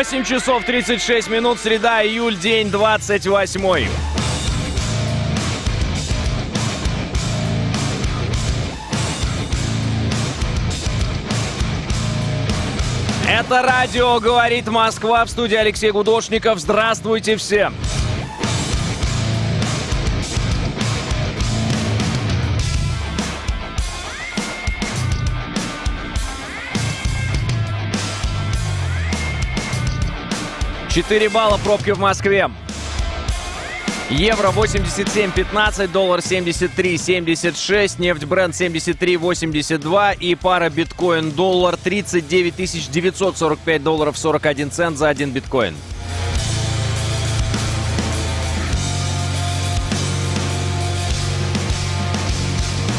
8 часов 36 минут, среда, июль, день 28. Это радио «Говорит Москва» в студии Алексей Гудошников. Здравствуйте всем! 4 балла пробки в Москве. Евро 87.15, доллар 73.76, нефть бренд 73.82 и пара биткоин-доллар 39 945 долларов 41 цент за один биткоин.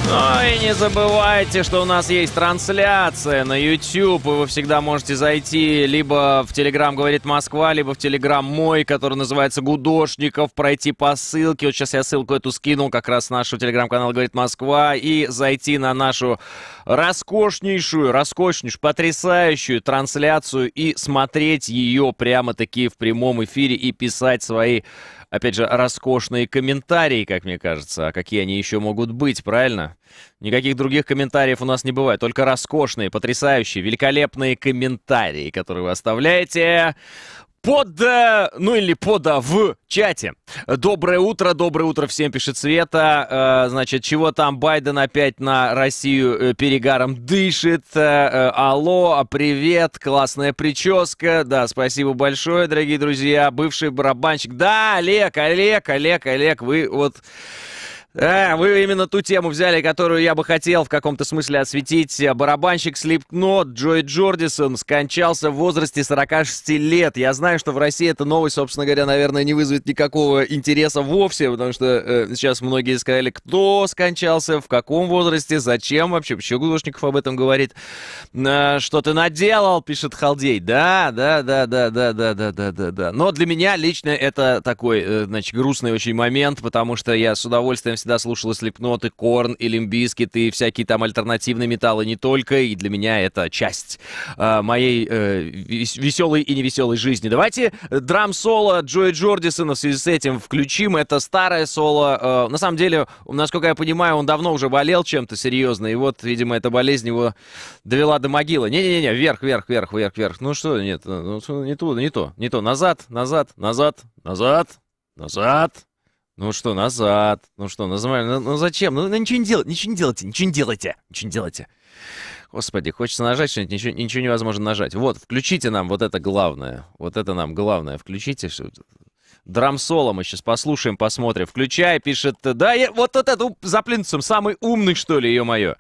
Ну и не забывайте, что у нас есть трансляция на YouTube, и вы всегда можете зайти либо в Telegram «Говорит Москва», либо в Telegram мой, который называется «Гудошников», пройти по ссылке. Вот сейчас я ссылку эту скинул как раз нашу Telegram-канал «Говорит Москва», и зайти на нашу роскошнейшую, роскошнейшую, потрясающую трансляцию и смотреть ее прямо-таки в прямом эфире и писать свои опять же, роскошные комментарии, как мне кажется. А какие они еще могут быть, правильно? Никаких других комментариев у нас не бывает. Только роскошные, потрясающие, великолепные комментарии, которые вы оставляете под, э, ну или под, а, в чате. Доброе утро, доброе утро всем, пишет Света. Э, значит, чего там Байден опять на Россию э, перегаром дышит? Алло, а привет, классная прическа. Да, спасибо большое, дорогие друзья. Бывший барабанщик. Да, Олег, Олег, Олег, Олег, вы вот... А, вы именно ту тему взяли, которую я бы хотел в каком-то смысле осветить. Барабанщик Slipknot Джой Джордисон скончался в возрасте 46 лет. Я знаю, что в России эта новость, собственно говоря, наверное, не вызовет никакого интереса вовсе, потому что э, сейчас многие сказали, кто скончался, в каком возрасте, зачем вообще, почему Гудошников об этом говорит. Э, что ты наделал, пишет Халдей. Да, да, да, да, да, да, да, да, да, да. Но для меня лично это такой, э, значит, грустный очень момент, потому что я с удовольствием всегда слушала слепноты, корн и лимбискет и всякие там альтернативные металлы не только. И для меня это часть э, моей э, веселой и невеселой жизни. Давайте э, драм-соло Джоя Джордисона в связи с этим включим. Это старое соло. Э, на самом деле, насколько я понимаю, он давно уже болел чем-то серьезно. И вот, видимо, эта болезнь его довела до могилы. Не-не-не, вверх, вверх, вверх, вверх, вверх. Ну что, нет, э, ну, не то, не то, не то. Назад, назад, назад, назад, назад. Ну что, назад? Ну что, называем? Ну, ну зачем? Ну, ну ничего не делайте, ничего не делайте, ничего не делайте, ничего не делайте. Господи, хочется нажать что-нибудь, ничего, ничего невозможно нажать. Вот, включите нам вот это главное. Вот это нам главное. Включите. Драм-соло мы сейчас послушаем, посмотрим. Включай, пишет. Да, я, вот, вот это за плинтусом самый умный, что ли, ее моё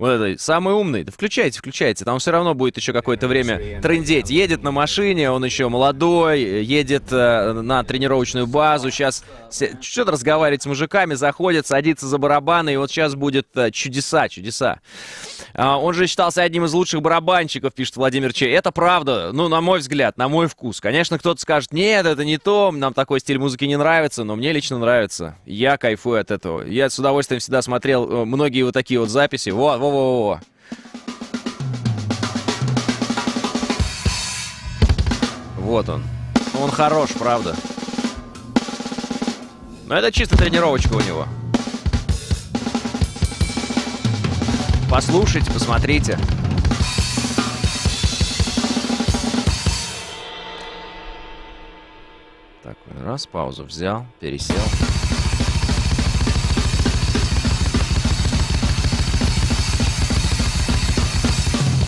вот этой, самый умный, да включайте, включайте, там все равно будет еще какое-то время трендеть. Едет на машине, он еще молодой, едет э, на тренировочную базу, сейчас что-то разговаривает с мужиками, заходит, садится за барабаны, и вот сейчас будет э, чудеса, чудеса. Э, он же считался одним из лучших барабанщиков, пишет Владимир Че. Это правда, ну, на мой взгляд, на мой вкус. Конечно, кто-то скажет, нет, это не то, нам такой стиль музыки не нравится, но мне лично нравится. Я кайфую от этого. Я с удовольствием всегда смотрел э, многие вот такие вот записи. Вот, вот во-во-во. Вот он. Он хорош, правда. Но это чисто тренировочка у него. Послушайте, посмотрите. Так, раз паузу взял, пересел.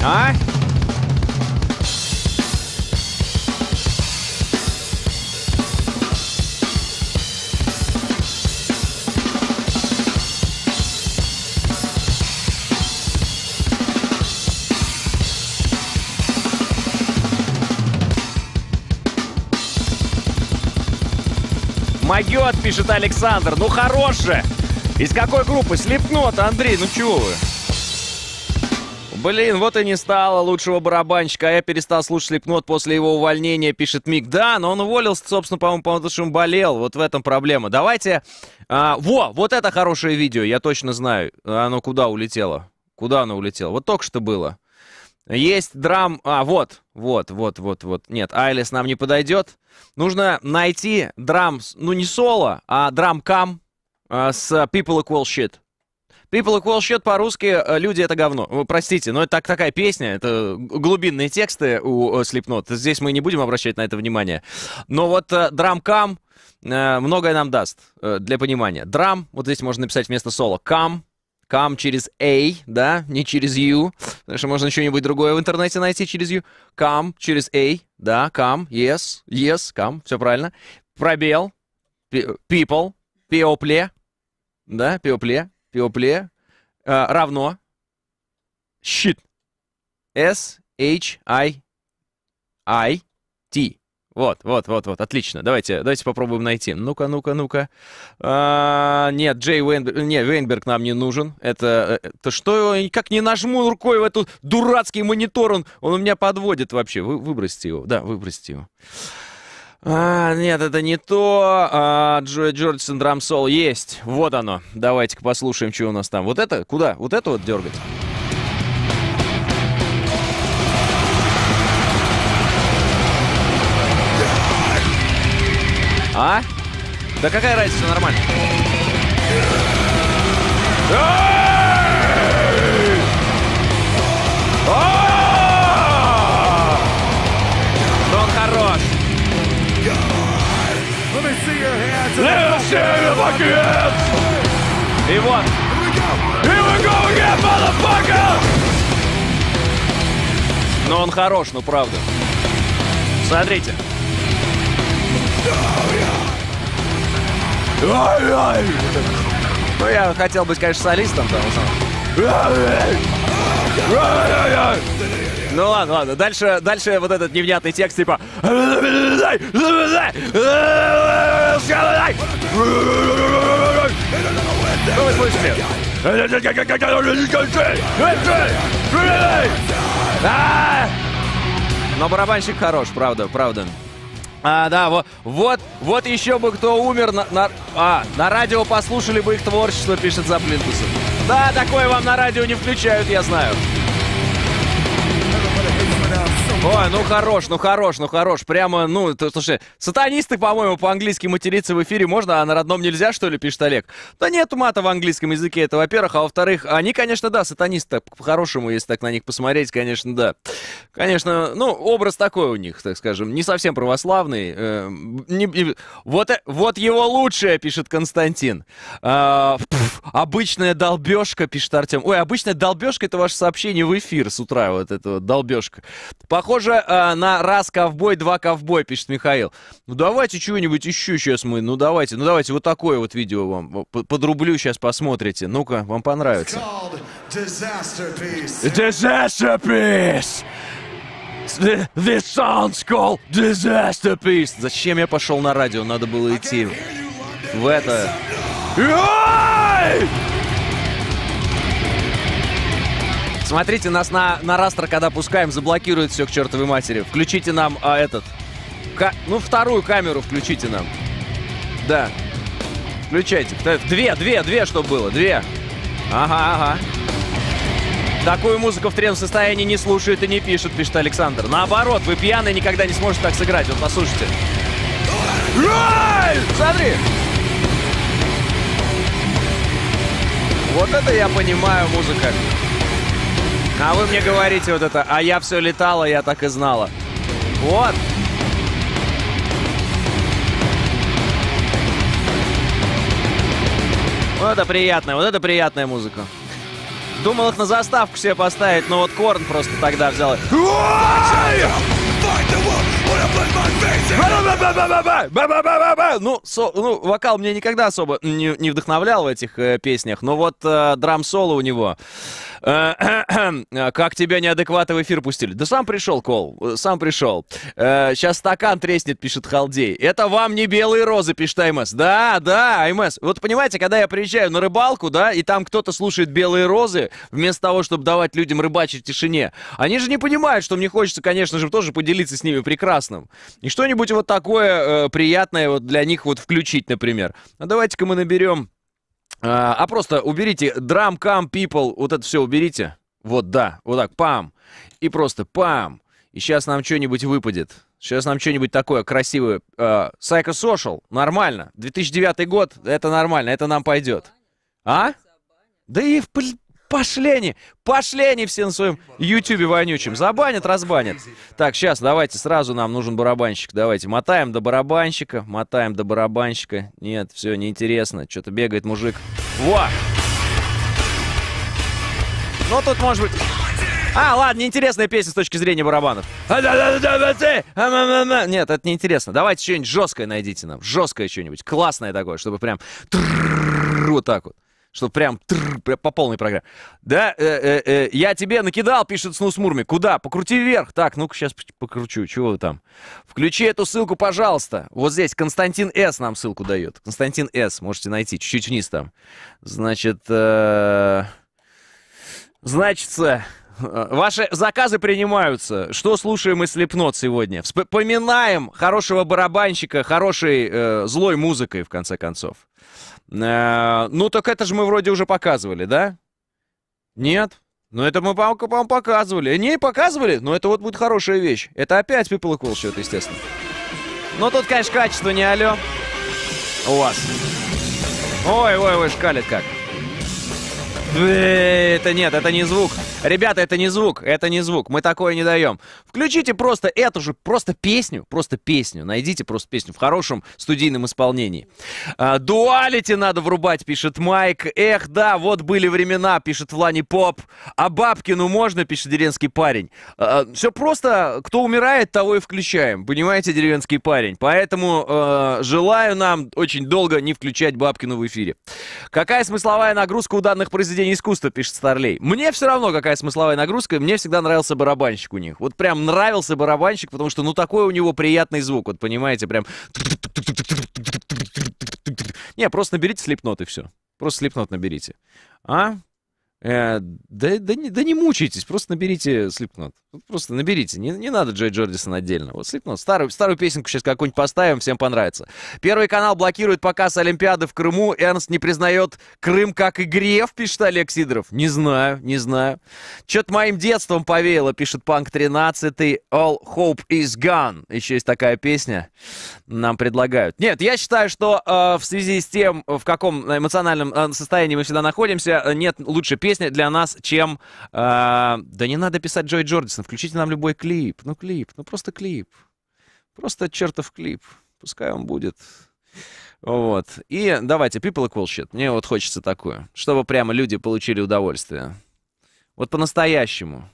А? Могет, пишет Александр. Ну хорош же! Из какой группы? Слепнота, Андрей, ну чего вы? Блин, вот и не стало лучшего барабанщика. А я перестал слушать Слепнот после его увольнения, пишет Мик. Да, но он уволился, собственно, по-моему, потому что он болел. Вот в этом проблема. Давайте... А, во, вот это хорошее видео, я точно знаю. Оно куда улетело? Куда оно улетело? Вот только что было. Есть драм... А, вот, вот, вот, вот, вот. Нет, Айлис нам не подойдет. Нужно найти драм... Ну, не соло, а драм-кам а, с People Equal Shit. People Equal счет по-русски э, «Люди — это говно». Простите, но это так, такая песня, это глубинные тексты у э, Slipknot. Здесь мы не будем обращать на это внимание. Но вот драм-кам, э, многое нам даст для понимания. Драм, вот здесь можно написать вместо соло «кам», Кам через A, да, не через U, потому что можно что-нибудь другое в интернете найти через U. Кам через A, да, кам, yes, yes, кам, все правильно. Пробел, people, people, да, people, People э, равно щит. S-H-I-I-T. Вот, вот, вот, вот, отлично. Давайте, давайте попробуем найти. Ну-ка, ну-ка, ну-ка. А, нет, Джей Вейнберг, не, Вейнберг нам не нужен. Это, это что, я как не нажму рукой в этот дурацкий монитор, он, он у меня подводит вообще. Вы, выбросьте его, да, выбросьте его. А, нет, это не то. А, Джой Джорджсон драмсол есть. Вот оно. Давайте-ка послушаем, что у нас там. Вот это? Куда? Вот это вот дергать? А? Да какая разница, нормально. tear fucking ass! He won. Here we go again, motherfucker! Но он хорош, ну правда. Смотрите. Ну, я хотел быть, конечно, солистом, потому что... Ну ладно, ладно. Дальше, дальше вот этот невнятный текст типа... Ну вы слышите? А! Но барабанщик хорош, правда, правда. А, да, вот, вот, вот еще бы кто умер, на, на, а, на радио послушали бы их творчество, пишет за плинтусом. Да, такое вам на радио не включают, я знаю. Ой, ну хорош, ну хорош, ну хорош. Прямо, ну, то, слушай, сатанисты, по-моему, по-английски материться в эфире можно, а на родном нельзя, что ли, пишет Олег? Да нет мата в английском языке, это во-первых. А во-вторых, они, конечно, да, сатанисты, по-хорошему, если так на них посмотреть, конечно, да. Конечно, ну, образ такой у них, так скажем, не совсем православный. Э, не, не, вот, э, вот его лучшее, пишет Константин. Э, пф, обычная долбежка, пишет Артем. Ой, обычная долбежка, это ваше сообщение в эфир с утра, вот это вот долбежка. Похоже похоже э, на раз ковбой, два ковбой, пишет Михаил. Ну давайте чего-нибудь еще сейчас мы, ну давайте, ну давайте вот такое вот видео вам подрублю, сейчас посмотрите. Ну-ка, вам понравится. Disaster Piece. Disaster Piece! This song's called Disaster Piece. Зачем я пошел на радио? Надо было идти в это. Ой! Смотрите, нас на, на растр, когда пускаем, заблокирует все к чертовой матери. Включите нам а, этот... Ка ну, вторую камеру включите нам. Да. Включайте. Две, две, две, что было. Две. Ага, ага. Такую музыку в трезвом состоянии не слушают и не пишут, пишет Александр. Наоборот, вы пьяный никогда не сможете так сыграть. Вот послушайте. Рай! Смотри! Вот это я понимаю музыка. А вы мне говорите вот это, а я все летала, я так и знала. Вот. Вот это приятная, вот это приятная музыка. Думал их на заставку себе поставить, но вот Корн просто тогда взял. Ну, со, ну, вокал мне никогда особо не, не вдохновлял в этих э, песнях, но вот э, драм-соло у него. Э, как тебя неадекваты в эфир пустили? Да сам пришел, Кол, сам пришел. Сейчас э, стакан треснет, пишет Халдей. Это вам не белые розы, пишет АМС. Да, да, АМС. Вот понимаете, когда я приезжаю на рыбалку, да, и там кто-то слушает белые розы, вместо того, чтобы давать людям рыбачить в тишине, они же не понимают, что мне хочется, конечно же, тоже поделиться с ними прекрасным. И что-нибудь вот такое э, приятное вот для них вот включить, например. А давайте-ка мы наберем а, а, просто уберите драм, кам, people, вот это все уберите. Вот, да, вот так, пам. И просто пам. И сейчас нам что-нибудь выпадет. Сейчас нам что-нибудь такое красивое. Э, а, Psychosocial, нормально. 2009 год, это нормально, это нам пойдет. А? Да и, блин, Пошли они, пошли они все на своем ютюбе вонючим, Забанят, разбанят. Так, сейчас давайте сразу нам нужен барабанщик. Давайте, мотаем до барабанщика, мотаем до барабанщика. Нет, все, неинтересно. Что-то бегает мужик. Во! Ну, тут может быть... А, ладно, неинтересная песня с точки зрения барабанов. Нет, это неинтересно. Давайте что-нибудь жесткое найдите нам. Жесткое что-нибудь. Классное такое, чтобы прям... Вот так вот что прям тррр, по полной программе. Да, э, э, э, я тебе накидал, пишет Снус Мурми. Куда? Покрути вверх. Так, ну-ка сейчас покручу. Чего вы там? Включи эту ссылку, пожалуйста. Вот здесь Константин С нам ссылку дает. Константин С, можете найти. Чуть-чуть вниз там. Значит, э, значится... Э, ваши заказы принимаются. Что слушаем из Слепнот сегодня? Вспоминаем хорошего барабанщика, хорошей э, злой музыкой, в конце концов. Э, ну, так это же мы вроде уже показывали, да? Нет? Ну, это мы, по-моему, показывали. Не, показывали, но это вот будет хорошая вещь. Это опять People Equal счет, естественно. Но ну, тут, конечно, качество не алё у вас. Ой-ой-ой, шкалит как. Э, это нет, это не звук. Ребята, это не звук, это не звук. Мы такое не даем. Включите просто эту же, просто песню, просто песню. Найдите просто песню в хорошем студийном исполнении. А, дуалити надо врубать, пишет Майк. Эх, да, вот были времена, пишет Влани Поп. А Бабкину можно, пишет деревенский парень. А, а, Все просто, кто умирает, того и включаем. Понимаете, деревенский парень. Поэтому э, желаю нам очень долго не включать Бабкину в эфире. Какая смысловая нагрузка у данных произведений? произведение искусства, пишет Старлей. Мне все равно, какая смысловая нагрузка, мне всегда нравился барабанщик у них. Вот прям нравился барабанщик, потому что, ну, такой у него приятный звук, вот понимаете, прям... Не, просто наберите слепнот и все. Просто слепнот наберите. А? Э, да, да, не, да не мучайтесь, просто наберите Slipknot. Просто наберите, не, не надо Джей Джордисон отдельно. Вот Slipknot, старую, старую песенку сейчас какую-нибудь поставим, всем понравится. Первый канал блокирует показ Олимпиады в Крыму. Эрнст не признает Крым как игрев, пишет Олег Сидоров. Не знаю, не знаю. Чё-то моим детством повеяло, пишет Панк 13. All hope is gone. Еще есть такая песня. Нам предлагают. Нет, я считаю, что э, в связи с тем, в каком эмоциональном э, состоянии мы всегда находимся, э, нет лучше песни, песня для нас, чем... Э, да не надо писать Джой Джордисон, включите нам любой клип. Ну, клип, ну просто клип. Просто чертов клип. Пускай он будет. Вот. И давайте, people equal shit. Мне вот хочется такое, чтобы прямо люди получили удовольствие. Вот по-настоящему.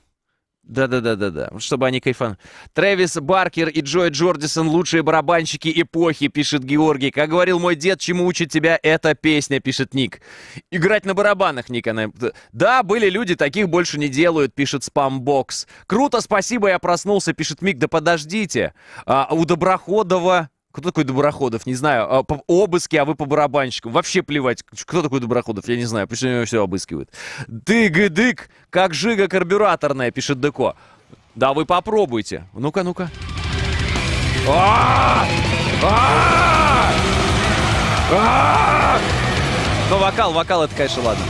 Да-да-да-да-да, чтобы они кайфан. Трэвис Баркер и Джой Джордисон – лучшие барабанщики эпохи, пишет Георгий. Как говорил мой дед, чему учит тебя эта песня, пишет Ник. Играть на барабанах, Ник. Она... Да, были люди, таких больше не делают, пишет Спамбокс. Круто, спасибо, я проснулся, пишет Мик. Да подождите, а, у Доброходова кто такой Доброходов? Не знаю. А, по обыски, а вы по барабанщику. Вообще плевать. Кто такой Доброходов? Я не знаю. Почему его все обыскивают? Дыг и дык, как жига карбюраторная, пишет Деко. Да вы попробуйте. Ну-ка, ну-ка. А! А! Ну, вокал, вокал, это, конечно, ладно.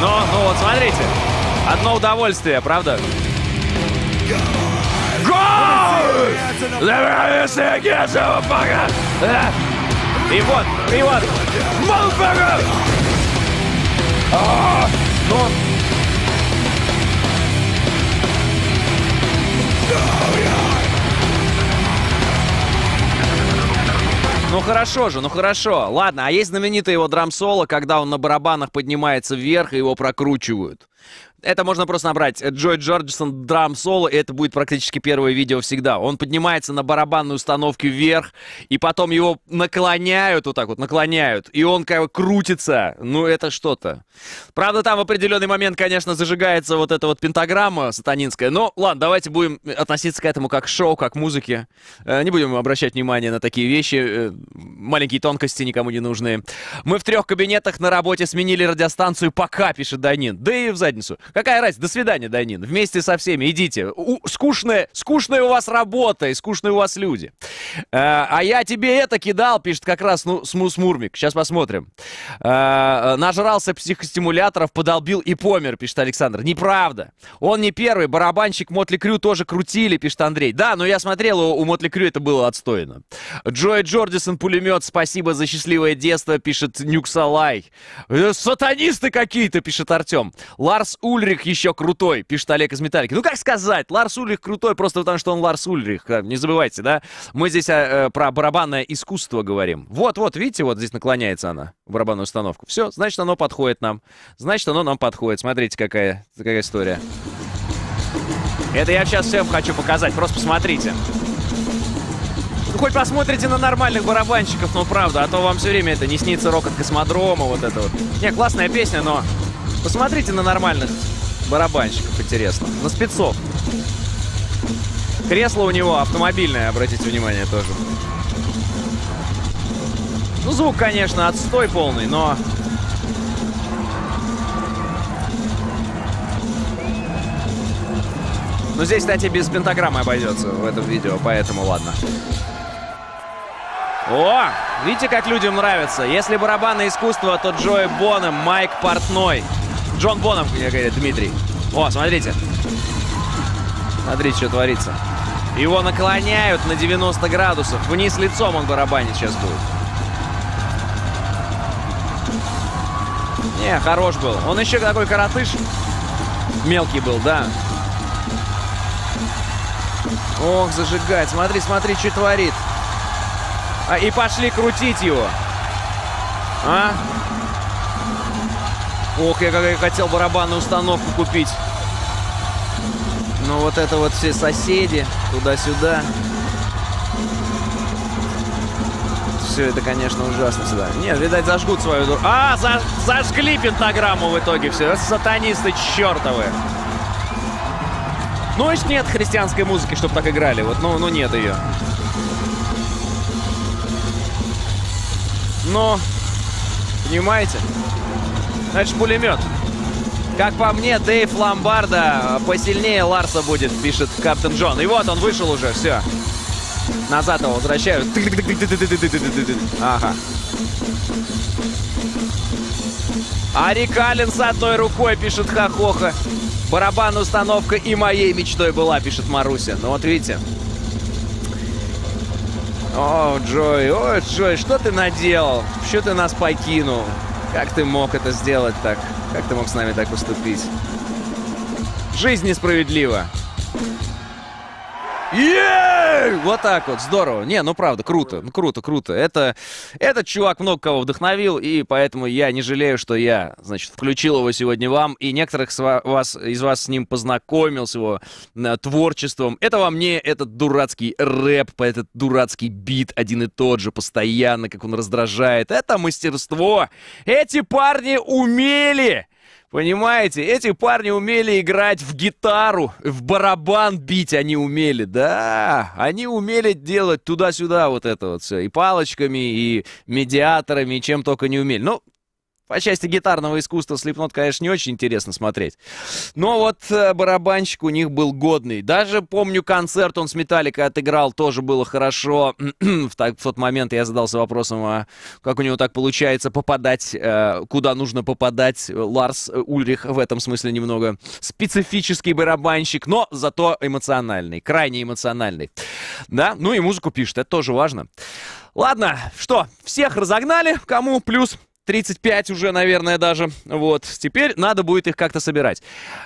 Но, ну, ну вот, смотрите. Одно удовольствие, правда? Go! Добровесные герои бога! И вот, и вот! Молбога! Ну... Ну хорошо же, ну хорошо. Ладно, а есть знаменитое его драм-соло, когда он на барабанах поднимается вверх и его прокручивают это можно просто набрать Джой Джорджсон драм соло, и это будет практически первое видео всегда. Он поднимается на барабанной установке вверх, и потом его наклоняют вот так вот, наклоняют, и он как бы крутится. Ну, это что-то. Правда, там в определенный момент, конечно, зажигается вот эта вот пентаграмма сатанинская, но ладно, давайте будем относиться к этому как шоу, как музыке. Э, не будем обращать внимание на такие вещи, э, маленькие тонкости никому не нужны. Мы в трех кабинетах на работе сменили радиостанцию пока, пишет Данин. Да и в задницу. Какая разница? До свидания, Данин. Вместе со всеми идите. У, скучная, скучная у вас работа и скучные у вас люди. А, а я тебе это кидал, пишет как раз ну, Смус Мурмик. Сейчас посмотрим. А, нажрался психостимуляторов, подолбил и помер, пишет Александр. Неправда. Он не первый. Барабанщик Мотли Крю тоже крутили, пишет Андрей. Да, но я смотрел, у, у Мотли Крю это было отстойно. Джой Джордисон, пулемет, спасибо за счастливое детство, пишет Нюксалай. Э, сатанисты какие-то, пишет Артем. Ларс Уль Ульрих еще крутой, пишет Олег из Металлики. Ну как сказать, Ларс Ульрих крутой просто потому, что он Ларс Ульрих. Не забывайте, да? Мы здесь а, э, про барабанное искусство говорим. Вот-вот, видите, вот здесь наклоняется она, барабанную установку. Все, значит, оно подходит нам. Значит, оно нам подходит. Смотрите, какая, какая история. Это я сейчас всем хочу показать, просто посмотрите. Ну, хоть посмотрите на нормальных барабанщиков, но правда, а то вам все время это не снится рок от космодрома, вот это вот. Не, классная песня, но Посмотрите на нормальных барабанщиков, интересно. На спецов. Кресло у него автомобильное, обратите внимание тоже. Ну, звук, конечно, отстой полный, но... Но здесь, кстати, без пентаграммы обойдется в этом видео, поэтому ладно. О! Видите, как людям нравится? Если барабанное искусство, то Джои Бона, Майк Портной. Джон Боном, говорит Дмитрий. О, смотрите. Смотрите, что творится. Его наклоняют на 90 градусов. Вниз лицом он барабанить сейчас будет. Не, хорош был. Он еще такой коротыш. Мелкий был, да. Ох, зажигает. Смотри, смотри, что творит. А, и пошли крутить его. А? Ох, я как я хотел барабанную установку купить. Но ну, вот это вот все соседи, туда-сюда. Все это, конечно, ужасно сюда. Нет, видать, зажгут свою дур... А, заж... зажгли пентаграмму в итоге все. Сатанисты чертовы. Ну и нет христианской музыки, чтобы так играли. Вот, ну, ну нет ее. Но, ну, понимаете? Но это пулемет. Как по мне, Дейв Ломбарда посильнее Ларса будет, пишет Каптен Джон. И вот он вышел уже, все. Назад его возвращают. Ага. Ари Калин с одной рукой, пишет хохоха. Барабан установка и моей мечтой была, пишет Маруся. Ну вот видите. О, Джой, о, Джой, что ты наделал? Что ты нас покинул? Как ты мог это сделать так? Как ты мог с нами так поступить? Жизнь несправедлива. Ей! Вот так вот, здорово. Не, ну правда, круто, ну круто, круто. Это, этот чувак много кого вдохновил, и поэтому я не жалею, что я, значит, включил его сегодня вам, и некоторых с вас, из вас с ним познакомил, с его э, творчеством. Это во мне этот дурацкий рэп, этот дурацкий бит один и тот же, постоянно, как он раздражает. Это мастерство. Эти парни умели! Понимаете, эти парни умели играть в гитару, в барабан бить они умели, да. Они умели делать туда-сюда вот это вот все. И палочками, и медиаторами, и чем только не умели. Ну, по части гитарного искусства Слепнот, конечно, не очень интересно смотреть. Но вот э, барабанщик у них был годный. Даже помню концерт он с Металликой отыграл, тоже было хорошо. в, так, в тот момент я задался вопросом, а как у него так получается попадать, э, куда нужно попадать. Ларс э, Ульрих в этом смысле немного специфический барабанщик, но зато эмоциональный, крайне эмоциональный. Да, ну и музыку пишет, это тоже важно. Ладно, что, всех разогнали, кому плюс 35 уже, наверное, даже. Вот. Теперь надо будет их как-то собирать.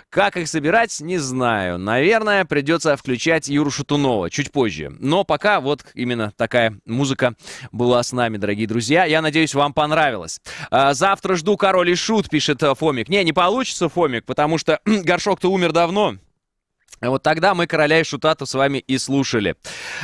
Как их собирать, не знаю. Наверное, придется включать Юру Шатунова чуть позже. Но пока вот именно такая музыка была с нами, дорогие друзья. Я надеюсь, вам понравилось. А, Завтра жду король и шут, пишет э, Фомик. Не, не получится, Фомик, потому что горшок-то умер давно. А вот тогда мы короля и шутату с вами и слушали.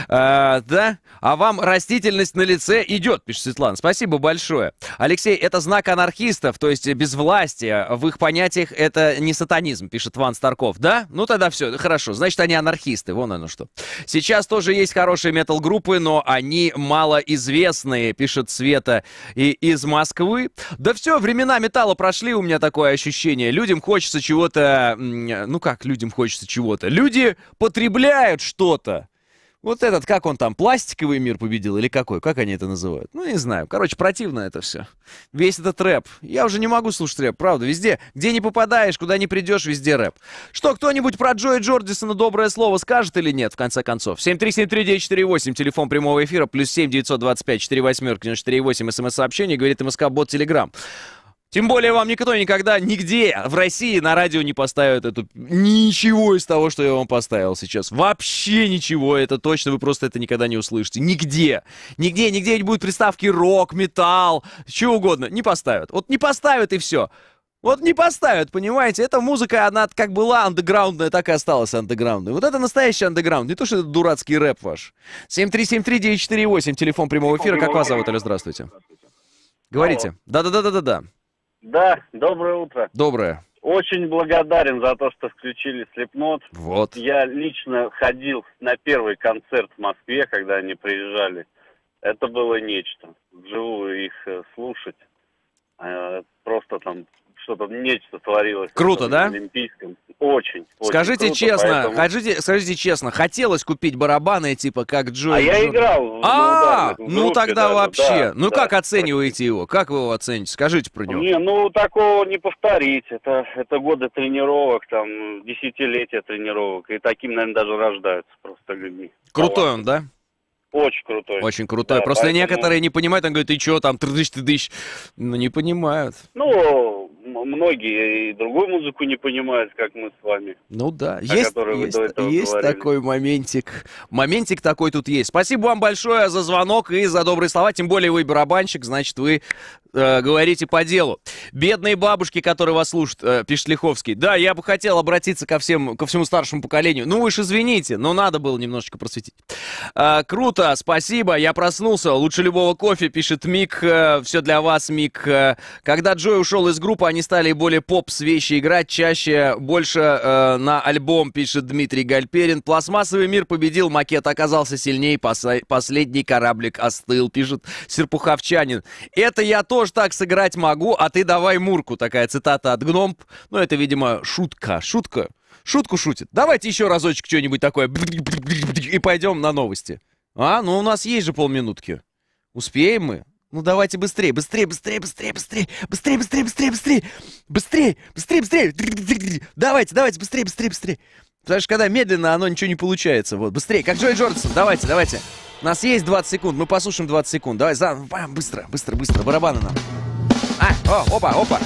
А, да? А вам растительность на лице идет, пишет Светлана. Спасибо большое. Алексей, это знак анархистов, то есть безвластия. В их понятиях это не сатанизм, пишет Ван Старков. Да? Ну тогда все, хорошо. Значит, они анархисты. Вон оно что. Сейчас тоже есть хорошие метал-группы, но они малоизвестные, пишет Света и из Москвы. Да все, времена металла прошли, у меня такое ощущение. Людям хочется чего-то... Ну как людям хочется чего-то? чем Люди потребляют что-то. Вот этот, как он там, пластиковый мир победил или какой? Как они это называют? Ну, не знаю. Короче, противно это все. Весь этот рэп. Я уже не могу слушать рэп, правда. Везде, где не попадаешь, куда не придешь, везде рэп. Что, кто-нибудь про Джоя Джордисона доброе слово скажет или нет, в конце концов? 7373948, телефон прямого эфира, плюс 7 925 4 восьмерки, 48, смс-сообщение, говорит МСК-бот Телеграм. Тем более вам никто никогда, нигде в России на радио не поставит эту... Ничего из того, что я вам поставил сейчас. Вообще ничего, это точно, вы просто это никогда не услышите. Нигде. Нигде, нигде не будет приставки рок, металл, чего угодно. Не поставят. Вот не поставят и все. Вот не поставят, понимаете? Эта музыка, она как была андеграундная, так и осталась андеграундной. Вот это настоящий андеграунд, не то, что это дурацкий рэп ваш. 7373948, телефон прямого эфира. Как вас зовут, Аля? Здравствуйте. Говорите. Да-да-да-да-да-да. Да, доброе утро. Доброе. Очень благодарен за то, что включили Слепнот. Вот. Я лично ходил на первый концерт в Москве, когда они приезжали. Это было нечто. Вживую их э, слушать. Э, просто там что-то нечто творилось. Круто, да? Олимпийском. Очень, очень. Скажите круто, честно, поэтому... хотите, скажите честно, хотелось купить барабаны типа как а Джо. А я играл. А, ну, да, ну тогда даже, вообще. Да, ну да. как оцениваете его? Как вы его оцените? Скажите про него. Не, ну такого не повторить. Это это годы тренировок, там десятилетия тренировок, и таким, наверное, даже рождаются просто люди. Крутой он, да? Очень крутой. Очень крутой. Да, Просто поэтому... некоторые не понимают, он говорит, ты что там, трдыщ, ты дыщ. Ну, не понимают. Ну, многие и другую музыку не понимают, как мы с вами. Ну да, есть, есть, есть такой моментик. Моментик такой тут есть. Спасибо вам большое за звонок и за добрые слова. Тем более вы барабанщик, значит, вы э, говорите по делу. Бедные бабушки, которые вас слушают, э, пишет Лиховский. Да, я бы хотел обратиться ко всем, ко всему старшему поколению. Ну вы извините, но надо было немножечко просветить. А, круто, спасибо, я проснулся. Лучше любого кофе, пишет Мик. Э, Все для вас, Мик. Э, когда Джой ушел из группы, они стали более поп с вещи играть, чаще, больше э, на альбом, пишет Дмитрий Гальперин. Пластмассовый мир победил, макет оказался сильнее, посо- последний кораблик остыл, пишет Серпуховчанин. Это я тоже так сыграть могу, а ты давай мурку. Такая цитата от Гномб. Ну, это, видимо, шутка. Шутка шутку шутит. Давайте еще разочек что-нибудь такое и пойдем на новости. А, ну у нас есть же полминутки. Успеем мы? Ну давайте быстрее, быстрее, быстрее, быстрее, быстрее, быстрее, быстрее, быстрее, быстрее, быстрее, быстрее, быстрее. Давайте, давайте, быстрее, быстрее, быстрее. Потому что когда медленно, оно ничего не получается. Вот, быстрее, как Джой Джордсон. Давайте, давайте. У нас есть 20 секунд, мы послушаем 20 секунд. Давай, за, быстро, быстро, быстро, барабаны нам. А, о, опа, опа.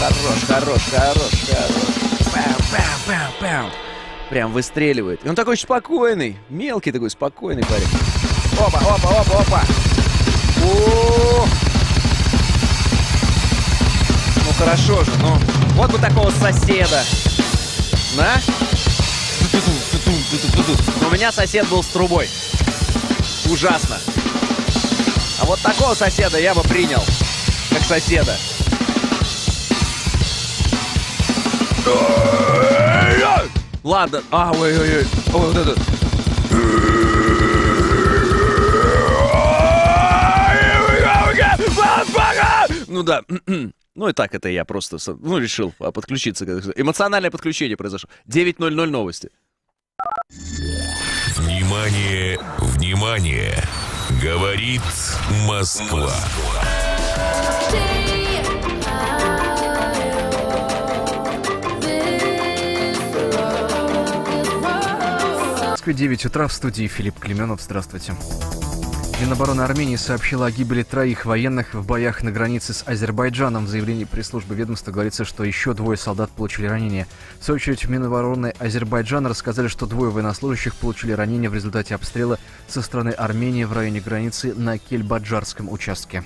Хорош, хорош, хорош, хорош. Пам, пам, пам, пам. Прям выстреливает. И он такой спокойный. Мелкий такой, спокойный парень. Опа, опа, опа, опа. О -о -о. Ну хорошо же, ну. Вот бы такого соседа. На. У меня сосед был с трубой. Ужасно. А вот такого соседа я бы принял. Как соседа. Ладно. А, ой-ой-ой. Ой, вот это. Ну да. Ну и так это я просто, ну, решил а, подключиться. Эмоциональное подключение произошло. 9.00 новости. Внимание, внимание. Говорит Москва. Москва. Москве 9 утра в студии Филипп Клеменов. Здравствуйте. Минобороны Армении сообщила о гибели троих военных в боях на границе с Азербайджаном. В заявлении пресс-службы ведомства говорится, что еще двое солдат получили ранения. В свою очередь, Минобороны Азербайджана рассказали, что двое военнослужащих получили ранения в результате обстрела со стороны Армении в районе границы на Кельбаджарском участке.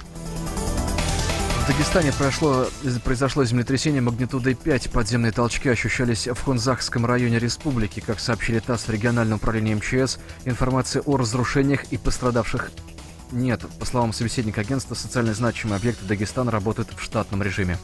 В Дагестане прошло, произошло землетрясение магнитудой 5. Подземные толчки ощущались в Хунзахском районе республики. Как сообщили ТАСС в региональном управлении МЧС, информации о разрушениях и пострадавших нет. По словам собеседника агентства, социально значимые объекты Дагестана работают в штатном режиме.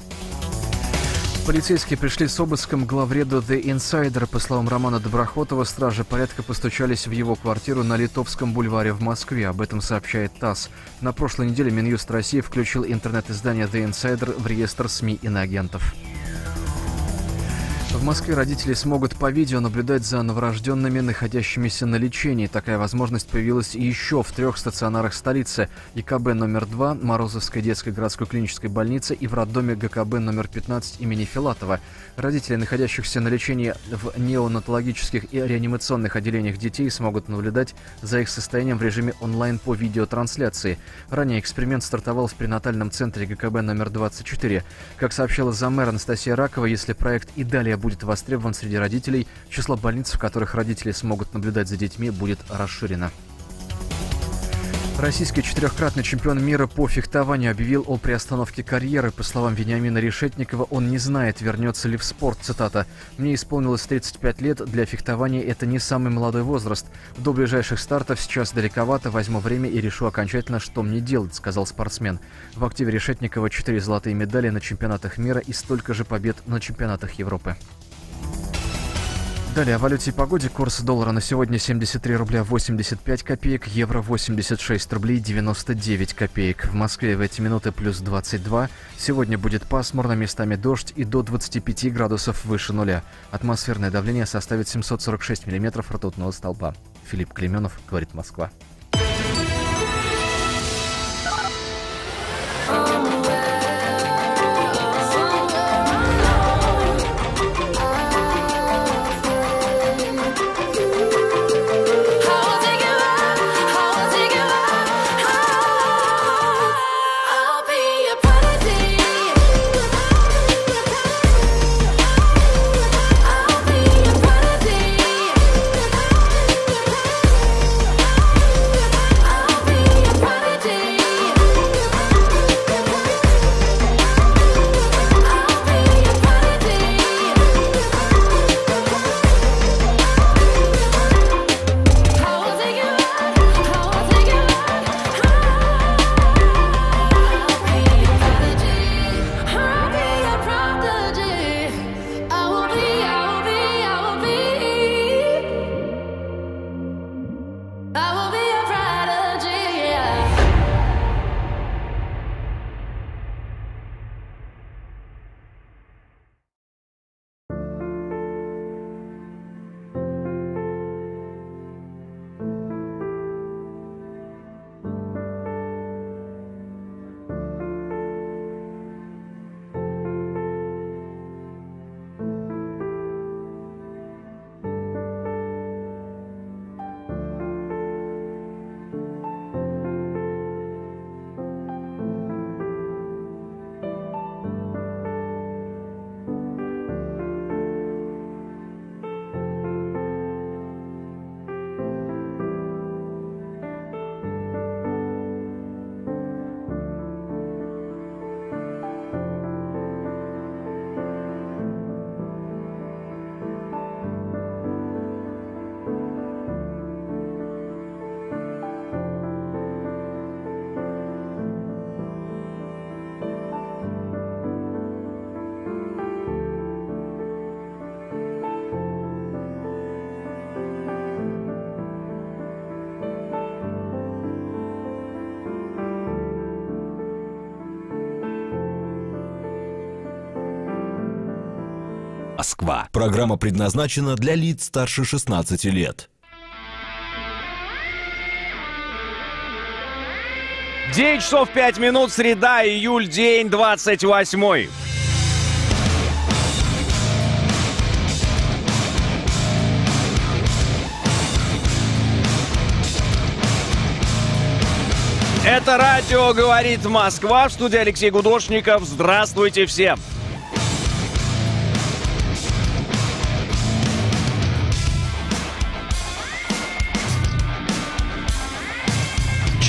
Полицейские пришли с обыском главреду The Insider. По словам Романа Доброхотова, стражи порядка постучались в его квартиру на Литовском бульваре в Москве. Об этом сообщает ТАСС. На прошлой неделе Минюст России включил интернет-издание The Insider в реестр СМИ иноагентов. В Москве родители смогут по видео наблюдать за новорожденными, находящимися на лечении. Такая возможность появилась еще в трех стационарах столицы. ИКБ номер 2, Морозовской детской городской клинической больницы и в роддоме ГКБ номер 15 имени Филатова. Родители, находящихся на лечении в неонатологических и реанимационных отделениях детей, смогут наблюдать за их состоянием в режиме онлайн по видеотрансляции. Ранее эксперимент стартовал в пренатальном центре ГКБ номер 24. Как сообщила заммэр Анастасия Ракова, если проект и далее будет востребован среди родителей, число больниц, в которых родители смогут наблюдать за детьми, будет расширено. Российский четырехкратный чемпион мира по фехтованию объявил о приостановке карьеры. По словам Вениамина Решетникова, он не знает, вернется ли в спорт. Цитата. «Мне исполнилось 35 лет. Для фехтования это не самый молодой возраст. До ближайших стартов сейчас далековато. Возьму время и решу окончательно, что мне делать», — сказал спортсмен. В активе Решетникова 4 золотые медали на чемпионатах мира и столько же побед на чемпионатах Европы. Далее о валюте и погоде. Курс доллара на сегодня 73 рубля 85 копеек, евро 86 рублей 99 копеек. В Москве в эти минуты плюс 22. Сегодня будет пасмурно, местами дождь и до 25 градусов выше нуля. Атмосферное давление составит 746 миллиметров ртутного столба. Филипп Клеменов, говорит Москва. Программа предназначена для лиц старше 16 лет. 9 часов 5 минут, среда, июль, день 28. Это радио «Говорит Москва» в студии Алексей Гудошников. Здравствуйте всем!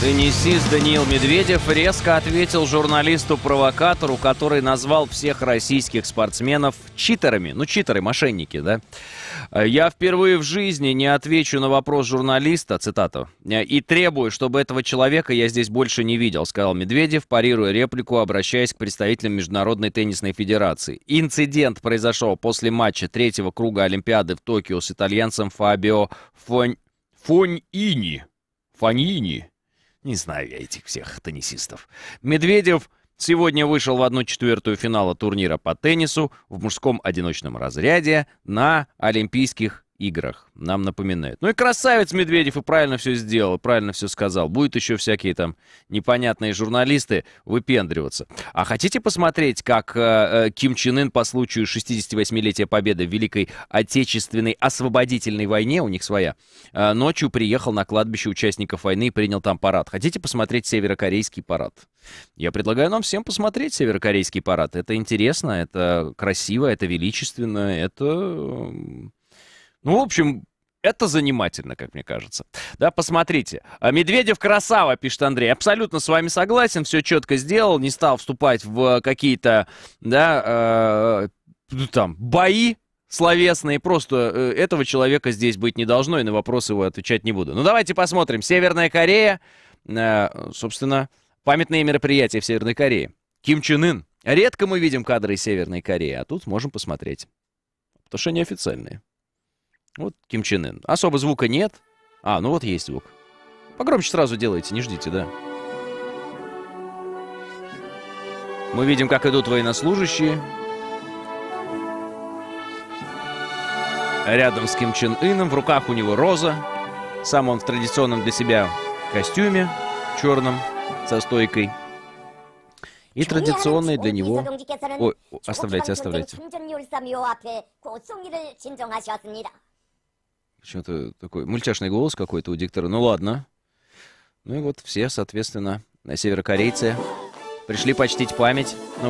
Теннисист Даниил Медведев резко ответил журналисту-провокатору, который назвал всех российских спортсменов читерами. Ну, читеры, мошенники, да? «Я впервые в жизни не отвечу на вопрос журналиста», цитата, «и требую, чтобы этого человека я здесь больше не видел», сказал Медведев, парируя реплику, обращаясь к представителям Международной теннисной федерации. Инцидент произошел после матча третьего круга Олимпиады в Токио с итальянцем Фабио фон Фоньини. Фоньини не знаю я этих всех теннисистов. Медведев сегодня вышел в 1-4 финала турнира по теннису в мужском одиночном разряде на Олимпийских играх. Нам напоминает. Ну и красавец Медведев и правильно все сделал, правильно все сказал. Будет еще всякие там непонятные журналисты выпендриваться. А хотите посмотреть, как э, э Ким Чен Ын по случаю 68-летия победы в Великой Отечественной освободительной войне, у них своя, э, ночью приехал на кладбище участников войны и принял там парад? Хотите посмотреть северокорейский парад? Я предлагаю нам всем посмотреть северокорейский парад. Это интересно, это красиво, это величественно, это ну, в общем, это занимательно, как мне кажется. Да, посмотрите. А, Медведев красава, пишет Андрей. Абсолютно с вами согласен, все четко сделал, не стал вступать в э, какие-то, да, э, ну, там, бои словесные. Просто э, этого человека здесь быть не должно, и на вопросы его отвечать не буду. Ну, давайте посмотрим. Северная Корея, э, собственно, памятные мероприятия в Северной Корее. Ким Чен Ын. Редко мы видим кадры из Северной Кореи, а тут можем посмотреть. Потому что они официальные. Вот Ким Чен Ын. Особо звука нет. А, ну вот есть звук. Погромче сразу делайте, не ждите, да. Мы видим, как идут военнослужащие. Рядом с Ким Чен Ыном, в руках у него роза. Сам он в традиционном для себя костюме черном со стойкой. И традиционный для него... Ой, оставляйте, оставляйте. Что-то такой мультяшный голос какой-то у диктора. Ну ладно. Ну и вот все, соответственно, на э, северокорейцы пришли почтить память на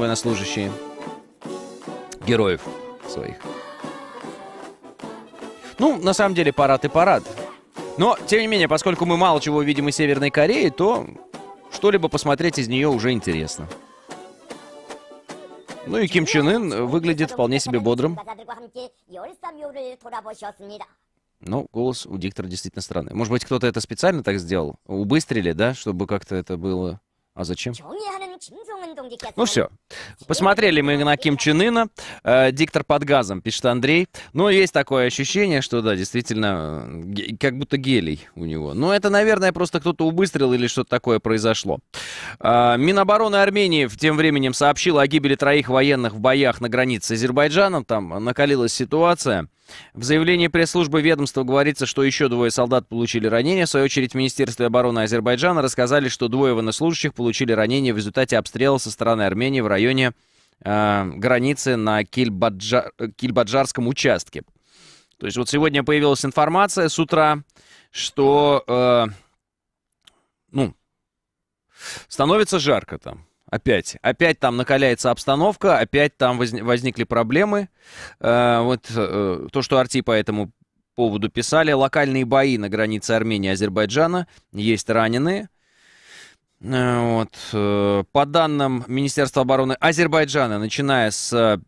героев своих. Ну, на самом деле, парад и парад. Но, тем не менее, поскольку мы мало чего видим из Северной Кореи, то что-либо посмотреть из нее уже интересно. Ну и Ким Чен Ын э, выглядит вполне себе бодрым. Ну голос у диктора действительно странный. Может быть, кто-то это специально так сделал? Убыстрили, да, чтобы как-то это было... А зачем? Ну все. Посмотрели мы на Ким Чен Ына. Э, диктор под газом, пишет Андрей. Но ну, есть такое ощущение, что да, действительно, э, как будто гелий у него. Но ну, это, наверное, просто кто-то убыстрил или что-то такое произошло. Э, Минобороны Армении в тем временем сообщила о гибели троих военных в боях на границе с Азербайджаном. Там накалилась ситуация. В заявлении пресс-службы ведомства говорится, что еще двое солдат получили ранения. В свою очередь, в Министерстве обороны Азербайджана рассказали, что двое военнослужащих получили ранения в результате обстрела со стороны Армении в районе э, границы на Кильбаджа... Э, Кильбаджарском участке. То есть вот сегодня появилась информация с утра, что, э, ну, становится жарко там. Опять. Опять там накаляется обстановка, опять там возник, возникли проблемы. Э, вот э, то, что Арти по этому поводу писали. Локальные бои на границе Армении и Азербайджана. Есть раненые. Э, вот. Э, по данным Министерства обороны Азербайджана, начиная с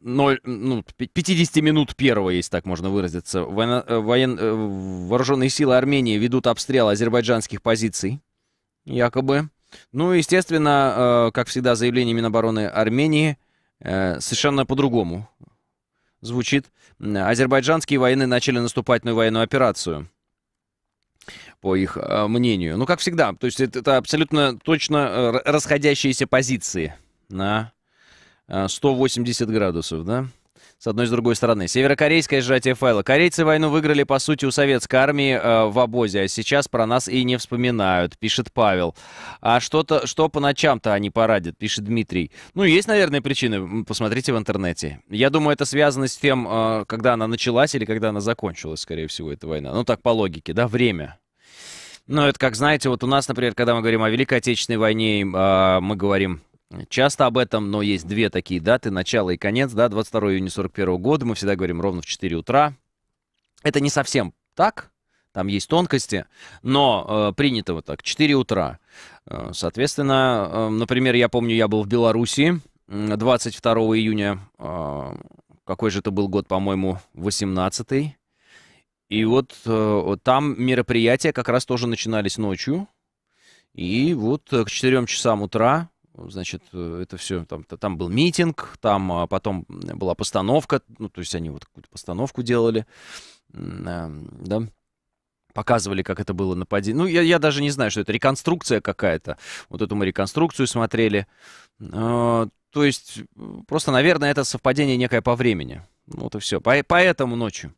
0, э, ну, 50 минут первого, если так можно выразиться, э, воен, воен, вооруженные силы Армении ведут обстрел азербайджанских позиций, якобы. Ну, естественно, э, как всегда, заявление Минобороны Армении э, совершенно по-другому звучит. Азербайджанские военные начали наступательную военную операцию по их э, мнению. Ну, как всегда, то есть это абсолютно точно расходящиеся позиции на 180 градусов, да? с одной и с другой стороны. Северокорейское сжатие файла. Корейцы войну выиграли, по сути, у советской армии э, в обозе, а сейчас про нас и не вспоминают, пишет Павел. А что-то, что по ночам-то они порадят, пишет Дмитрий. Ну, есть, наверное, причины, посмотрите в интернете. Я думаю, это связано с тем, э, когда она началась или когда она закончилась, скорее всего, эта война. Ну, так по логике, да, время. Ну, это как, знаете, вот у нас, например, когда мы говорим о Великой Отечественной войне, э, мы говорим часто об этом, но есть две такие даты, начало и конец, да, 22 июня 41 года, мы всегда говорим ровно в 4 утра. Это не совсем так, там есть тонкости, но э, принято вот так, 4 утра. Э, соответственно, э, например, я помню, я был в Белоруссии 22 июня, э, какой же это был год, по-моему, 18-й. И вот э, там мероприятия как раз тоже начинались ночью. И вот э, к 4 часам утра Значит, э, это все, там, там был митинг, там а, потом была постановка, ну, то есть они вот какую-то постановку делали, а, да, показывали, как это было нападение. Ну, я, я даже не знаю, что это реконструкция какая-то. Вот эту мы реконструкцию смотрели. А, то есть, просто, наверное, это совпадение некое по времени. Вот и все. по Поэтому ночью.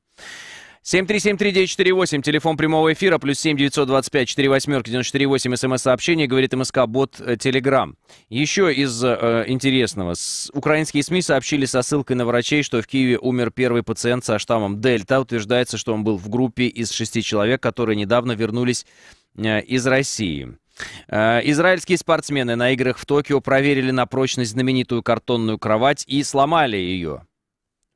7373948, телефон прямого эфира, плюс 7 925 4 восьмерки 948, смс-сообщение, говорит МСК, бот Телеграм. Э, Еще из э, интересного. С, украинские СМИ сообщили со ссылкой на врачей, что в Киеве умер первый пациент со штаммом Дельта. Утверждается, что он был в группе из шести человек, которые недавно вернулись э, из России. Э, израильские спортсмены на играх в Токио проверили на прочность знаменитую картонную кровать и сломали ее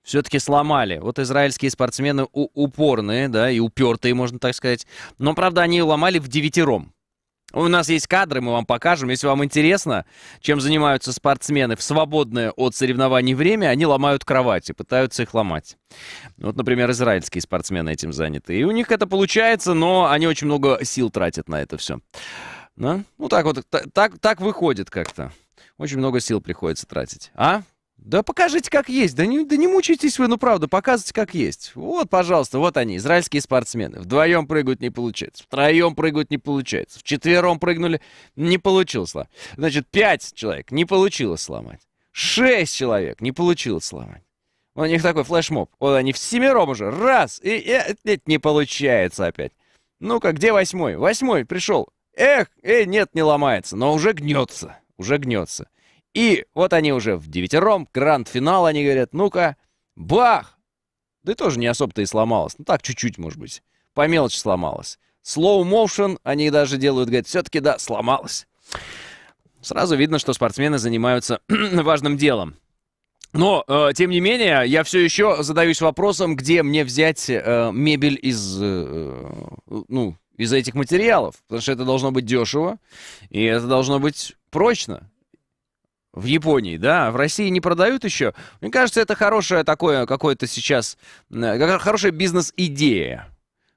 все-таки сломали. Вот израильские спортсмены упорные, да, и упертые, можно так сказать. Но, правда, они ломали в девятером. У нас есть кадры, мы вам покажем. Если вам интересно, чем занимаются спортсмены в свободное от соревнований время, они ломают кровати, пытаются их ломать. Вот, например, израильские спортсмены этим заняты. И у них это получается, но они очень много сил тратят на это все. Да? Ну, так вот, так, так выходит как-то. Очень много сил приходится тратить. А? Да покажите, как есть. Да не, да не мучайтесь вы, ну правда, показывайте, как есть. Вот, пожалуйста, вот они, израильские спортсмены. Вдвоем прыгают не получается, втроем прыгают не получается, вчетвером прыгнули, не получилось. Значит, пять человек не получилось сломать. Шесть человек не получилось сломать. У них такой флешмоб. Вот они в семером уже. Раз. И, и, и не получается опять. Ну-ка, где восьмой? Восьмой пришел. Эх, эй, нет, не ломается, но уже гнется. Уже гнется. И вот они уже в девятером, гранд-финал, они говорят, ну-ка, бах! Да и тоже не особо-то и сломалось. Ну так, чуть-чуть, может быть. По мелочи сломалось. Slow motion они даже делают, говорят, все-таки, да, сломалось. Сразу видно, что спортсмены занимаются важным делом. Но, э, тем не менее, я все еще задаюсь вопросом, где мне взять э, мебель из, э, э, ну, из этих материалов. Потому что это должно быть дешево, и это должно быть прочно в Японии, да, в России не продают еще. Мне кажется, это хорошая такое, какое-то сейчас, э, хорошая бизнес-идея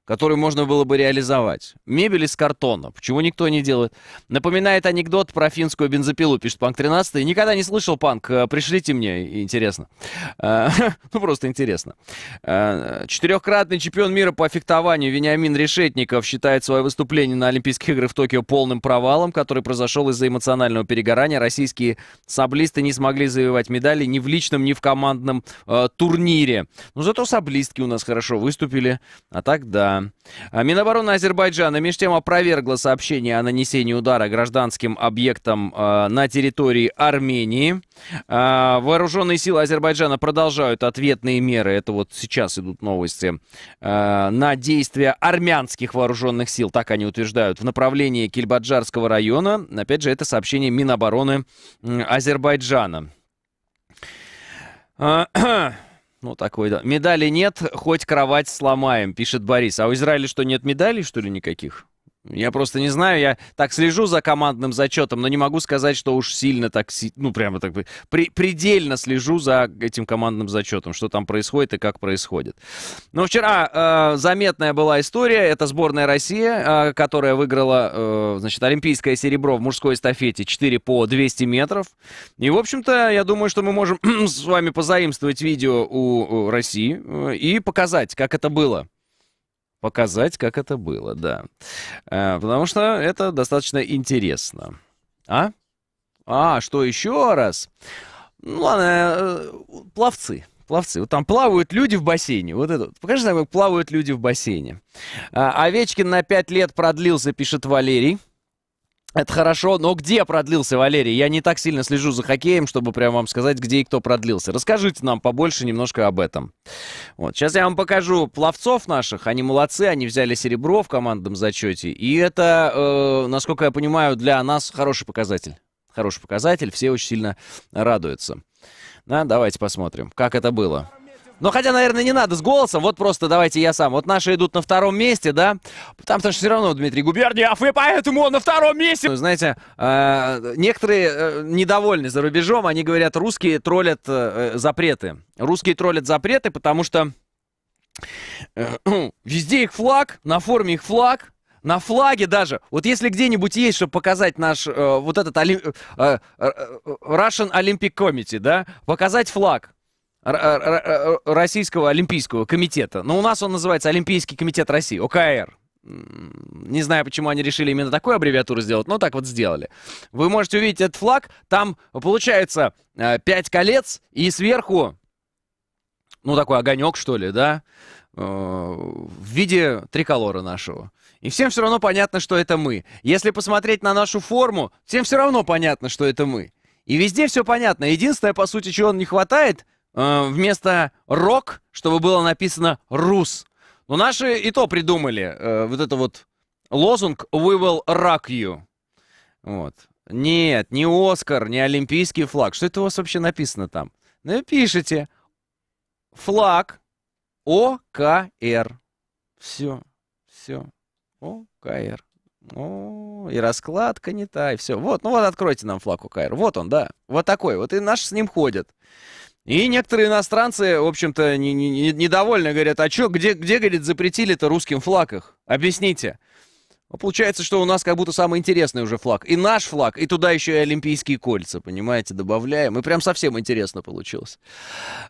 который можно было бы реализовать. Мебель из картона. Почему никто не делает? Напоминает анекдот про финскую бензопилу, пишет Панк 13. Никогда не слышал, Панк. Э, пришлите мне, интересно. Э, ну, просто интересно. Э, Четырехкратный чемпион мира по фехтованию Вениамин Решетников считает свое выступление на Олимпийских играх в Токио полным провалом, который произошел из-за эмоционального перегорания. Российские саблисты не смогли завоевать медали ни в личном, ни в командном турнире. Но ну, зато саблистки у нас хорошо выступили. А так, да. А, Минобороны Азербайджана меж тем опровергла сообщение о нанесении удара гражданским объектам э, а, на территории Армении. Э, вооруженные силы Азербайджана продолжают ответные меры, это вот сейчас идут новости, э, на действия армянских вооруженных сил, так они утверждают, в направлении Кильбаджарского района. Опять же, это сообщение Минобороны Азербайджана. Ну, такой, да. Медали нет, хоть кровать сломаем, пишет Борис. А у Израиля что, нет медалей, что ли, никаких? Я просто не знаю, я так слежу за командным зачетом, но не могу сказать, что уж сильно так, ну прямо так, при, предельно слежу за этим командным зачетом, что там происходит и как происходит. Но ну, вчера э, заметная была история, это сборная России, э, которая выиграла, э, значит, олимпийское серебро в мужской эстафете 4 по 200 метров. И, в общем-то, я думаю, что мы можем с вами позаимствовать видео у, у России э, и показать, как это было. Показать, как это было, да. Э, потому что это достаточно интересно. А? А, что еще раз? Ну ладно, э, пловцы. Пловцы. Вот там плавают люди в бассейне. Вот это. Покажи как плавают люди в бассейне. А, Овечкин на 5 лет продлился, пишет Валерий. Это хорошо, но где продлился Валерий? Я не так сильно слежу за хоккеем, чтобы прямо вам сказать, где и кто продлился. Расскажите нам побольше немножко об этом. Вот, сейчас я вам покажу пловцов наших. Они молодцы, они взяли серебро в командном зачете. И это, э, насколько я понимаю, для нас хороший показатель. Хороший показатель, все очень сильно радуются. Да, давайте посмотрим, как это было. Но ну, хотя, наверное, не надо с голосом, вот просто давайте я сам. Вот наши идут на втором месте, да? Там потому что все равно Дмитрий Губерниев, и поэтому он на втором месте. Ну, знаете, э, некоторые э, недовольны за рубежом, они говорят, русские троллят э, э запреты. Русские троллят запреты, потому что э, везде их флаг, на форме их флаг, на флаге даже. Вот если где-нибудь есть, чтобы показать наш э, вот этот оли... Э, э, э, Russian Olympic Committee, да, показать флаг. Э, э, э, Российского Олимпийского комитета. Но у нас он называется Олимпийский комитет России, ОКР. Не знаю, почему они решили именно такую аббревиатуру сделать, но так вот сделали. Вы можете увидеть этот флаг. Там получается 5 колец и сверху, ну, такой огонек, что ли, да, в виде триколора нашего. И всем все равно понятно, что это мы. Если посмотреть на нашу форму, всем все равно понятно, что это мы. И везде все понятно. Единственное, по сути, чего не хватает – Э, вместо «рок», чтобы было написано «рус». Но наши и то придумали. Э, вот это вот лозунг «We will rock you». Вот. Нет, не Оскар, не Олимпийский флаг. Что это у вас вообще написано там? Напишите Флаг ОКР. Все, все. ОКР. О, и раскладка не та, и все. Вот, ну вот откройте нам флаг ОКР. Вот он, да. Вот такой. Вот и наш с ним ходят. И некоторые иностранцы, в общем-то, не, недовольны, говорят, а что, где, где, говорит, запретили-то русским флаг их? Объясните. А получается, что у нас как будто самый интересный уже флаг. И наш флаг, и туда еще и олимпийские кольца, понимаете, добавляем. И прям совсем интересно получилось.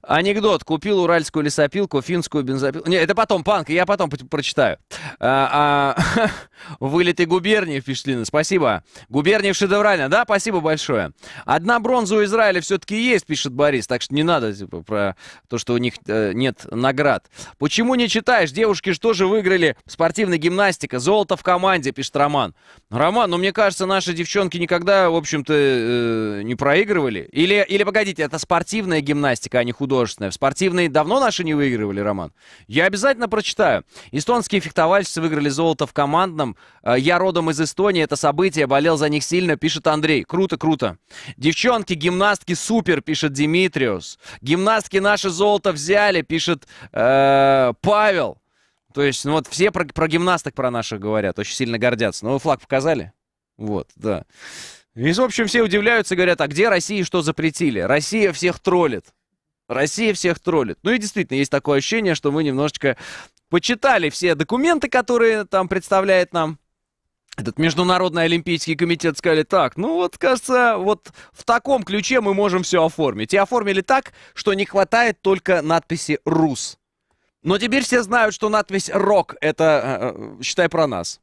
Анекдот. Купил уральскую лесопилку, финскую бензопилку. Не, это потом, панк, я потом прочитаю. А, а, вылеты губернии впечатлены. Спасибо. Губерниев шедеврально, да? Спасибо большое. Одна бронза у Израиля все-таки есть, пишет Борис. Так что не надо типа, про то, что у них э, нет наград. Почему не читаешь? Девушки же тоже выиграли спортивная гимнастика. Золото в команде команде, пишет Роман. Роман, ну мне кажется, наши девчонки никогда, в общем-то, э, не проигрывали. Или, или погодите, это спортивная гимнастика, а не художественная. В спортивной давно наши не выигрывали, Роман? Я обязательно прочитаю. Эстонские фехтовальщицы выиграли золото в командном. Э, Я родом из Эстонии, это событие, болел за них сильно, пишет Андрей. Круто, круто. Девчонки, гимнастки супер, пишет Димитриус. Гимнастки наше золото взяли, пишет э, Павел. То есть, ну вот все про, про гимнасток про наших говорят, очень сильно гордятся. Но ну, вы флаг показали? Вот, да. И, в общем, все удивляются, говорят, а где Россия, что запретили? Россия всех троллит. Россия всех троллит. Ну и действительно, есть такое ощущение, что мы немножечко почитали все документы, которые там представляет нам этот Международный Олимпийский комитет сказали, так, ну вот, кажется, вот в таком ключе мы можем все оформить. И оформили так, что не хватает только надписи «РУС». Но теперь все знают, что надпись «Рок» — это, э, э, считай, про нас.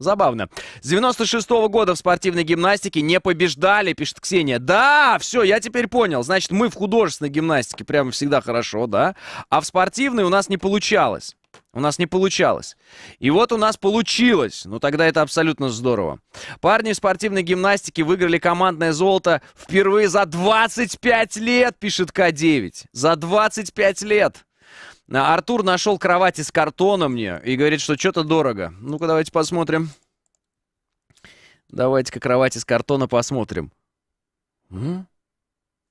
Забавно. С 96 -го года в спортивной гимнастике не побеждали, пишет Ксения. Да, все, я теперь понял. Значит, мы в художественной гимнастике прямо всегда хорошо, да? А в спортивной у нас не получалось. У нас не получалось. И вот у нас получилось. Ну тогда это абсолютно здорово. Парни в спортивной гимнастике выиграли командное золото впервые за 25 лет, пишет К9. За 25 лет. А Артур нашел кровать из картона мне и говорит, что что-то дорого. Ну-ка, давайте посмотрим. Давайте-ка кровать из картона посмотрим. М?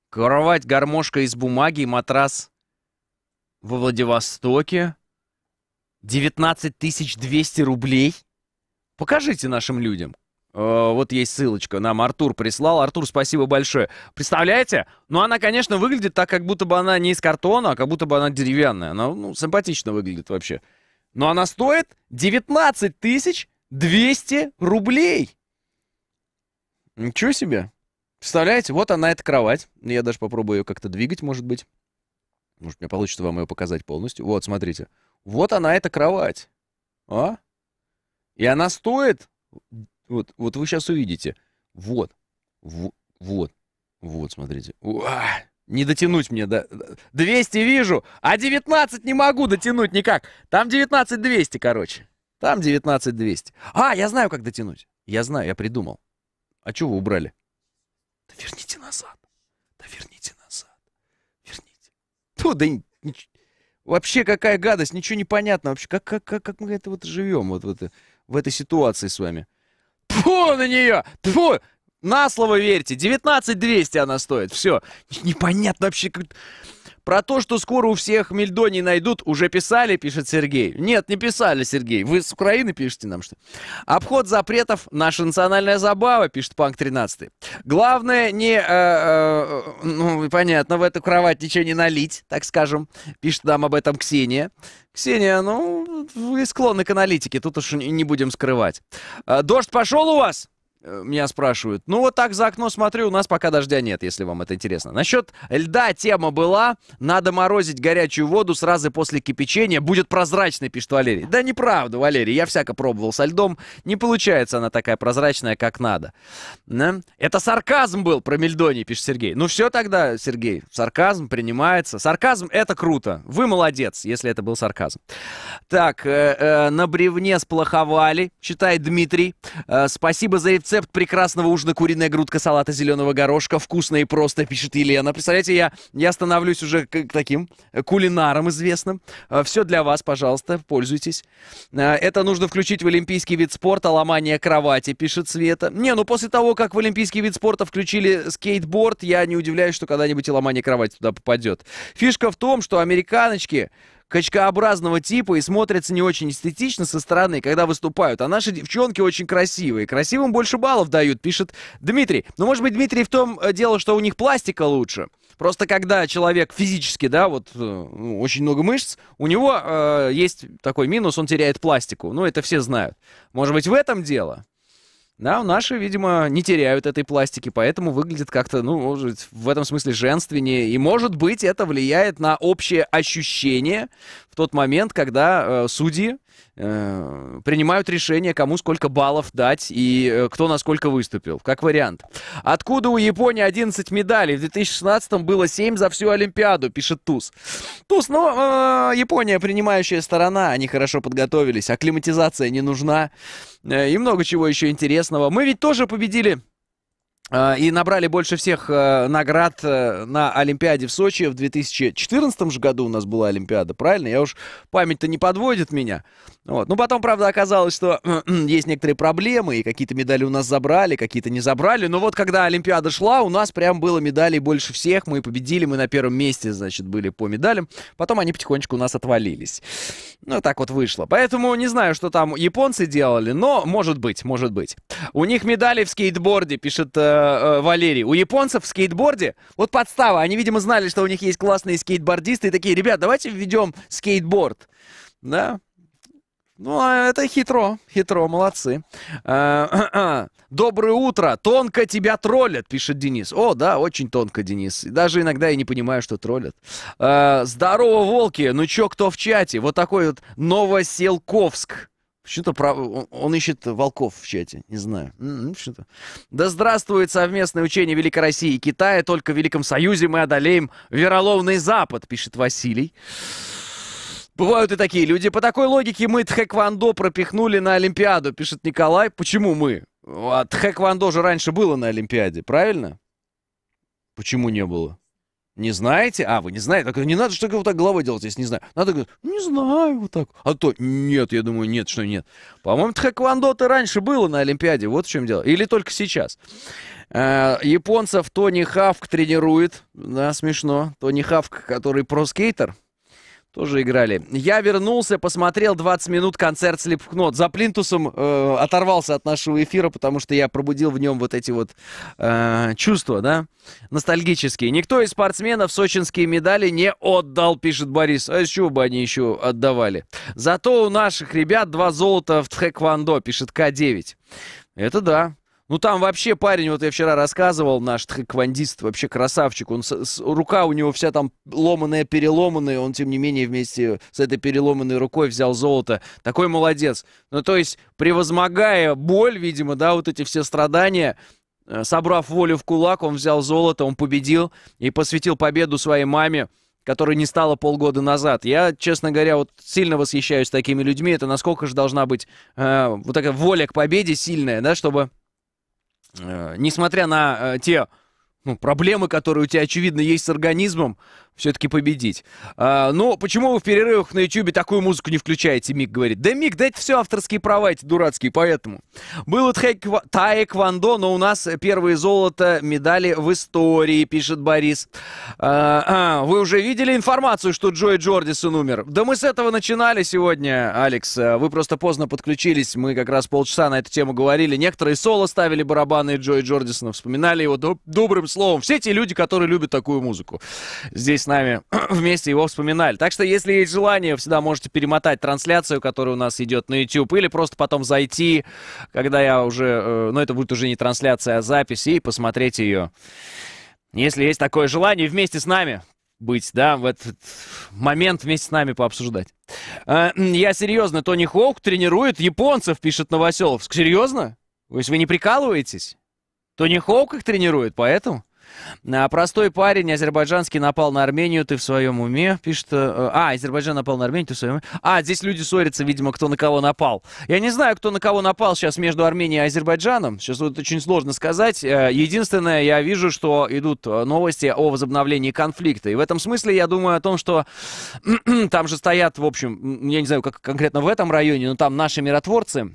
Кровать, гармошка из бумаги матрас во Владивостоке. 19 200 рублей. Покажите нашим людям. Э, вот есть ссылочка. Нам Артур прислал. Артур, спасибо большое. Представляете? Ну, она, конечно, выглядит так, как будто бы она не из картона, а как будто бы она деревянная. Она, ну, симпатично выглядит вообще. Но она стоит 19 тысяч 200 рублей. Ничего себе. Представляете? Вот она, эта кровать. Я даже попробую ее как-то двигать, может быть. Может, мне получится вам ее показать полностью. Вот, смотрите. Вот она, эта кровать. А? И она стоит вот, вот вы сейчас увидите. Вот, вот, вот, смотрите. Уа! Не дотянуть мне до... 200 вижу, а 19 не могу дотянуть никак. Там 19 200, короче. Там 19 200. А, я знаю, как дотянуть. Я знаю, я придумал. А чего вы убрали? Да верните назад. Да верните назад. Верните. Ту, да нич... Вообще какая гадость, ничего не понятно вообще. Как, как, как, мы это вот живем вот в, в этой ситуации с вами? Тьфу на нее! Тьфу! На слово верьте, 19 200 она стоит, все. Непонятно вообще, как... Про то, что скоро у всех мельдоний найдут, уже писали, пишет Сергей. Нет, не писали, Сергей. Вы с Украины пишете нам что? Обход запретов – наша национальная забава, пишет Панк 13. Главное не... Э, э, ну, понятно, в эту кровать ничего не налить, так скажем. Пишет нам об этом Ксения. Ксения, ну, вы склонны к аналитике, тут уж не будем скрывать. Э, дождь пошел у вас? Э, меня спрашивают. Ну, вот так за окно смотрю, у нас пока дождя нет, если вам это интересно. Насчет льда тема была. Надо морозить горячую воду сразу после кипячения. Будет прозрачный, пишет Валерий. Да неправда, Валерий. Я всяко пробовал со льдом. Не получается она такая прозрачная, как надо. Да? Это сарказм был про мельдони, пишет Сергей. Ну, все тогда, Сергей. Сарказм принимается. Сарказм — это круто. Вы молодец, если это был сарказм. Так, э, э, на бревне сплоховали, читает Дмитрий. Э, спасибо за рецепт Рецепт прекрасного ужина куриная грудка, салата зеленого горошка. Вкусно и просто, пишет Елена. Представляете, я, я становлюсь уже таким э, кулинаром известным. Э, Все для вас, пожалуйста, пользуйтесь. Э, это нужно включить в олимпийский вид спорта. Ломание кровати, пишет Света. Не, ну после того, как в олимпийский вид спорта включили скейтборд, я не удивляюсь, что когда-нибудь и ломание кровати туда попадет. Фишка в том, что американочки качкообразного типа и смотрятся не очень эстетично со стороны, когда выступают. А наши девчонки очень красивые. Красивым больше баллов дают, пишет Дмитрий. Но, ну, может быть, Дмитрий в том э, дело, что у них пластика лучше. Просто когда человек физически, да, вот э, ну, очень много мышц, у него э, есть такой минус, он теряет пластику. Ну, это все знают. Может быть, в этом дело? Да, наши, видимо, не теряют этой пластики, поэтому выглядит как-то, ну, может, в этом смысле женственнее. И, может быть, это влияет на общее ощущение в тот момент, когда э, судьи э, принимают решение, кому сколько баллов дать и э, кто насколько выступил, как вариант. Откуда у Японии 11 медалей? В 2016 было 7 за всю Олимпиаду, пишет Туз. Туз, ну, э, Япония принимающая сторона, они хорошо подготовились, акклиматизация не нужна э, и много чего еще интересного. Мы ведь тоже победили а, и набрали больше всех э, наград э, на Олимпиаде в Сочи в 2014 же году у нас была Олимпиада, правильно? Я уж память-то не подводит меня. Вот. Ну, потом, правда, оказалось, что есть некоторые проблемы, и какие-то медали у нас забрали, какие-то не забрали. Но вот когда Олимпиада шла, у нас прям было медалей больше всех. Мы победили, мы на первом месте, значит, были по медалям. Потом они потихонечку у нас отвалились. Ну, так вот вышло. Поэтому не знаю, что там японцы делали, но может быть, может быть. У них медали в скейтборде, пишет э, Э, э, Валерий. У японцев в скейтборде, вот подстава, они, видимо, знали, что у них есть классные скейтбордисты, и такие, ребят, давайте введем скейтборд. Да, ну, а это хитро, хитро, молодцы. Э, Доброе утро, тонко тебя троллят, пишет Денис. О, да, очень тонко, Денис. Даже иногда я не понимаю, что троллят. Здорово, волки, ну чё, кто в чате? Вот такой вот Новоселковск. Почему-то прав... он ищет волков в чате, не знаю. Почему-то. Да здравствует совместное учение Великой России и Китая. Только в Великом Союзе мы одолеем вероломный Запад, пишет Василий. Бывают и такие люди. По такой логике мы тхэквондо пропихнули на Олимпиаду, пишет Николай. Почему мы? А тхэквондо же раньше было на Олимпиаде, правильно? Почему не было? Не знаете? А, вы не знаете? Так, не надо, что вот так головой делать, если не знаю. Надо говорить, не знаю, вот так. А то, нет, я думаю, нет, что нет. По-моему, тхэквондо-то раньше было на Олимпиаде, вот в чем дело. Или только сейчас. Э, японцев Тони Хавк тренирует, да, смешно. Тони Хавк, который про скейтер. Тоже играли. Я вернулся, посмотрел 20 минут концерт Слепкнот. За плинтусом э, оторвался от нашего эфира, потому что я пробудил в нем вот эти вот э, чувства, да, ностальгические. Никто из спортсменов сочинские медали не отдал, пишет Борис. А еще бы они еще отдавали? Зато у наших ребят два золота в тхэквондо, пишет К9. Это да. Ну там вообще парень, вот я вчера рассказывал, наш тхэквондист, вообще красавчик, он с, с, рука у него вся там ломаная, переломанная, он тем не менее вместе с этой переломанной рукой взял золото. Такой молодец. Ну то есть превозмогая боль, видимо, да, вот эти все страдания, э, собрав волю в кулак, он взял золото, он победил и посвятил победу своей маме которая не стала полгода назад. Я, честно говоря, вот сильно восхищаюсь такими людьми. Это насколько же должна быть э, вот такая воля к победе сильная, да, чтобы Э, несмотря на э, те ну, проблемы, которые у тебя, очевидно, есть с организмом, все-таки победить. А, ну, почему вы в перерывах на ютубе такую музыку не включаете, Мик говорит. Да, Мик, дайте все авторские права эти дурацкие, поэтому. был Было таэквондо, но у нас первые золото медали в истории, пишет Борис. А, а, вы уже видели информацию, что Джой Джордисон умер? Да мы с этого начинали сегодня, Алекс. А, вы просто поздно подключились, мы как раз полчаса на эту тему говорили. Некоторые соло ставили барабаны Джой Джордисона, вспоминали его доб добрым словом. Все те люди, которые любят такую музыку. Здесь с нами вместе его вспоминали. Так что, если есть желание, всегда можете перемотать трансляцию, которая у нас идет на YouTube, или просто потом зайти, когда я уже... Э, ну, это будет уже не трансляция, а запись, и посмотреть ее. Если есть такое желание, вместе с нами быть, да, в этот момент вместе с нами пообсуждать. Э, я серьезно, Тони Хоук тренирует японцев, пишет Новоселовск. Серьезно? То есть вы не прикалываетесь? Тони Хоук их тренирует, поэтому... А, простой парень азербайджанский напал на Армению, ты в своем уме, пишет... Э, а, Азербайджан напал на Армению, ты в своем уме. А, здесь люди ссорятся, видимо, кто на кого напал. Я не знаю, кто на кого напал сейчас между Арменией и Азербайджаном. Сейчас вот очень сложно сказать. Э, единственное, я вижу, что идут э, новости о возобновлении конфликта. И в этом смысле я думаю о том, что там же стоят, в общем, я не знаю, как конкретно в этом районе, но там наши миротворцы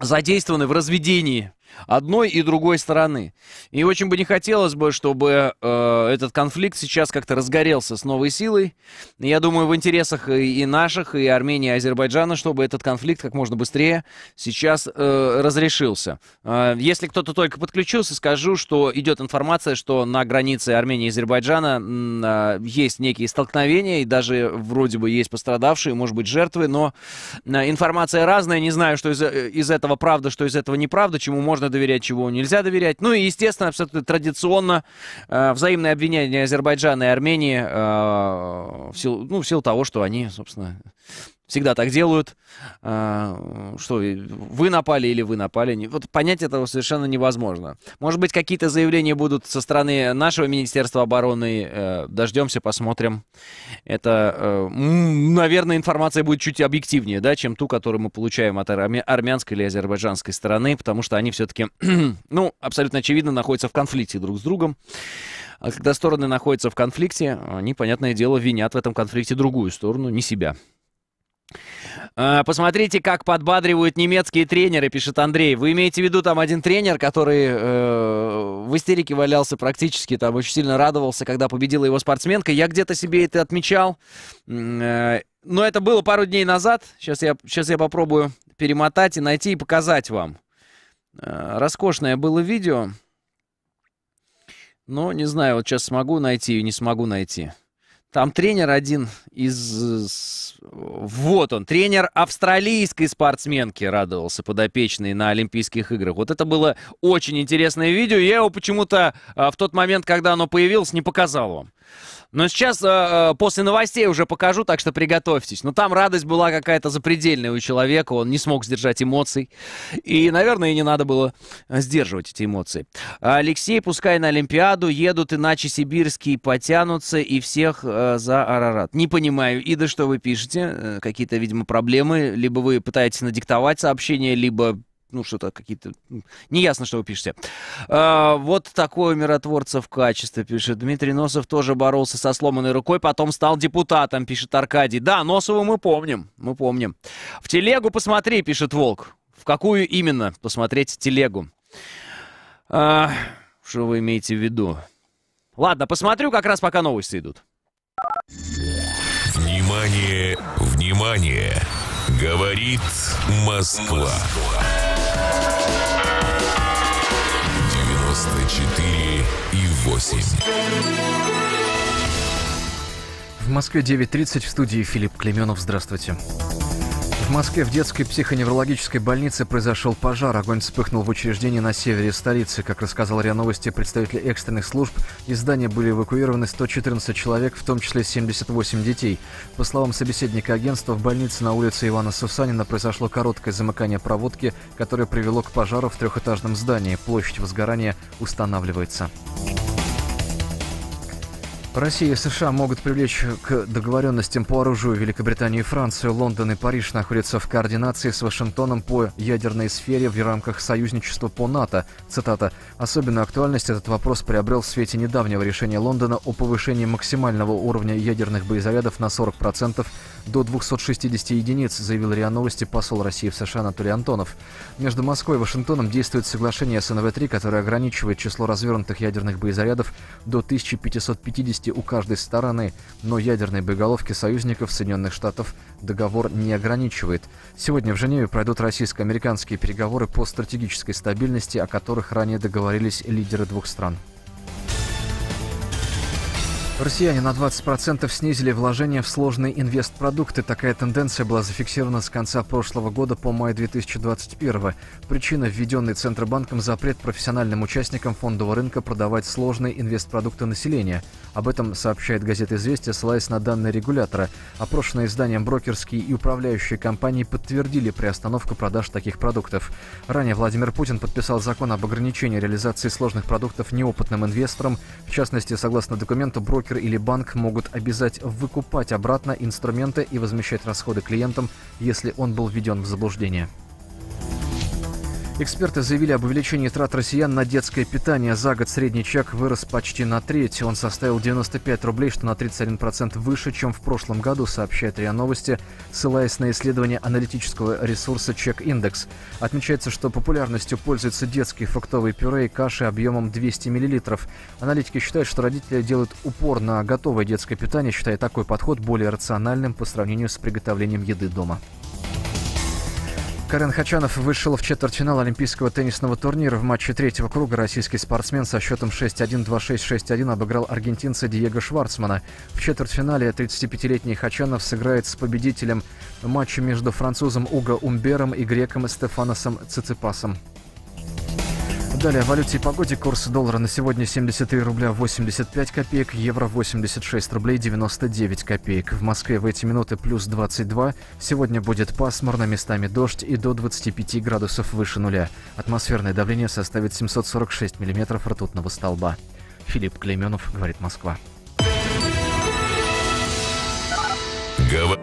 задействованы в разведении одной и другой стороны. И очень бы не хотелось бы, чтобы э, этот конфликт сейчас как-то разгорелся с новой силой. Я думаю, в интересах и, наших, и Армении, и Азербайджана, чтобы этот конфликт как можно быстрее сейчас э, разрешился. Э, если кто-то только подключился, скажу, что идет информация, что на границе Армении и Азербайджана э, есть некие столкновения, и даже вроде бы есть пострадавшие, может быть, жертвы, но э, информация разная, не знаю, что из, э, из этого правда, что из этого неправда, чему можно можно доверять, чего нельзя доверять. Ну и, естественно, абсолютно традиционно э, взаимное обвинение Азербайджана и Армении э, в, силу, ну, в силу того, что они, собственно, Всегда так делают. А, что, вы напали или вы напали. Вот понять этого совершенно невозможно. Может быть, какие-то заявления будут со стороны нашего Министерства обороны. Э, дождемся, посмотрим. Это, э, наверное, информация будет чуть объективнее, да, чем ту, которую мы получаем от армянской или азербайджанской стороны, потому что они все-таки, ну, абсолютно очевидно, находятся в конфликте друг с другом. А когда стороны находятся в конфликте, они, понятное дело, винят в этом конфликте другую сторону, не себя. Э, посмотрите, как подбадривают немецкие тренеры, пишет Андрей. Вы имеете в виду там один тренер, который э, в истерике валялся практически, там очень сильно радовался, когда победила его спортсменка. Я где-то себе это отмечал. Э, но это было пару дней назад. Сейчас я, сейчас я попробую перемотать и найти и показать вам. Э, роскошное было видео. Но не знаю, вот сейчас смогу найти или не смогу найти. Там тренер один из... Вот он, тренер австралийской спортсменки радовался подопечный на Олимпийских играх. Вот это было очень интересное видео. Я его почему-то а, в тот момент, когда оно появилось, не показал вам. Но сейчас э, э, после новостей уже покажу, так что приготовьтесь. Но там радость была какая-то запредельная у человека, он не смог сдержать эмоций. И, наверное, и не надо было э, сдерживать эти эмоции. Алексей, пускай на Олимпиаду едут, иначе сибирские потянутся и всех э, за Арарат. Не понимаю, Ида, что вы пишете? Э, какие-то, видимо, проблемы. Либо вы пытаетесь надиктовать сообщение, либо ну, что-то какие-то... Неясно, что вы пишете. А, вот такое миротворцев качество, пишет Дмитрий Носов, тоже боролся со сломанной рукой, потом стал депутатом, пишет Аркадий. Да, Носова мы помним, мы помним. В телегу посмотри, пишет Волк. В какую именно посмотреть телегу? А, что вы имеете в виду? Ладно, посмотрю, как раз пока новости идут. Внимание, внимание! Говорит Москва. Москва. 94 и 8. В Москве 9.30 в студии Филипп Клеменов. Здравствуйте. Здравствуйте. В Москве в детской психоневрологической больнице произошел пожар. Огонь вспыхнул в учреждении на севере столицы. Как рассказал РИА Новости представители экстренных служб, из здания были эвакуированы 114 человек, в том числе 78 детей. По словам собеседника агентства, в больнице на улице Ивана Сусанина произошло короткое замыкание проводки, которое привело к пожару в трехэтажном здании. Площадь возгорания устанавливается. Россия и США могут привлечь к договоренностям по оружию Великобританию и Францию. Лондон и Париж находятся в координации с Вашингтоном по ядерной сфере в рамках союзничества по НАТО. Цитата. Особенную актуальность этот вопрос приобрел в свете недавнего решения Лондона о повышении максимального уровня ядерных боезарядов на 40% до 260 единиц, заявил РИА Новости посол России в США Анатолий Антонов. Между Москвой и Вашингтоном действует соглашение СНВ-3, которое ограничивает число развернутых ядерных боезарядов до 1550 у каждой стороны, но ядерные боеголовки союзников Соединенных Штатов договор не ограничивает. Сегодня в Женеве пройдут российско-американские переговоры по стратегической стабильности, о которых ранее договорились лидеры двух стран. Россияне на 20% снизили вложения в сложные инвестпродукты. Такая тенденция была зафиксирована с конца прошлого года по май 2021. Причина – введенный Центробанком запрет профессиональным участникам фондового рынка продавать сложные инвестпродукты населения. Об этом сообщает газета «Известия», ссылаясь на данные регулятора. Опрошенные изданием брокерские и управляющие компании подтвердили приостановку продаж таких продуктов. Ранее Владимир Путин подписал закон об ограничении реализации сложных продуктов неопытным инвесторам. В частности, согласно документу, брокер брокер или банк могут обязать выкупать обратно инструменты и возмещать расходы клиентам, если он был введен в заблуждение. Эксперты заявили об увеличении трат россиян на детское питание. За год средний чек вырос почти на треть. Он составил 95 рублей, что на 31% выше, чем в прошлом году, сообщает РИА Новости, ссылаясь на исследование аналитического ресурса «Чек-индекс». Отмечается, что популярностью пользуются детские фруктовые пюре и каши объемом 200 мл. Аналитики считают, что родители делают упор на готовое детское питание, считая такой подход более рациональным по сравнению с приготовлением еды дома. Карен Хачанов вышел в четвертьфинал Олимпийского теннисного турнира. В матче третьего круга российский спортсмен со счетом 6-1, 2-6, 6-1 обыграл аргентинца Диего Шварцмана. В четвертьфинале 35-летний Хачанов сыграет с победителем матча между французом Уго Умбером и греком Стефаносом Циципасом. Далее о валюте и погоде. Курс доллара на сегодня 73 рубля 85 копеек, евро 86 рублей 99 копеек. В Москве в эти минуты плюс 22. Сегодня будет пасмурно, местами дождь и до 25 градусов выше нуля. Атмосферное давление составит 746 миллиметров ртутного столба. Филипп Клеменов, говорит Москва. Гов...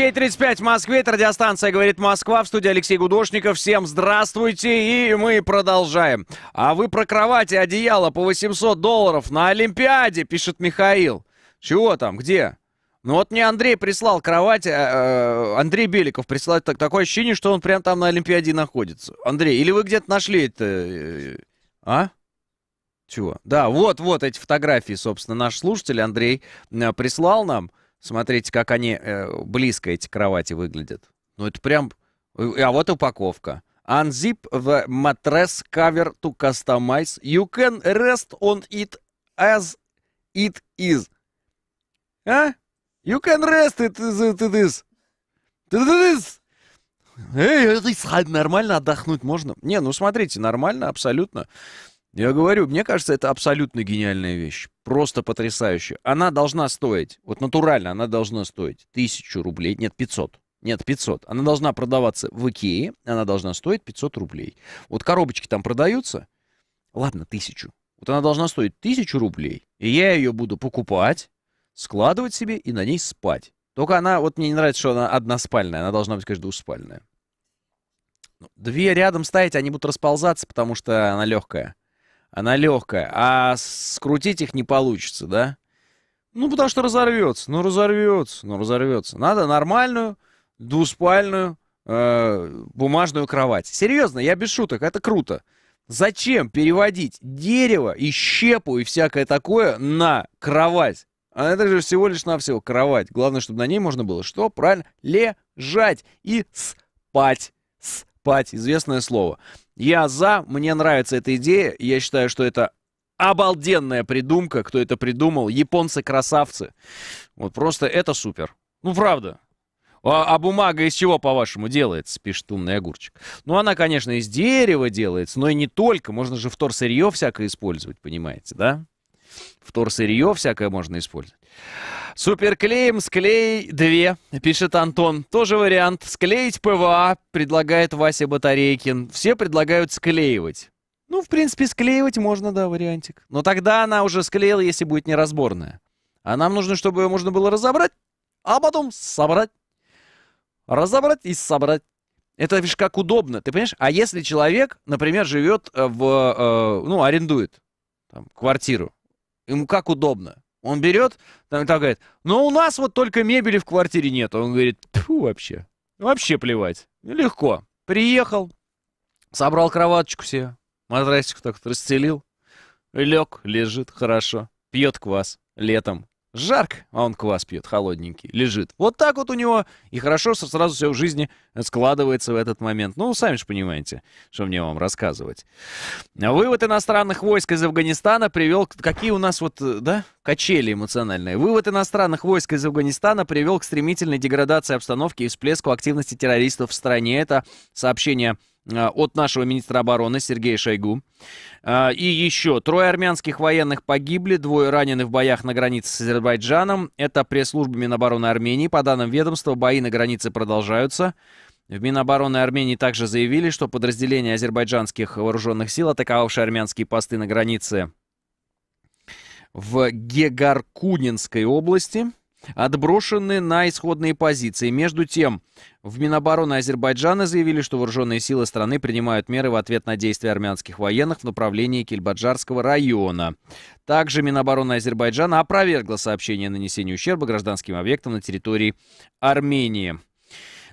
9.35 в Москве, это радиостанция «Говорит Москва», в студии Алексей Гудошников. Всем здравствуйте, и мы продолжаем. А вы про кровати, одеяло по 800 долларов на Олимпиаде, пишет Михаил. Чего там, где? Ну вот мне Андрей прислал кровать, э, э Андрей Беликов прислал, так, такое ощущение, что он прям там на Олимпиаде находится. Андрей, или вы где-то нашли это, э, э а? Чего? Да, вот, вот эти фотографии, собственно, наш слушатель Андрей э, прислал нам. Смотрите, как они э, близко, эти кровати, выглядят. Ну, это прям... Э, а вот упаковка. Unzip the mattress cover to customize. You can rest on it as it is. А? You can rest it as it is. It is. Эй, это нормально отдохнуть можно? Не, ну смотрите, нормально абсолютно. Я говорю, мне кажется, это абсолютно гениальная вещь. Просто потрясающая. Она должна стоить, вот натурально она должна стоить тысячу рублей, нет, 500. Нет, 500. Она должна продаваться в Икее, она должна стоить 500 рублей. Вот коробочки там продаются, ладно, тысячу. Вот она должна стоить тысячу рублей, и я ее буду покупать, складывать себе и на ней спать. Только она, вот мне не нравится, что она односпальная, она должна быть, конечно, двуспальная. Ну, две рядом ставить, они будут расползаться, потому что она легкая она легкая, а скрутить их не получится, да? Ну, потому что разорвется, ну разорвется, ну разорвется. Надо нормальную, двуспальную, э, бумажную кровать. Серьезно, я без шуток, это круто. Зачем переводить дерево и щепу и всякое такое на кровать? А это же всего лишь навсего кровать. Главное, чтобы на ней можно было что? Правильно, лежать и спать. Спать, известное слово. Я за, мне нравится эта идея, я считаю, что это обалденная придумка, кто это придумал, японцы красавцы. Вот просто это супер. Ну, правда. А, а бумага из чего, по-вашему, делается? Пишет умный огурчик. Ну, она, конечно, из дерева делается, но и не только. Можно же вторсырье всякое использовать, понимаете, да? вторсырье всякое можно использовать. Суперклеем склей 2, пишет Антон. Тоже вариант. Склеить ПВА, предлагает Вася Батарейкин. Все предлагают склеивать. Ну, в принципе, склеивать можно, да, вариантик. Но тогда она уже склеила, если будет неразборная. А нам нужно, чтобы ее можно было разобрать, а потом собрать. Разобрать и собрать. Это, видишь, как удобно, ты понимаешь? А если человек, например, живет э, в, э, ну, арендует там, квартиру, Ему как удобно. Он берет, там, там говорит, но «Ну, у нас вот только мебели в квартире нет. Он говорит, фу, вообще, вообще плевать. Ну, легко. Приехал, собрал кроваточку себе, матрасик так расцелил, лег, лежит, хорошо, пьет квас летом, Жарк, а он квас пьет, холодненький, лежит. Вот так вот у него, и хорошо, что сразу все в жизни складывается в этот момент. Ну, сами же понимаете, что мне вам рассказывать. Вывод иностранных войск из Афганистана привел... Какие у нас вот, да, качели эмоциональные. Вывод иностранных войск из Афганистана привел к стремительной деградации обстановки и всплеску активности террористов в стране. Это сообщение Э, от нашего министра обороны Сергея Шойгу. Э, и еще трое армянских военных погибли, двое ранены в боях на границе с Азербайджаном. Это пресс-служба Минобороны Армении. По данным ведомства, бои на границе продолжаются. В Минобороны Армении также заявили, что подразделения азербайджанских вооруженных сил, атаковавшие армянские посты на границе в Гегаркунинской области, отброшены на исходные позиции. Между тем, в Минобороны Азербайджана заявили, что вооруженные силы страны принимают меры в ответ на действия армянских военных в направлении Кельбаджарского района. Также Минобороны Азербайджана опровергла сообщение о нанесении ущерба гражданским объектам на территории Армении.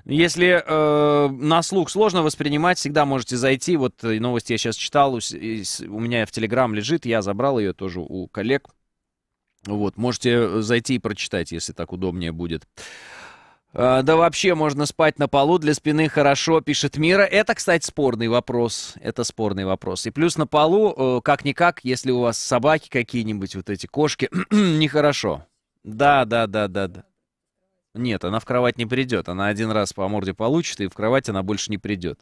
Если э, на слух сложно воспринимать, всегда можете зайти. Вот э, новости я сейчас читал, у, у меня в Телеграм лежит, я забрал ее тоже у коллег. Вот, можете э, зайти и прочитать, если так удобнее будет. А, да вообще можно спать на полу, для спины хорошо, пишет Мира. Это, кстати, спорный вопрос. Это спорный вопрос. И плюс на полу, э, как-никак, если у вас собаки какие-нибудь, вот эти кошки, нехорошо. Да, да, да, да, да. Нет, она в кровать не придет. Она один раз по морде получит, и в кровать она больше не придет.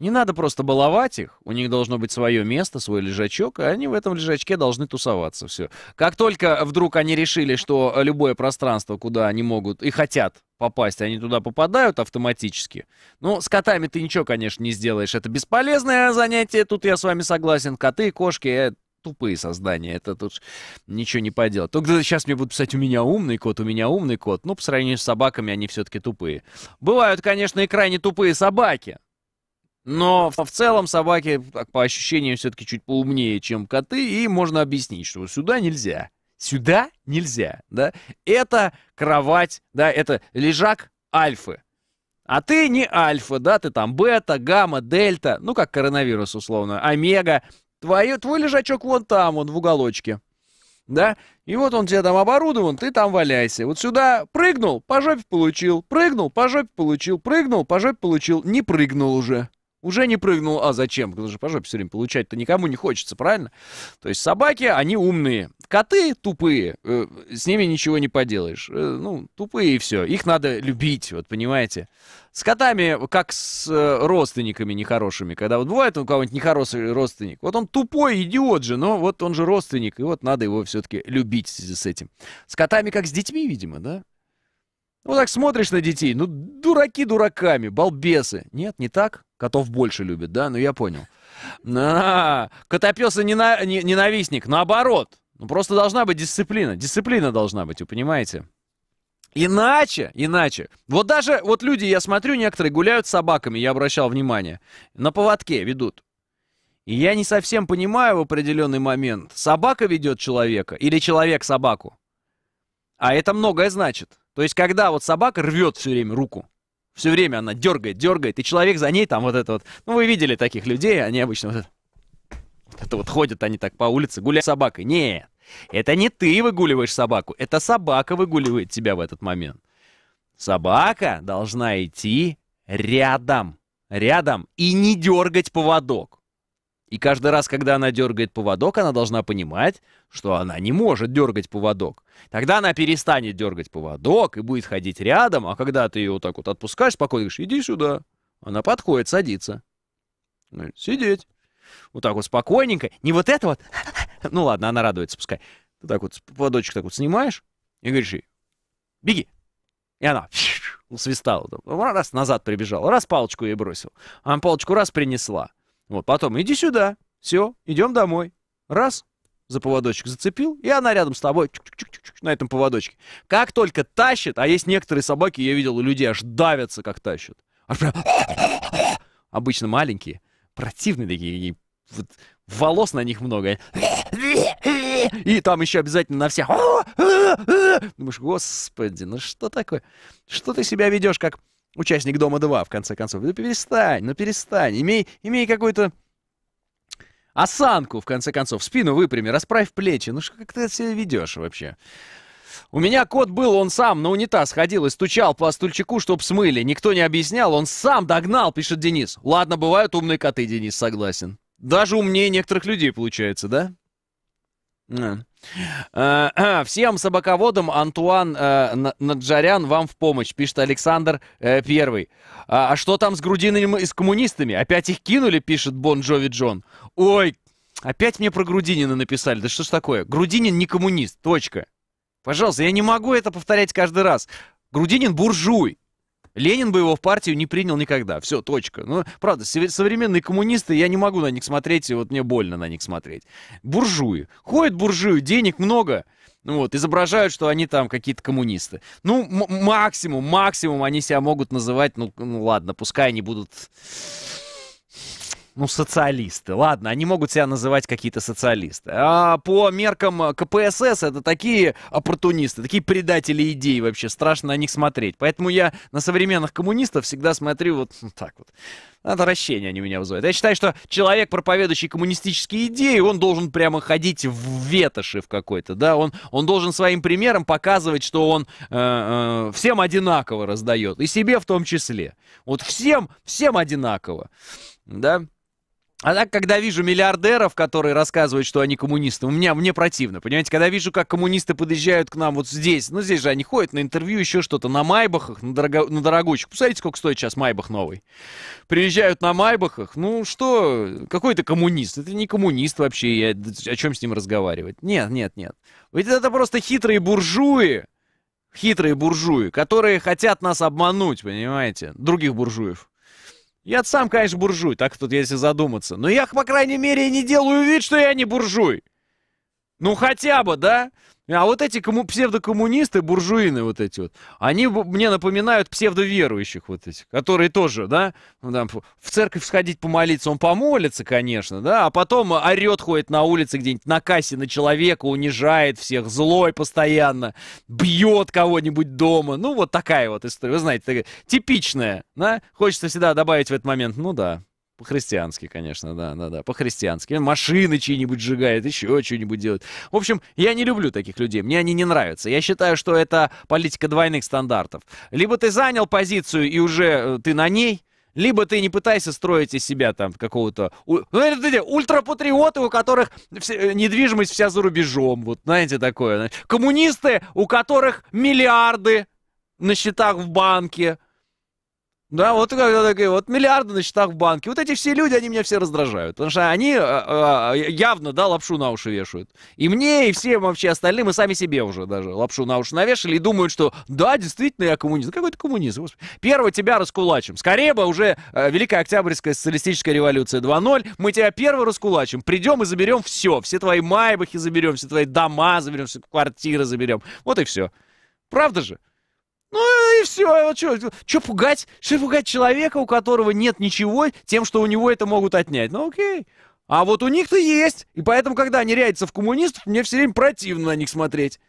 Не надо просто баловать их. У них должно быть свое место, свой лежачок, и они в этом лежачке должны тусоваться. Все. Как только вдруг они решили, что любое пространство, куда они могут и хотят попасть, они туда попадают автоматически. Ну, с котами ты ничего, конечно, не сделаешь. Это бесполезное занятие, тут я с вами согласен. Коты и кошки э, тупые создания. Это тут ничего не поделать. Только сейчас мне будут писать, у меня умный кот, у меня умный кот. Ну, по сравнению с собаками, они все-таки тупые. Бывают, конечно, и крайне тупые собаки. Но в целом собаки, так, по ощущениям, все-таки чуть поумнее, чем коты, и можно объяснить, что сюда нельзя. Сюда нельзя, да? Это кровать, да, это лежак альфы. А ты не альфа, да, ты там бета, гамма, дельта, ну как коронавирус условно, омега. Твой, твой лежачок вон там, он в уголочке да? И вот он тебе там оборудован, ты там валяйся. Вот сюда прыгнул, по жопе получил, прыгнул, по жопе получил, прыгнул, по жопе получил, не прыгнул уже. Уже не прыгнул, а зачем? Потому что по жопе все время получать-то никому не хочется, правильно? То есть собаки, они умные. Коты тупые, э, с ними ничего не поделаешь. Э, ну, тупые и все. Их надо любить, вот понимаете. С котами, как с э, родственниками нехорошими. Когда вот бывает у кого-нибудь нехороший родственник. Вот он тупой идиот же, но вот он же родственник, и вот надо его все-таки любить с этим. С котами, как с детьми, видимо, да? Ну так смотришь на детей, ну дураки дураками, балбесы. Нет, не так? Котов больше любят, да? Ну я понял. А, -а, -а котопеса нена... ненавистник, наоборот. Ну просто должна быть дисциплина. Дисциплина должна быть, вы понимаете? Иначе, иначе. Вот даже, вот люди, я смотрю, некоторые гуляют с собаками, я обращал внимание, на поводке ведут. И я не совсем понимаю в определенный момент, собака ведет человека или человек собаку. А это многое значит. То есть, когда вот собака рвет все время руку, все время она дергает, дергает, и человек за ней там вот это вот. Ну, вы видели таких людей, они обычно вот это вот, это вот ходят они так по улице, гуляют с собакой. Нет, это не ты выгуливаешь собаку, это собака выгуливает тебя в этот момент. Собака должна идти рядом, рядом и не дергать поводок. И каждый раз, когда она дергает поводок, она должна понимать, что она не может дергать поводок. Тогда она перестанет дергать поводок и будет ходить рядом, а когда ты ее вот так вот отпускаешь, спокойно говоришь, иди сюда. Она подходит, садится. Ну, сидеть. Вот так вот спокойненько. Не вот это вот. Ну ладно, она радуется, пускай. Ты так вот поводочек так вот снимаешь и говоришь ей, беги. И она свистала. Раз назад прибежала, раз палочку ей бросил. Она палочку раз принесла. Вот, потом иди сюда, все, идем домой. Раз, за поводочек зацепил, и она рядом с тобой чук -чук -чук на этом поводочке. Как только тащит, а есть некоторые собаки, я видел у людей, аж давятся, как тащат. Аж прям... Обычно маленькие, противные такие, и вот волос на них много. И там еще обязательно на всех. Думаешь, господи, ну что такое? Что ты себя ведешь, как Участник Дома-2, в конце концов. Ну перестань, ну перестань. Имей, имей какую то осанку, в конце концов. Спину выпрями, расправь плечи. Ну что, как ты себя ведешь вообще? У меня кот был, он сам на унитаз ходил и стучал по стульчику, чтоб смыли. Никто не объяснял, он сам догнал, пишет Денис. Ладно, бывают умные коты, Денис, согласен. Даже умнее некоторых людей получается, да? Э, всем собаководам Антуан э, Наджарян вам в помощь, пишет Александр э, Первый. А, а что там с грудинами и с коммунистами? Опять их кинули, пишет Бон Джови Джон. Ой, опять мне про Грудинина написали. Да что ж такое? Грудинин не коммунист, точка. Пожалуйста, я не могу это повторять каждый раз. Грудинин буржуй. Ленин бы его в партию не принял никогда. Все, точка. Ну, правда, современные коммунисты, я не могу на них смотреть, и вот мне больно на них смотреть. Буржуи. Ходят буржуи, денег много. Ну вот, изображают, что они там какие-то коммунисты. Ну, максимум, максимум они себя могут называть, ну, ну ладно, пускай они будут ну, социалисты. Ладно, они могут себя называть какие-то социалисты. А по меркам КПСС это такие оппортунисты, такие предатели идей вообще. Страшно на них смотреть. Поэтому я на современных коммунистов всегда смотрю вот ну, так вот. Отвращение они меня вызывают. Я считаю, что человек, проповедующий коммунистические идеи, он должен прямо ходить в ветоши в какой-то, да, он, он должен своим примером показывать, что он э, э, всем одинаково раздает, и себе в том числе. Вот всем, всем одинаково, да. А так, когда вижу миллиардеров, которые рассказывают, что они коммунисты, у меня мне противно, понимаете? Когда вижу, как коммунисты подъезжают к нам вот здесь, ну здесь же они ходят на интервью, еще что-то, на майбахах, на, дорого, на дорогучих. Посмотрите, сколько стоит сейчас майбах новый. Приезжают на майбахах, ну что, какой то коммунист? Это не коммунист вообще, я, о чем с ним разговаривать? Нет, нет, нет. Ведь это просто хитрые буржуи, хитрые буржуи, которые хотят нас обмануть, понимаете, других буржуев. Я сам, конечно, буржуй, так тут если задуматься. Но я, по крайней мере, не делаю вид, что я не буржуй. Ну хотя бы, да? А вот эти кому псевдокоммунисты, буржуины вот эти вот, они мне напоминают псевдоверующих вот этих, которые тоже, да, ну, там, в церковь сходить помолиться, он помолится, конечно, да, а потом орет, ходит на улице где-нибудь на кассе на человека, унижает всех, злой постоянно, бьет кого-нибудь дома. Ну, вот такая вот история, вы знаете, такая, типичная, да? Хочется всегда добавить в этот момент, ну да, по-христиански, конечно, да, да, да, по-христиански. Машины чьи-нибудь сжигает, еще что-нибудь делает. В общем, я не люблю таких людей, мне они не нравятся. Я считаю, что это политика двойных стандартов. Либо ты занял позицию и уже э, ты на ней, либо ты не пытайся строить из себя там какого-то... Ну, это ультрапатриоты, у которых вся, э, недвижимость вся за рубежом. Вот, знаете, такое. Коммунисты, у которых миллиарды на счетах в банке. Да, вот когда такие вот миллиарды на счетах в банке. Вот эти все люди, они меня все раздражают. Потому что они э, э, явно, да, лапшу на уши вешают. И мне, и всем вообще остальным, и сами себе уже даже лапшу на уши навешали и думают, что да, действительно, я коммунист. Какой то коммунист? Господи. Первый тебя раскулачим. Скорее бы уже э, Великая Октябрьская социалистическая революция 2.0. Мы тебя первый раскулачим. Придем и заберем все. Все твои майбахи заберем, все твои дома заберем, все квартиры заберем. Вот и все. Правда же? Ну и все, что что пугать? Что пугать человека, у которого нет ничего, тем, что у него это могут отнять? Ну окей. А вот у них-то есть. И поэтому, когда они рядятся в коммунистов, мне все время противно на них смотреть.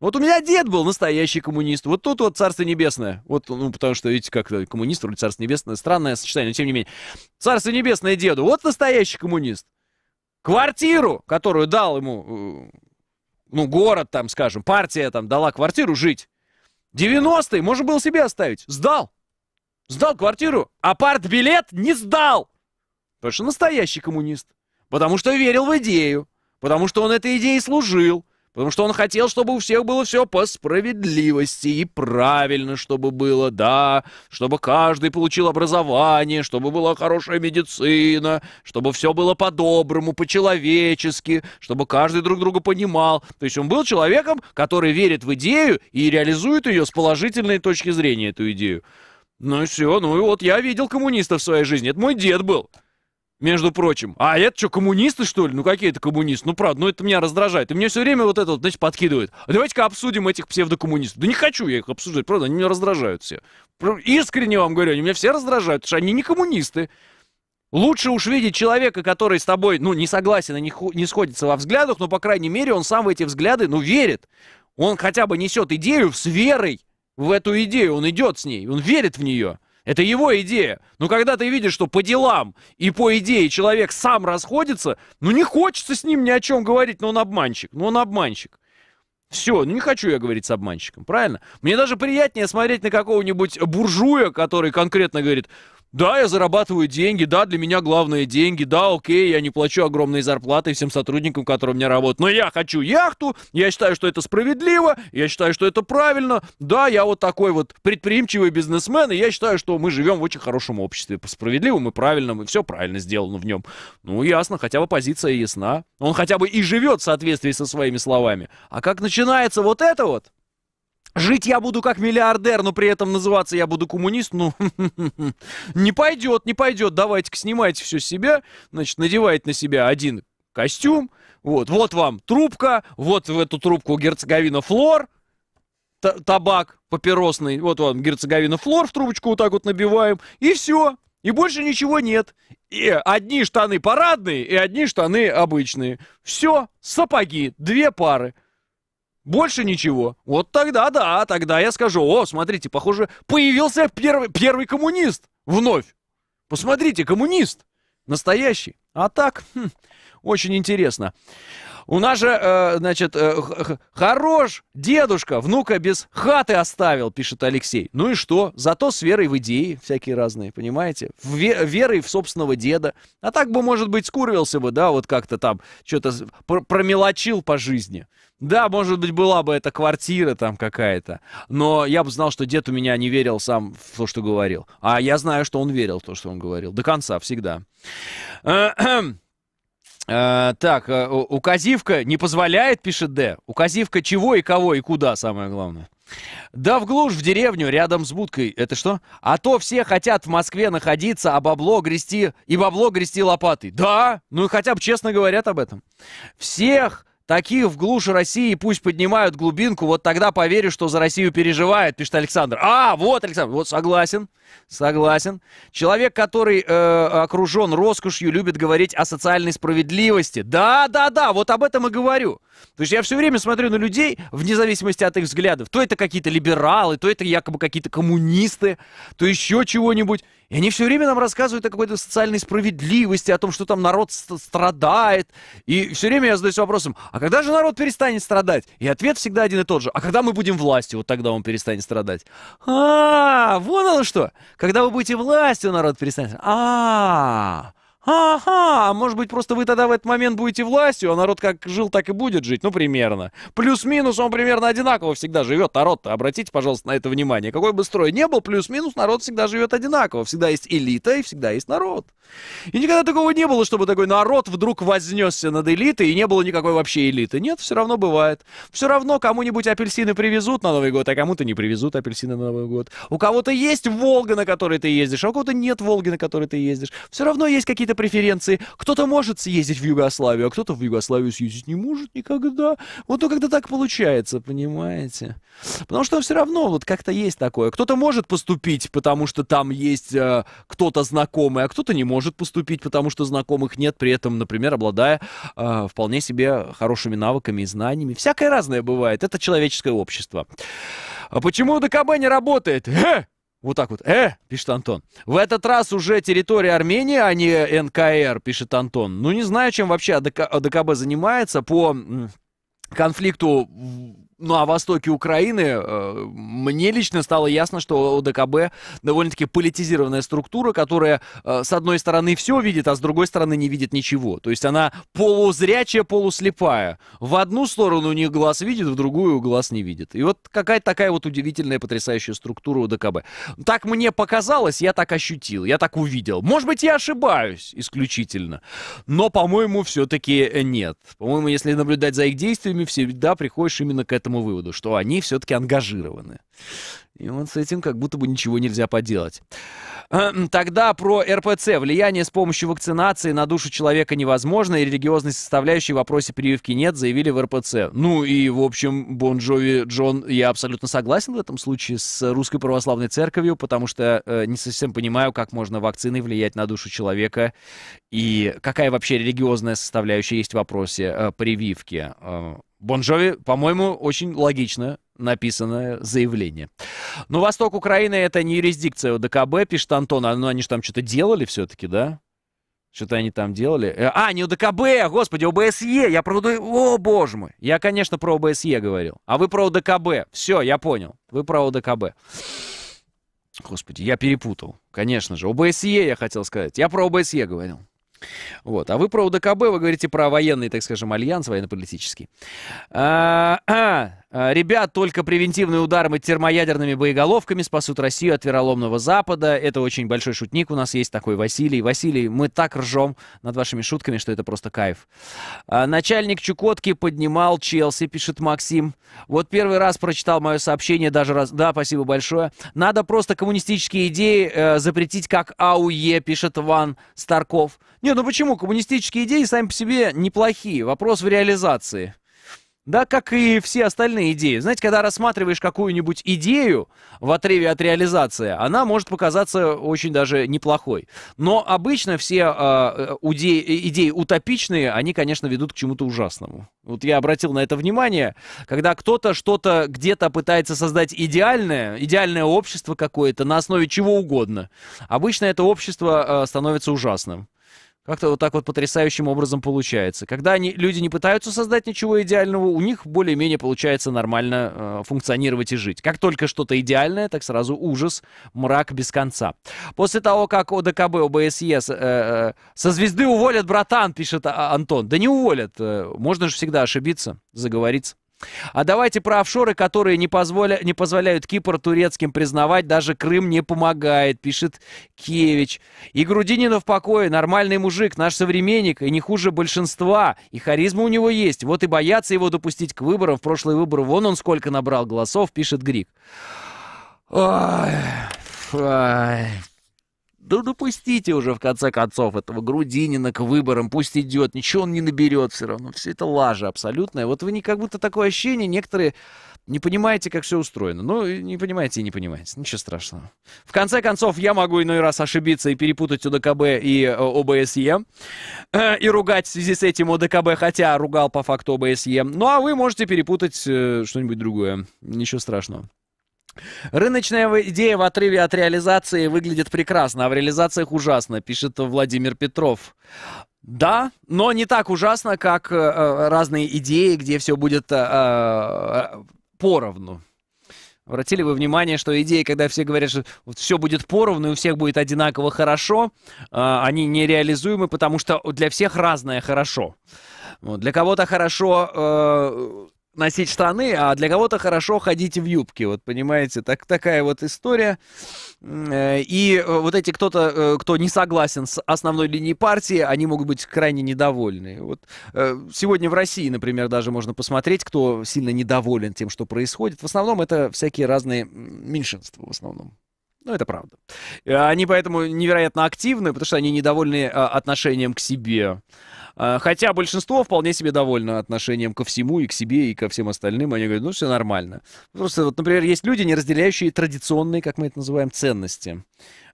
Вот у меня дед был настоящий коммунист. Вот тут вот Царство Небесное. Вот, ну, потому что, видите, как коммунист вроде Царство Небесное. Странное сочетание, но тем не менее. Царство Небесное деду. Вот настоящий коммунист. Квартиру, которую дал ему, э, ну, город там, скажем, партия там дала квартиру жить. 90-е можно было себе оставить. Сдал. Сдал квартиру, а парт-билет не сдал. Потому что настоящий коммунист. Потому что верил в идею. Потому что он этой идеей служил потому что он хотел, чтобы у всех было все по справедливости и правильно, чтобы было, да, чтобы каждый получил образование, чтобы была хорошая медицина, чтобы все было по-доброму, по-человечески, чтобы каждый друг друга понимал. То есть он был человеком, который верит в идею и реализует ее с положительной точки зрения, эту идею. Ну и все, ну и вот я видел коммуниста в своей жизни, это мой дед был между прочим. А это что, коммунисты, что ли? Ну какие это коммунисты? Ну правда, ну это меня раздражает. И мне все время вот это вот, значит, подкидывает. А давайте-ка обсудим этих псевдокоммунистов. Да не хочу я их обсуждать, правда, они меня раздражают все. Искренне вам говорю, они меня все раздражают, потому что они не коммунисты. Лучше уж видеть человека, который с тобой, ну, не согласен и не, ху- не сходится во взглядах, но, по крайней мере, он сам в эти взгляды, ну, верит. Он хотя бы несет идею с верой в эту идею, он идет с ней, он верит в нее. Это его идея. Но когда ты видишь, что по делам и по идее человек сам расходится, ну не хочется с ним ни о чем говорить, но он обманщик, но ну, он обманщик. Все, ну не хочу я говорить с обманщиком, правильно? Мне даже приятнее смотреть на какого-нибудь буржуя, который конкретно говорит, да, я зарабатываю деньги, да, для меня главное деньги, да, окей, я не плачу огромные зарплаты всем сотрудникам, которые у меня работают, но я хочу яхту, я считаю, что это справедливо, я считаю, что это правильно, да, я вот такой вот предприимчивый бизнесмен, и я считаю, что мы живем в очень хорошем обществе, по справедливому, и правильному, и все правильно сделано в нем. Ну, ясно, хотя бы позиция ясна, он хотя бы и живет в соответствии со своими словами. А как начинается вот это вот, Жить я буду как миллиардер, но при этом называться я буду коммунист. Ну, не пойдет, не пойдет. Давайте-ка снимайте все с себя. Значит, надевайте на себя один костюм. Вот, вот вам трубка. Вот в эту трубку герцоговина флор. Табак папиросный. Вот вам герцоговина флор в трубочку вот так вот набиваем. И все. И больше ничего нет. И одни штаны парадные, и одни штаны обычные. Все, сапоги, две пары. Больше ничего. Вот тогда да, тогда я скажу, о, смотрите, похоже, появился первый, первый коммунист вновь. Посмотрите, коммунист. Настоящий. А так, хм, очень интересно. У нас же, э, значит, э, хорош дедушка, внука без хаты оставил, пишет Алексей. Ну и что? Зато с верой в идеи всякие разные, понимаете? В ве- верой в собственного деда. А так бы, может быть, скурвился бы, да, вот как-то там что-то промелочил по жизни. Да, может быть, была бы эта квартира там какая-то, но я бы знал, что дед у меня не верил сам в то, что говорил. А я знаю, что он верил в то, что он говорил. До конца, всегда. Э, Э, так, э, указивка не позволяет, пишет Д. Указивка чего и кого и куда, самое главное. Да в глушь, в деревню, рядом с будкой. Это что? А то все хотят в Москве находиться, а бабло грести... И бабло грести лопатой. Да! Ну и хотя бы честно говорят об этом. Всех таких в глушь России пусть поднимают глубинку, вот тогда поверю, что за Россию переживает, пишет Александр. А, вот, Александр, вот согласен. Согласен. Человек, который э, окружен роскошью, любит говорить о социальной справедливости. Да, да, да, вот об этом и говорю. То есть я все время смотрю на людей, вне зависимости от их взглядов. То это какие-то либералы, то это якобы какие-то коммунисты, то еще чего-нибудь. И они все время нам рассказывают о какой-то социальной справедливости, о том, что там народ страдает. И все время я задаюсь вопросом, а когда же народ перестанет страдать? И ответ всегда один и тот же. А когда мы будем властью, вот тогда он перестанет страдать. А, -а, вон оно что. Когда вы будете властью, народ перестанет. А, -а, -а Ага, а может быть, просто вы тогда в этот момент будете властью, а народ как жил, так и будет жить, ну, примерно. Плюс-минус он примерно одинаково всегда живет, народ-то, обратите, пожалуйста, на это внимание. Какой бы строй ни был, плюс-минус народ всегда живет одинаково. Всегда есть элита и всегда есть народ. И никогда такого не было, чтобы такой народ вдруг вознесся над элитой, и не было никакой вообще элиты. Нет, все равно бывает. Все равно кому-нибудь апельсины привезут на Новый год, а кому-то не привезут апельсины на Новый год. У кого-то есть Волга, на которой ты ездишь, а у кого-то нет Волги, на которой ты ездишь. Все равно есть какие-то какие-то преференции. Кто-то может съездить в Югославию, а кто-то в Югославию съездить не может никогда. Вот то когда так получается, понимаете? Потому что все равно вот как-то есть такое. Кто-то может поступить, потому что там есть э, кто-то знакомый, а кто-то не может поступить, потому что знакомых нет, при этом, например, обладая э, вполне себе хорошими навыками и знаниями. Всякое разное бывает. Это человеческое общество. А почему ДКБ не работает? Э! Вот так вот. Э, пишет Антон. В этот раз уже территория Армении, а не НКР, пишет Антон. Ну, не знаю, чем вообще АДК, АДКБ занимается по конфликту ну а востоке Украины, э, мне лично стало ясно, что ОДКБ довольно-таки политизированная структура, которая э, с одной стороны все видит, а с другой стороны не видит ничего. То есть она полузрячая, полуслепая. В одну сторону у них глаз видит, в другую глаз не видит. И вот какая-то такая вот удивительная, потрясающая структура ОДКБ. Так мне показалось, я так ощутил, я так увидел. Может быть, я ошибаюсь исключительно, но, по-моему, все-таки э, нет. По-моему, если наблюдать за их действиями, всегда приходишь именно к этому этому выводу, что они все-таки ангажированы. И вот с этим как будто бы ничего нельзя поделать. Эм, тогда про РПЦ. Влияние с помощью вакцинации на душу человека невозможно, и религиозной составляющей в вопросе прививки нет, заявили в РПЦ. Ну и, в общем, Бонжови Джови Джон, я абсолютно согласен в этом случае с Русской Православной Церковью, потому что э, не совсем понимаю, как можно вакциной влиять на душу человека, и какая вообще религиозная составляющая есть в вопросе э, прививки. Э, Бон по-моему, очень логично написанное заявление. Но восток Украины это не юрисдикция ОДКБ, пишет Антон. А, ну, они же там что-то делали все-таки, да? Что-то они там делали. Э, а, не ОДКБ, господи, ОБСЕ. Я про ОД... О, боже мой. Я, конечно, про ОБСЕ говорил. А вы про ОДКБ. Все, я понял. Вы про ОДКБ. Господи, я перепутал. Конечно же. ОБСЕ я хотел сказать. Я про ОБСЕ говорил. Вот. А вы про УДКБ, вы говорите про военный, так скажем, альянс военно-политический. А, а, Э, ребят, только превентивные ударом мы термоядерными боеголовками спасут Россию от вероломного Запада. Это очень большой шутник. У нас есть такой Василий. Василий, мы так ржем над вашими шутками, что это просто кайф. Э, начальник Чукотки поднимал Челси, пишет Максим. Вот первый раз прочитал мое сообщение, даже раз... Да, спасибо большое. Надо просто коммунистические идеи э, запретить как АУЕ, пишет Ван Старков. Не, ну почему? Коммунистические идеи сами по себе неплохие. Вопрос в реализации да, как и все остальные идеи. Знаете, когда рассматриваешь какую-нибудь идею в отрыве от реализации, она может показаться очень даже неплохой. Но обычно все а, э, уде- идеи утопичные, они, конечно, ведут к чему-то ужасному. Вот я обратил на это внимание, когда кто-то что-то где-то пытается создать идеальное, идеальное общество какое-то на основе чего угодно. Обычно это общество э, становится ужасным. Как-то вот так вот потрясающим образом получается. Когда они, люди не пытаются создать ничего идеального, у них более-менее получается нормально э, функционировать и жить. Как только что-то идеальное, так сразу ужас, мрак без конца. После того, как ОДКБ, ОБСЕ э, э, со звезды уволят, братан, пишет а, Антон. Да не уволят, э, можно же всегда ошибиться, заговориться. А давайте про офшоры, которые не, позволя... не позволяют Кипр турецким признавать, даже Крым не помогает, пишет Кевич. И Грудинина в покое, нормальный мужик, наш современник, и не хуже большинства, и харизма у него есть. Вот и боятся его допустить к выборам. В прошлые выборы вон он сколько набрал голосов, пишет Грик. Ой, ой. Да допустите уже, в конце концов, этого Грудинина к выборам, пусть идет, ничего он не наберет все равно. Все это лажа абсолютная. Вот вы не как будто такое ощущение, некоторые не понимаете, как все устроено. Ну, не понимаете и не понимаете. Ничего страшного. В конце концов, я могу иной раз ошибиться и перепутать УДКБ и э, ОБСЕ. Э, и ругать в связи с этим ОДКБ, хотя ругал по факту ОБСЕ. Ну, а вы можете перепутать э, что-нибудь другое. Ничего страшного. Рыночная идея в отрыве от реализации выглядит прекрасно, а в реализациях ужасно, пишет Владимир Петров. Да, но не так ужасно, как э, э разные идеи, где все будет э, э, поровну. Обратили вы внимание, что идеи, когда все говорят, что все будет поровну, и у всех будет одинаково хорошо, э, они нереализуемы, потому что для всех разное хорошо. Вот. Для кого-то хорошо э, носить штаны, а для кого-то хорошо ходить в юбке, вот понимаете, так, такая вот история. Э, и э, вот эти кто-то, э, кто не согласен с основной линией партии, они могут быть крайне недовольны. Вот сегодня в России, например, даже можно посмотреть, кто сильно недоволен тем, что происходит. В основном это всякие разные меньшинства в основном. Ну, это правда. А, они поэтому невероятно активны, потому что они недовольны а, отношением к себе. А, хотя большинство вполне себе довольно отношением ко всему, и к себе, и ко всем остальным. Они говорят, ну, все нормально. Просто, вот, например, есть люди, не разделяющие традиционные, как мы это называем, ценности.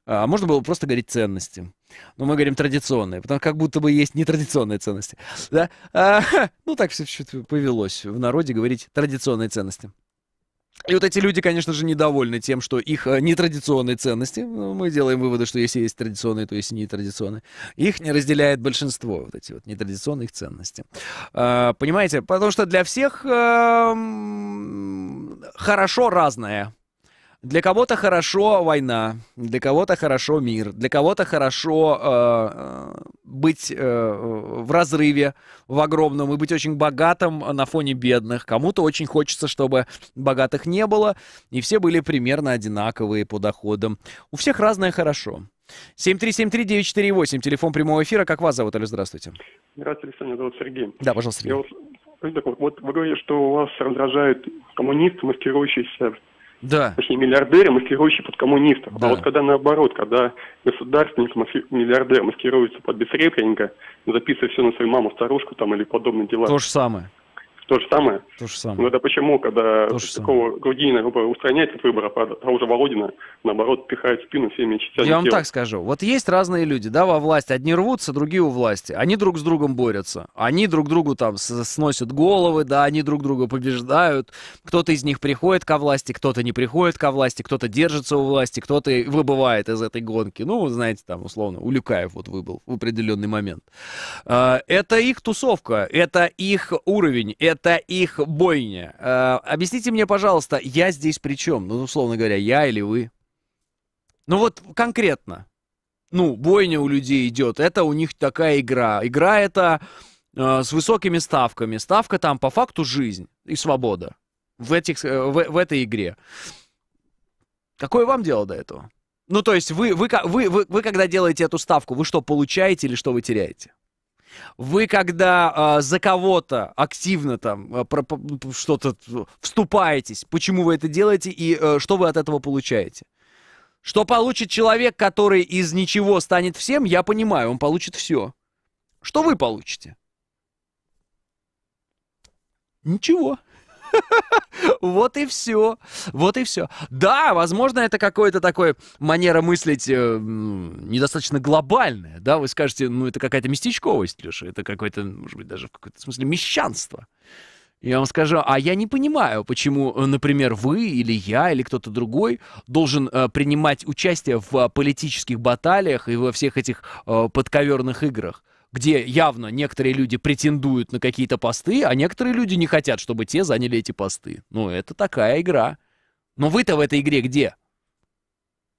А можно было просто говорить ценности. Но мы говорим традиционные, потому как будто бы есть нетрадиционные ценности. Да? А, ну, так все повелось в народе говорить традиционные ценности. И вот эти люди, конечно же, недовольны тем, что их э, нетрадиционные ценности, ну, мы делаем выводы, что если есть традиционные, то есть нетрадиционные, их не разделяет большинство, вот эти вот нетрадиционные их ценности. А, понимаете? Потому что для всех э, хорошо разное. Для кого-то хорошо война, для кого-то хорошо мир, для кого-то хорошо э, э, быть э, в разрыве в огромном и быть очень богатым на фоне бедных. Кому-то очень хочется, чтобы богатых не было, и все были примерно одинаковые по доходам. У всех разное хорошо. 7373948, телефон прямого эфира. Как вас зовут, Алю? Здравствуйте. Здравствуйте, Александр, меня зовут Сергей. Да, пожалуйста, Сергей. Я вот, вот вы говорите, что вас раздражают коммунисты, маскирующиеся да. точнее миллиардеры, маскирующие под коммунистов. А да. А вот когда наоборот, когда государственник, миллиардер маскируется под бессребренника, записывая все на свою маму, старушку там или подобные дела. То же самое. То же самое. То же самое. Но ну, это почему, когда такого Грудинина ну, грубо, устраняется от выборов, а того а же Володина, наоборот, пихает спину всеми частями Я вам тела. так скажу. Вот есть разные люди, да, во власти. Одни рвутся, другие у власти. Они друг с другом борются. Они друг другу там сносят головы, да, они друг друга побеждают. Кто-то из них приходит ко власти, кто-то не приходит ко власти, кто-то держится у власти, кто-то выбывает из этой гонки. Ну, знаете, там, условно, Улюкаев вот выбыл в определенный момент. А, это их тусовка, это их уровень, это это их бойня. Э, объясните мне, пожалуйста, я здесь при чем? Ну, условно говоря, я или вы? Ну вот конкретно. Ну, бойня у людей идет. Это у них такая игра. Игра это э, с высокими ставками. Ставка там по факту жизнь и свобода в, этих, э, в, в этой игре. Какое вам дело до этого? Ну, то есть вы, вы, вы, вы, вы когда делаете эту ставку, вы что, получаете или что вы теряете? Вы когда э, за кого-то активно там а, что-то вступаетесь, почему вы это делаете и э, что вы от этого получаете? Что получит человек, который из ничего станет всем, я понимаю, он получит все. Что вы получите? Ничего. Вот и все. Вот и все. Да, возможно, это какое-то такое манера мыслить э, недостаточно глобальная. Да, вы скажете, ну это какая-то местечковость, Леша. Это какое-то, может быть, даже в каком-то смысле мещанство. Я вам скажу, а я не понимаю, почему, э, например, вы или я или кто-то другой должен э, принимать участие в э, политических баталиях и во всех этих э, подковерных играх где явно некоторые люди претендуют на какие-то посты, а некоторые люди не хотят, чтобы те заняли эти посты. Ну, это такая игра. Но вы-то в этой игре где?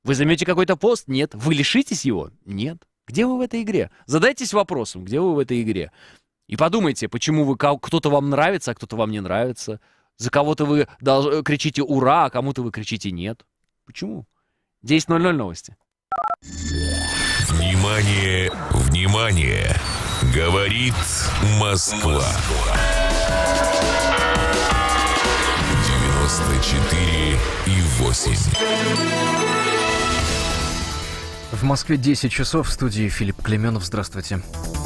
Вы займете какой-то пост? Нет. Вы лишитесь его? Нет. Где вы в этой игре? Задайтесь вопросом, где вы в этой игре? И подумайте, почему вы кто-то вам нравится, а кто-то вам не нравится. За кого-то вы долж... Э, кричите «Ура!», а кому-то вы кричите «Нет». Почему? 10.00 новости. Внимание, внимание! Говорит Москва. 94 и 8. В Москве 10 часов. В студии Филипп Клеменов. Здравствуйте. Здравствуйте.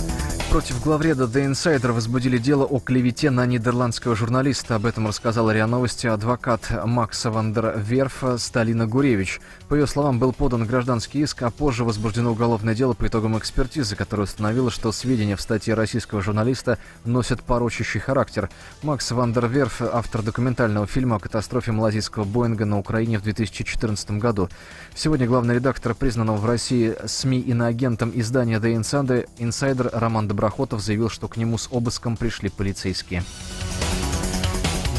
Против главреда The Insider возбудили дело о клевете на нидерландского журналиста. Об этом рассказала РИА Новости адвокат Макса Верфа Сталина Гуревич. По ее словам, был подан гражданский иск, а позже возбуждено уголовное дело по итогам экспертизы, которая установила, что сведения в статье российского журналиста носят порочащий характер. Макс Верф автор документального фильма о катастрофе малазийского Боинга на Украине в 2014 году. Сегодня главный редактор признанного в России СМИ иноагентом издания The Insider, Insider Роман Доброхотов заявил, что к нему с обыском пришли полицейские.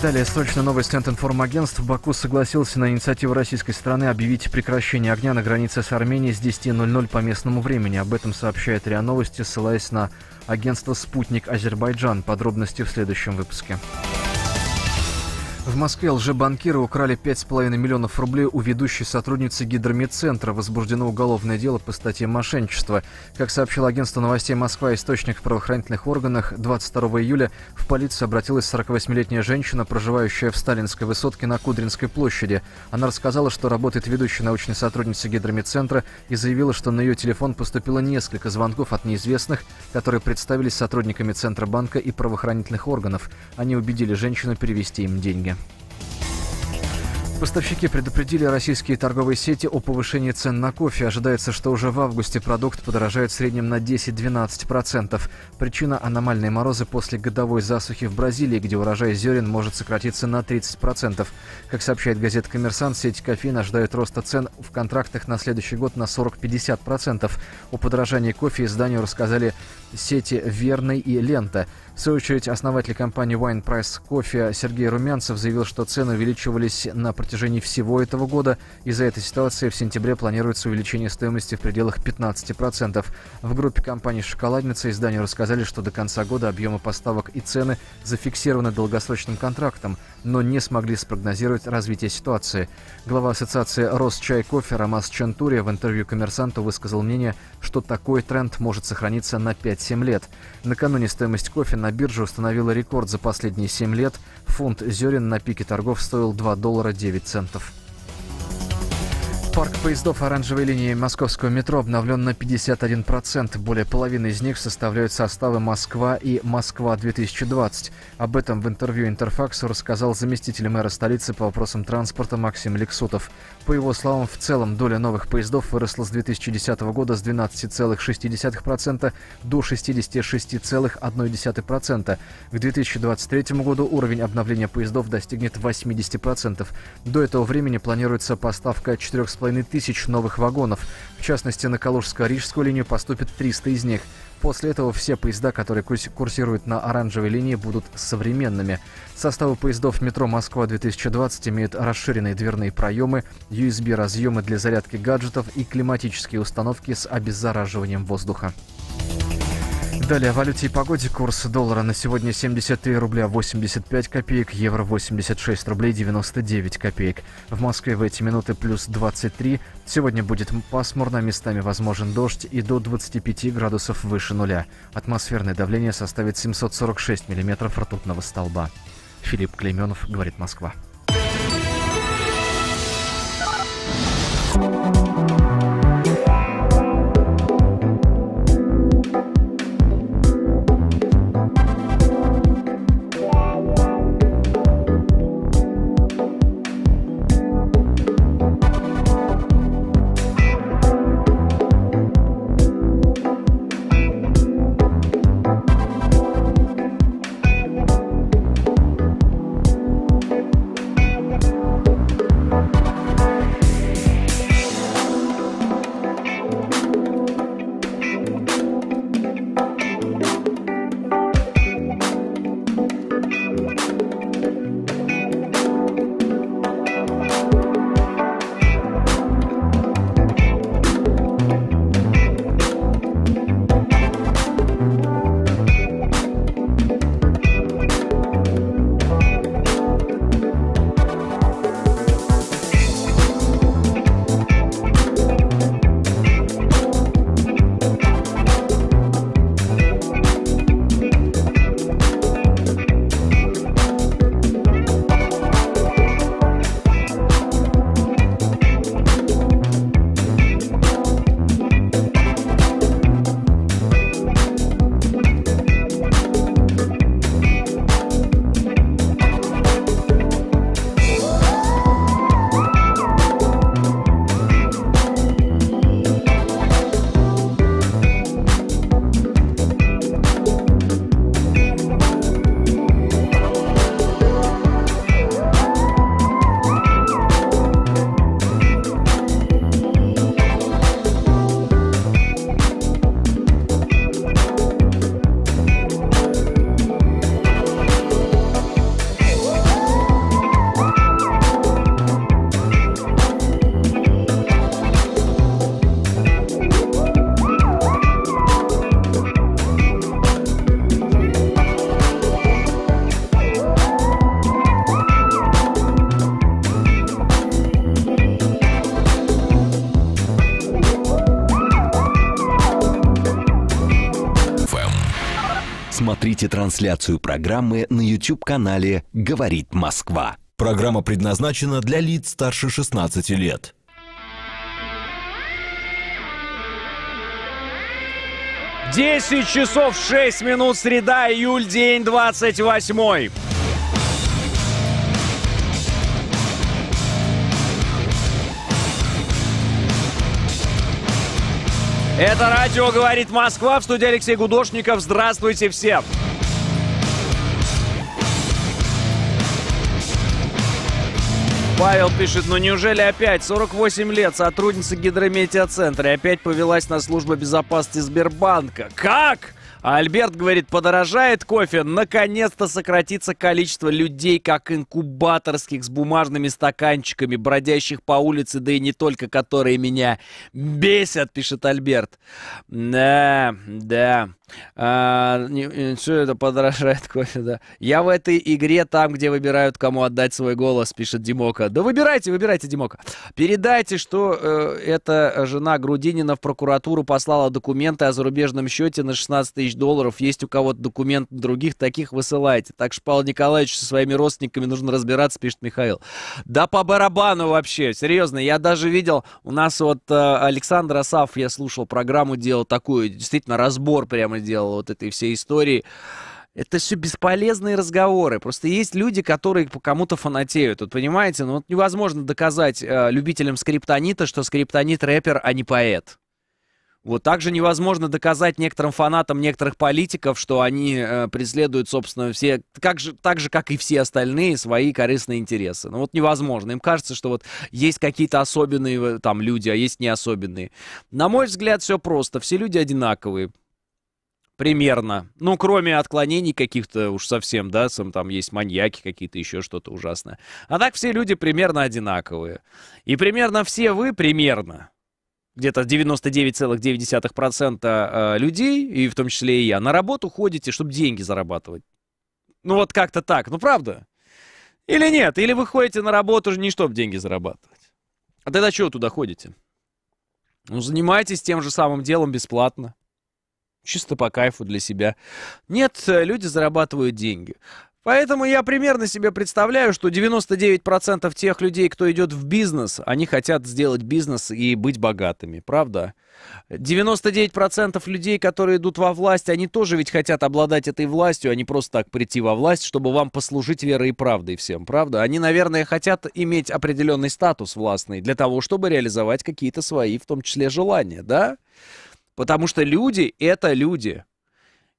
Далее срочно новость от информагентств. Баку согласился на инициативу российской страны объявить прекращение огня на границе с Арменией с 10.00 по местному времени. Об этом сообщает РИА Новости, ссылаясь на агентство «Спутник Азербайджан». Подробности в следующем выпуске. В Москве лжебанкиры украли 5,5 миллионов рублей у ведущей сотрудницы гидромедцентра. Возбуждено уголовное дело по статье «Мошенничество». Как сообщило агентство новостей «Москва», источник в правоохранительных органах, 22 июля в полицию обратилась 48-летняя женщина, проживающая в Сталинской высотке на Кудринской площади. Она рассказала, что работает ведущей научной сотрудницей гидромедцентра и заявила, что на ее телефон поступило несколько звонков от неизвестных, которые представились сотрудниками Центробанка и правоохранительных органов. Они убедили женщину перевести им деньги. Поставщики предупредили российские торговые сети о повышении цен на кофе. Ожидается, что уже в августе продукт подорожает в среднем на 10-12%. Причина – аномальные морозы после годовой засухи в Бразилии, где урожай зерен может сократиться на 30%. Как сообщает газета «Коммерсант», сеть кофеин ожидает роста цен в контрактах на следующий год на 40-50%. О подорожании кофе изданию рассказали сети «Верный» и «Лента». В свою очередь, основатель компании Wine Price Coffee Сергей Румянцев заявил, что цены увеличивались на протяжении всего этого года. Из-за этой ситуации в сентябре планируется увеличение стоимости в пределах 15%. В группе компаний «Шоколадница» издания рассказали, что до конца года объемы поставок и цены зафиксированы долгосрочным контрактом но не смогли спрогнозировать развитие ситуации. Глава ассоциации «Росчай-кофе» Рамас Чантури в интервью «Коммерсанту» высказал мнение, что такой тренд может сохраниться на 5-7 лет. Накануне стоимость кофе на бирже установила рекорд за последние 7 лет. Фунт зерен на пике торгов стоил 2 доллара 9 центов. Парк поездов оранжевой линии московского метро обновлен на 51%. Более половины из них составляют составы «Москва» и «Москва-2020». Об этом в интервью «Интерфаксу» рассказал заместитель мэра столицы по вопросам транспорта Максим Лексутов. По его словам, в целом доля новых поездов выросла с 2010 года с 12,6% до 66,1%. К 2023 году уровень обновления поездов достигнет 80%. До этого времени планируется поставка 4,5 тысяч новых вагонов. В частности, на Калужско-Рижскую линию поступит 300 из них – После этого все поезда, которые курсируют на оранжевой линии, будут современными. Составы поездов метро «Москва-2020» имеют расширенные дверные проемы, USB-разъемы для зарядки гаджетов и климатические установки с обеззараживанием воздуха. Далее о валюте и погоде. Курс доллара на сегодня 73 рубля 85 копеек, евро 86 рублей 99 копеек. В Москве в эти минуты плюс 23. Сегодня будет пасмурно, местами возможен дождь и до 25 градусов выше нуля. Атмосферное давление составит 746 миллиметров ртутного столба. Филипп Клеменов, говорит Москва. Смотрите трансляцию программы на YouTube-канале «Говорит Москва». Программа предназначена для лиц старше 16 лет. Десять часов шесть минут, среда, июль, день двадцать восьмой. Это радио «Говорит Москва» в студии Алексей Гудошников. Здравствуйте всем! Павел пишет, ну неужели опять 48 лет сотрудница гидрометеоцентра и опять повелась на службу безопасности Сбербанка? Как? А Альберт говорит, подорожает кофе, наконец-то сократится количество людей, как инкубаторских с бумажными стаканчиками, бродящих по улице, да и не только, которые меня бесят, пишет Альберт. Да, да. А, не, не, э, что это подражает кофе, да. Я в этой игре там, где выбирают, кому отдать свой голос, пишет Димока. Да выбирайте, выбирайте, Димока. Передайте, что э, эта жена Грудинина в прокуратуру послала документы о зарубежном счете на 16 тысяч долларов. Есть у кого-то документ других, таких высылайте. Так Шпал Николаевич со своими родственниками нужно разбираться, пишет Михаил. Да по барабану вообще, серьезно. Я даже видел, у нас вот э, Александр Асав, я слушал программу, делал такую, действительно, разбор прямо Обама делал вот этой всей истории. Это все бесполезные разговоры. Просто есть люди, которые по кому-то фанатеют. Вот понимаете, ну вот невозможно доказать э, любителям скриптонита, что скриптонит рэпер, а не поэт. Вот также невозможно доказать некоторым фанатам некоторых политиков, что они э, преследуют, собственно, все, как же, так же, как и все остальные, свои корыстные интересы. Ну вот невозможно. Им кажется, что вот есть какие-то особенные э, там люди, а есть не особенные. На мой взгляд, все просто. Все люди одинаковые. Примерно. Ну, кроме отклонений каких-то уж совсем, да, там, там есть маньяки какие-то, еще что-то ужасное. А так все люди примерно одинаковые. И примерно все вы примерно где-то 99,9% а, людей, и в том числе и я, на работу ходите, чтобы деньги зарабатывать. Ну вот как-то так, ну правда? Или нет? Или вы ходите на работу же не чтобы деньги зарабатывать? А тогда чего туда ходите? Ну, занимайтесь тем же самым делом бесплатно чисто по кайфу для себя. Нет, э, люди зарабатывают деньги. Поэтому я примерно себе представляю, что 99% тех людей, кто идет в бизнес, они хотят сделать бизнес и быть богатыми, правда? 99% людей, которые идут во власть, они тоже ведь хотят обладать этой властью, а не просто так прийти во власть, чтобы вам послужить верой и правдой всем, правда? Они, наверное, хотят иметь определенный статус властный для того, чтобы реализовать какие-то свои, в том числе, желания, да? Да. Потому что люди — это люди.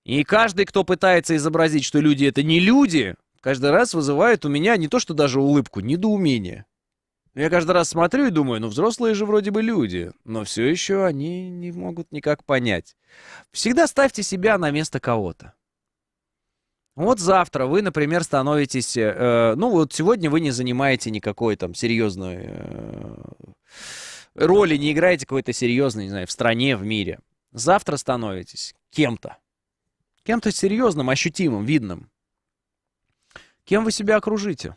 И каждый, кто пытается изобразить, что люди — это не люди, каждый раз вызывает у меня не то что даже улыбку, недоумение. Я каждый раз смотрю и думаю, ну взрослые же вроде бы люди, но все еще они не могут никак понять. Всегда ставьте себя на место кого-то. Вот завтра вы, например, становитесь, э, э ну вот сегодня вы не занимаете никакой там серьезной э, роли, не играете какой-то серьезной, не знаю, в стране, в мире завтра становитесь кем-то. Кем-то серьезным, ощутимым, видным. Кем вы себя окружите?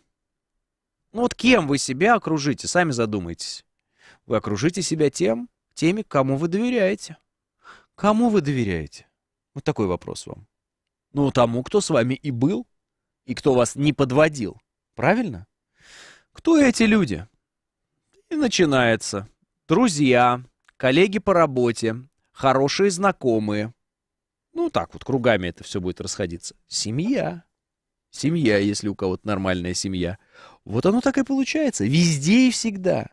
Ну вот кем вы себя окружите, сами задумайтесь. Вы окружите себя тем, теми, кому вы доверяете. Кому вы доверяете? Вот такой вопрос вам. Ну, тому, кто с вами и был, и кто вас не подводил. Правильно? Кто эти люди? И начинается. Друзья, коллеги по работе, хорошие знакомые. Ну, так вот, кругами это все будет расходиться. Семья. Семья, если у кого-то нормальная семья. Вот оно так и получается. Везде и всегда.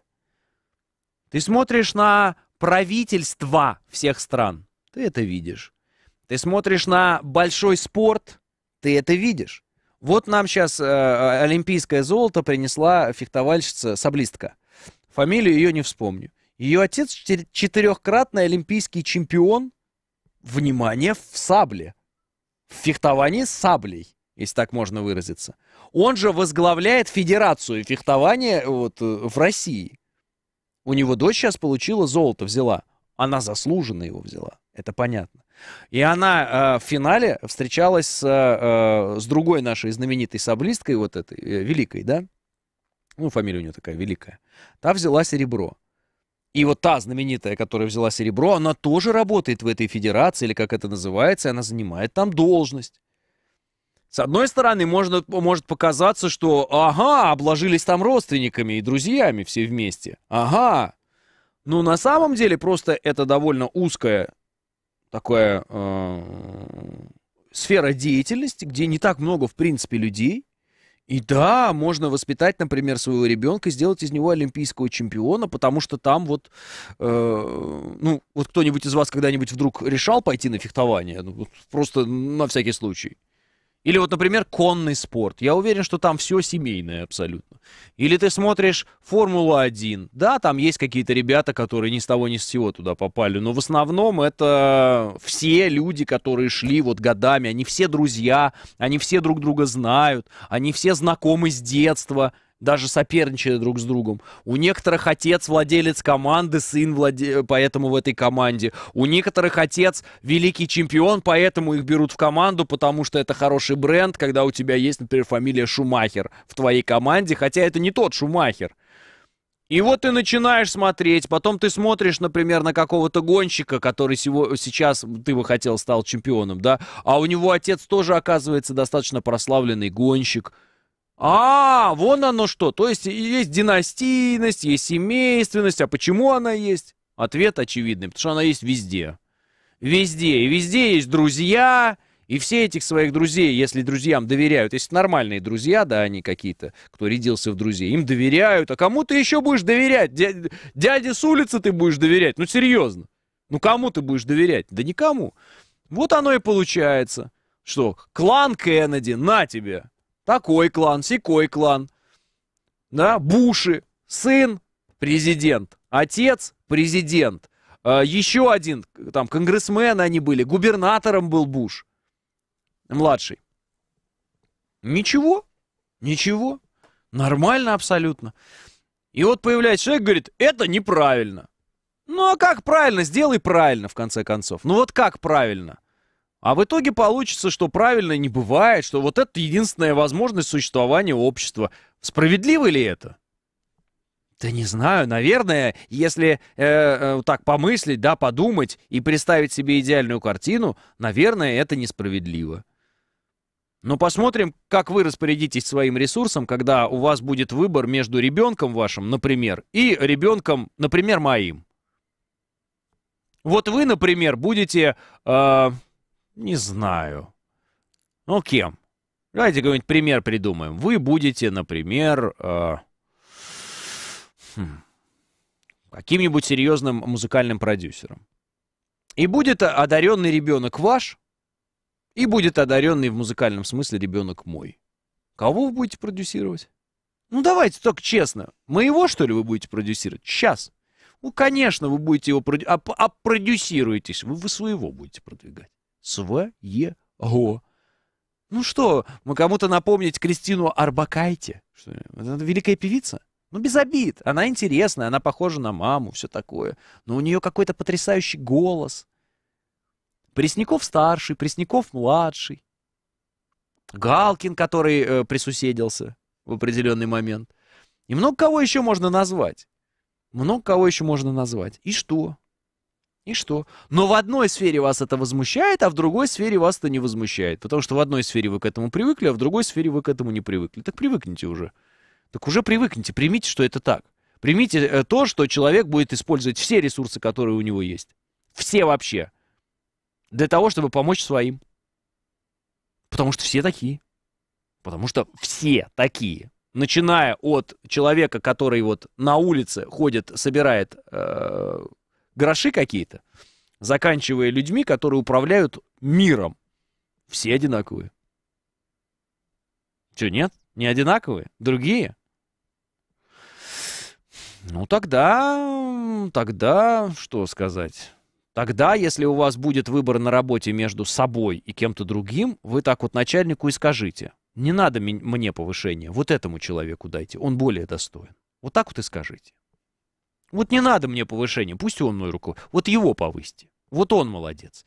Ты смотришь на правительства всех стран. Ты это видишь. Ты смотришь на большой спорт. Ты это видишь. Вот нам сейчас э, олимпийское золото принесла фехтовальщица Саблистка. Фамилию ее не вспомню. Ее отец четырехкратный олимпийский чемпион, внимание, в сабле. В фехтовании с саблей, если так можно выразиться. Он же возглавляет федерацию фехтования вот, в России. У него дочь сейчас получила золото, взяла. Она заслуженно его взяла, это понятно. И она э, в финале встречалась с, э, с другой нашей знаменитой саблисткой, вот этой, э, великой, да? Ну, фамилия у нее такая великая. Та взяла серебро. И вот та знаменитая, которая взяла серебро, она тоже работает в этой федерации, или как это называется, и она занимает там должность. С одной стороны, можно, может показаться, что ага, обложились там родственниками и друзьями все вместе. Ага. Но на самом деле просто это довольно узкая такая э, сфера деятельности, где не так много, в принципе, людей. И да, можно воспитать, например, своего ребенка, сделать из него олимпийского чемпиона, потому что там вот, э, ну, вот кто-нибудь из вас когда-нибудь вдруг решал пойти на фехтование, ну, вот просто на всякий случай. Или вот, например, конный спорт. Я уверен, что там все семейное абсолютно. Или ты смотришь Формулу-1. Да, там есть какие-то ребята, которые ни с того ни с сего туда попали. Но в основном это все люди, которые шли вот годами. Они все друзья, они все друг друга знают, они все знакомы с детства даже соперничая друг с другом. У некоторых отец владелец команды, сын владе... поэтому в этой команде. У некоторых отец великий чемпион, поэтому их берут в команду, потому что это хороший бренд, когда у тебя есть, например, фамилия Шумахер в твоей команде, хотя это не тот Шумахер. И вот ты начинаешь смотреть, потом ты смотришь, например, на какого-то гонщика, который сего, сейчас, ты бы хотел, стал чемпионом, да, а у него отец тоже оказывается достаточно прославленный гонщик – а, вон оно что. То есть есть династийность, есть семейственность. А почему она есть? Ответ очевидный, потому что она есть везде. Везде. И везде есть друзья, и все этих своих друзей, если друзьям доверяют, если нормальные друзья, да, они какие-то, кто рядился в друзей, им доверяют, а кому ты еще будешь доверять? дяде с улицы ты будешь доверять? Ну, серьезно. Ну, кому ты будешь доверять? Да никому. Вот оно и получается, что клан Кеннеди, на тебе, такой клан, секой клан, да, Буши, сын, президент, отец, президент, а, еще один, там, конгрессмен они были, губернатором был Буш, младший. Ничего, ничего, нормально абсолютно. И вот появляется человек, говорит, это неправильно. Ну а как правильно? Сделай правильно, в конце концов. Ну вот как правильно? А в итоге получится, что правильно не бывает, что вот это единственная возможность существования общества. Справедливо ли это? Да не знаю, наверное, если э, э так помыслить, да, подумать и представить себе идеальную картину, наверное, это несправедливо. Но посмотрим, как вы распорядитесь своим ресурсом, когда у вас будет выбор между ребенком вашим, например, и ребенком, например, моим. Вот вы, например, будете э, не знаю. Ну, кем? Давайте какой-нибудь пример придумаем. Вы будете, например, э, хм, каким-нибудь серьезным музыкальным продюсером. И будет одаренный ребенок ваш, и будет одаренный в музыкальном смысле ребенок мой. Кого вы будете продюсировать? Ну давайте только честно. Моего, что ли, вы будете продюсировать? Сейчас. Ну, конечно, вы будете его проду... А, а, продюсируетесь. вы своего будете продвигать своего. Ну что, мы кому-то напомнить Кристину Арбакайте? Что, это великая певица? Ну, без обид. Она интересная, она похожа на маму, все такое. Но у нее какой-то потрясающий голос. Пресняков старший, Пресняков младший. Галкин, который э, присуседился в определенный момент. И много кого еще можно назвать. Много кого еще можно назвать. И что? И что? Но в одной сфере вас это возмущает, а в другой сфере вас это не возмущает. Потому что в одной сфере вы к этому привыкли, а в другой сфере вы к этому не привыкли. Так привыкните уже. Так уже привыкните, примите, что это так. Примите э, то, что человек будет использовать все ресурсы, которые у него есть. Все вообще. Для того, чтобы помочь своим. Потому что все такие. Потому что все такие. Начиная от человека, который вот на улице ходит, собирает э, гроши какие-то, заканчивая людьми, которые управляют миром. Все одинаковые. Че, нет? Не одинаковые? Другие? Ну тогда, тогда, что сказать? Тогда, если у вас будет выбор на работе между собой и кем-то другим, вы так вот начальнику и скажите. Не надо мне повышения, вот этому человеку дайте, он более достоин. Вот так вот и скажите. Вот не надо мне повышения, пусть он мой руку. Вот его повысьте. Вот он молодец.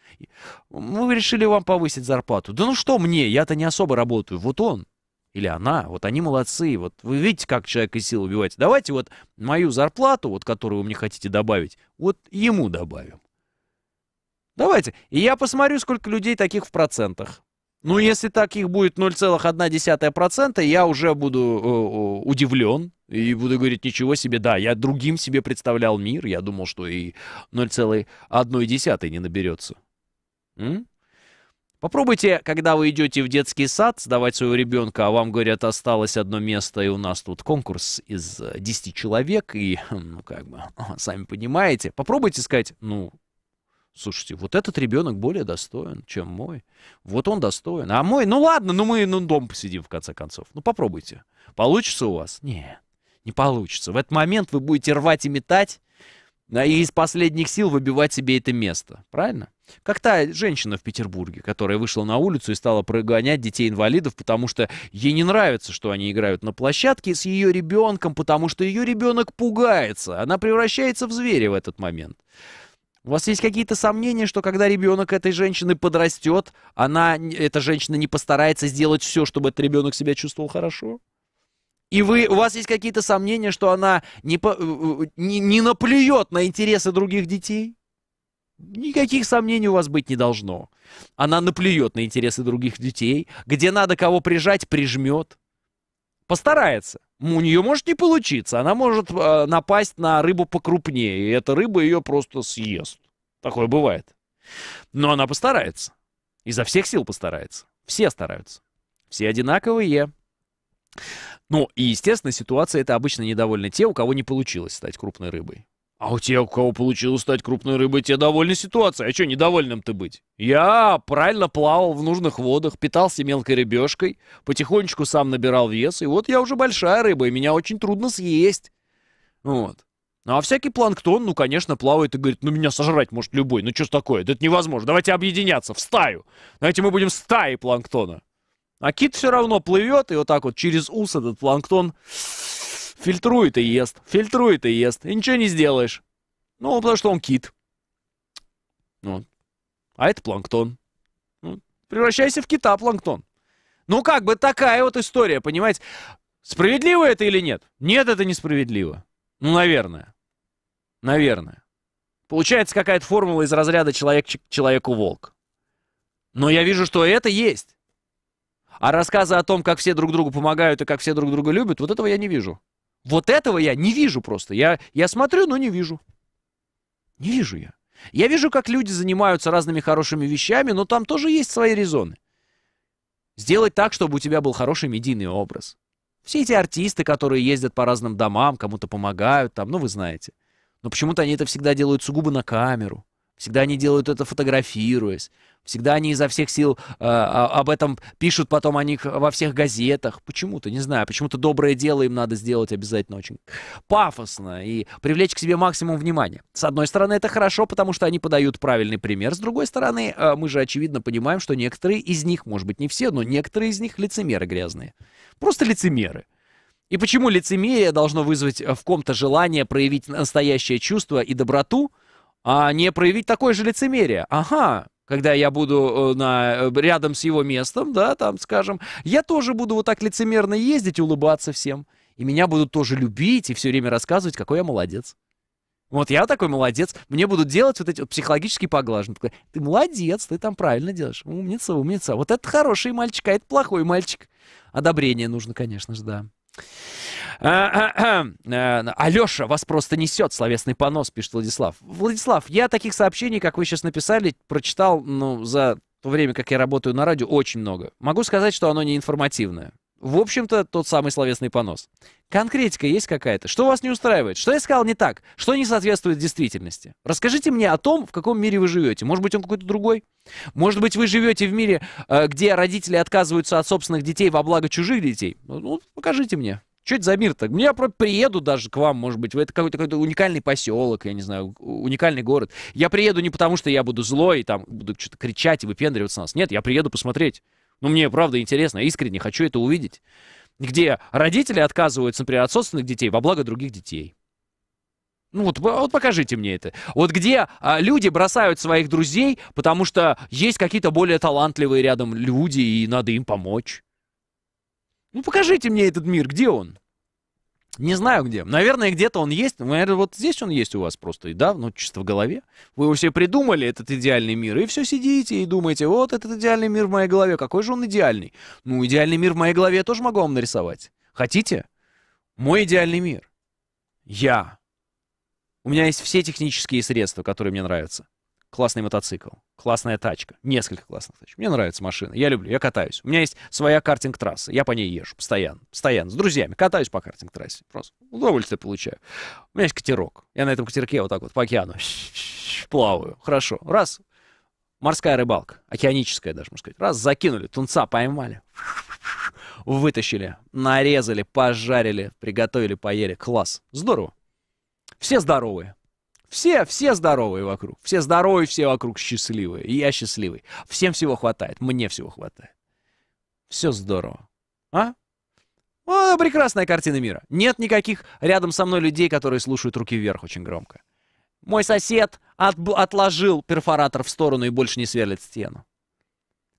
Мы решили вам повысить зарплату. Да ну что мне, я-то не особо работаю. Вот он или она, вот они молодцы. Вот вы видите, как человек из сил убиваете. Давайте вот мою зарплату, вот которую вы мне хотите добавить, вот ему добавим. Давайте. И я посмотрю, сколько людей таких в процентах. Ну, если так их будет 0,1%, я уже буду э, э, удивлен и буду говорить, ничего себе, да, я другим себе представлял мир, я думал, что и 0,1 не наберется. М? Попробуйте, когда вы идете в детский сад, сдавать своего ребенка, а вам говорят, осталось одно место, и у нас тут конкурс из 10 э, человек, и, ну, как бы, сами понимаете. Попробуйте сказать, ну, Слушайте, вот этот ребенок более достоин, чем мой. Вот он достоин. А мой, ну ладно, ну мы ну, дом посидим в конце концов. Ну попробуйте. Получится у вас? Нет, не получится. В этот момент вы будете рвать и метать, а, и из последних сил выбивать себе это место. Правильно? Как та женщина в Петербурге, которая вышла на улицу и стала прогонять детей-инвалидов, потому что ей не нравится, что они играют на площадке с ее ребенком, потому что ее ребенок пугается. Она превращается в зверя в этот момент. У вас есть какие-то сомнения, что когда ребенок этой женщины подрастет, она, эта женщина не постарается сделать все, чтобы этот ребенок себя чувствовал хорошо? И вы, у вас есть какие-то сомнения, что она не, по, э, э, не, не наплюет на интересы других детей? Никаких сомнений у вас быть не должно. Она наплюет на интересы других детей. Где надо кого прижать, прижмет постарается. У нее может не получиться. Она может э, напасть на рыбу покрупнее. И эта рыба ее просто съест. Такое бывает. Но она постарается. Изо всех сил постарается. Все стараются. Все одинаковые. Ну, и, естественно, ситуация это обычно недовольны те, у кого не получилось стать крупной рыбой. А у тех, у кого получилось стать крупной рыбой, те довольны ситуацией. А что недовольным-то быть? Я правильно плавал в нужных водах, питался мелкой рыбешкой, потихонечку сам набирал вес, и вот я уже большая рыба, и меня очень трудно съесть. Вот. Ну, а всякий планктон, ну, конечно, плавает и говорит, ну, меня сожрать может любой, ну, что ж такое, да это невозможно, давайте объединяться, в стаю. Давайте мы будем стаей планктона. А кит все равно плывет, и вот так вот через ус этот планктон Фильтрует и ест, фильтрует и ест, и ничего не сделаешь. Ну, потому что он кит. Вот. Ну, а это планктон. Ну, превращайся в кита, планктон. Ну, как бы такая вот история, понимаете? Справедливо это или нет? Нет, это несправедливо. Ну, наверное. Наверное. Получается какая-то формула из разряда человек человеку волк. Но я вижу, что это есть. А рассказы о том, как все друг другу помогают и как все друг друга любят, вот этого я не вижу. Вот этого я не вижу просто. Я, я смотрю, но не вижу. Не вижу я. Я вижу, как люди занимаются разными хорошими вещами, но там тоже есть свои резоны. Сделать так, чтобы у тебя был хороший медийный образ. Все эти артисты, которые ездят по разным домам, кому-то помогают там, ну вы знаете. Но почему-то они это всегда делают сугубо на камеру. Всегда они делают это фотографируясь. Всегда они изо всех сил э, а, об этом пишут потом о них во всех газетах. Почему-то, не знаю, почему-то доброе дело им надо сделать обязательно очень пафосно и привлечь к себе максимум внимания. С одной стороны, это хорошо, потому что они подают правильный пример. С другой стороны, э, мы же очевидно понимаем, что некоторые из них, может быть, не все, но некоторые из них лицемеры грязные. Просто лицемеры. И почему лицемерие должно вызвать э, в ком-то желание проявить настоящее чувство и доброту – а не проявить такое же лицемерие. Ага, когда я буду э, на, э, рядом с его местом, да, там, скажем, я тоже буду вот так лицемерно ездить улыбаться всем. И меня будут тоже любить и все время рассказывать, какой я молодец. Вот я такой молодец, мне будут делать вот эти вот психологические поглажки. Ты молодец, ты там правильно делаешь. Умница, умница. Вот это хороший мальчик, а это плохой мальчик. Одобрение нужно, конечно же, да. Э, э, э, Алеша, вас просто несет словесный понос, пишет Владислав. Владислав, я таких сообщений, как вы сейчас написали, прочитал, ну, за то время, как я работаю на радио, очень много. Могу сказать, что оно не информативное. В общем-то, тот самый словесный понос. Конкретика есть какая-то? Что вас не устраивает? Что я сказал не так? Что не соответствует действительности? Расскажите мне о том, в каком мире вы живете. Может быть, он какой-то другой? Может быть, вы живете в мире, где родители отказываются от собственных детей во благо чужих детей? Ну, ну покажите мне. Что это за мир так, ну, Я приеду даже к вам, может быть. Это какой-то, какой уникальный поселок, я не знаю, уникальный город. Я приеду не потому, что я буду злой и там буду что-то кричать и выпендриваться нас. Нет, я приеду посмотреть. Ну, мне правда интересно, искренне хочу это увидеть. Где родители отказываются, например, от собственных детей во благо других детей. Ну вот, вот покажите мне это. Вот где а, люди бросают своих друзей, потому что есть какие-то более талантливые рядом люди, и надо им помочь. Ну покажите мне этот мир, где он? Не знаю где. Наверное, где-то он есть. Наверное, ну, вот здесь он есть у вас просто. И да, ну, чисто в голове. Вы его себе придумали, этот идеальный мир. И все сидите и думаете, вот этот идеальный мир в моей голове. Какой же он идеальный? Ну, идеальный мир в моей голове я тоже могу вам нарисовать. Хотите? Мой идеальный мир. Я. У меня есть все технические средства, которые мне нравятся классный мотоцикл, классная тачка, несколько классных тачек. Мне нравится машина, я люблю, я катаюсь. У меня есть своя картинг-трасса, я по ней езжу постоянно, постоянно, с друзьями, катаюсь по картинг-трассе, просто удовольствие получаю. У меня есть катерок, я на этом катерке вот так вот по океану плаваю, хорошо, раз, морская рыбалка, океаническая даже, можно сказать, раз, закинули, тунца поймали, вытащили, нарезали, пожарили, приготовили, поели, класс, здорово. Все здоровые, все, все здоровые вокруг. Все здоровые, все вокруг счастливые. И я счастливый. Всем всего хватает. Мне всего хватает. Все здорово. А? О, прекрасная картина мира. Нет никаких рядом со мной людей, которые слушают руки вверх очень громко. Мой сосед от, отложил перфоратор в сторону и больше не сверлит стену.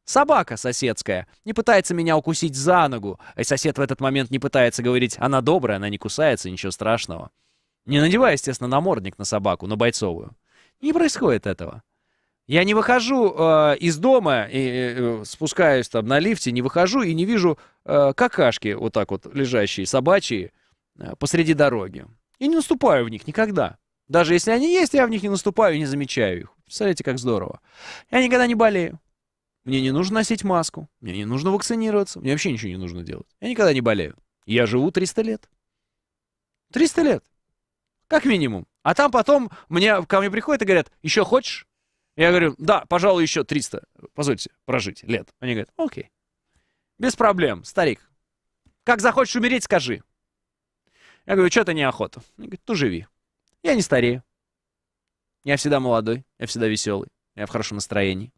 Собака соседская не пытается меня укусить за ногу, и сосед в этот момент не пытается говорить «она добрая, она не кусается, ничего страшного». Не надевая, естественно, намордник на собаку, на бойцовую. Не происходит этого. Я не выхожу э, из дома, и, э, э, спускаюсь там на лифте, не выхожу и не вижу э, какашки вот так вот лежащие, собачьи, э, посреди дороги. И не наступаю в них никогда. Даже если они есть, я в них не наступаю и не замечаю их. Представляете, как здорово. Я никогда не болею. Мне не нужно носить маску, мне не нужно вакцинироваться, мне вообще ничего не нужно делать. Я никогда не болею. Я живу 300 лет. 300 лет. Как минимум. А там потом мне, ко мне приходят и говорят, еще хочешь? Я говорю, да, пожалуй, еще 300, позвольте, прожить лет. Они говорят, окей. Без проблем, старик. Как захочешь умереть, скажи. Я говорю, что-то неохота. Они говорят, ну живи. Я не старею. Я всегда молодой, я всегда веселый, я в хорошем настроении.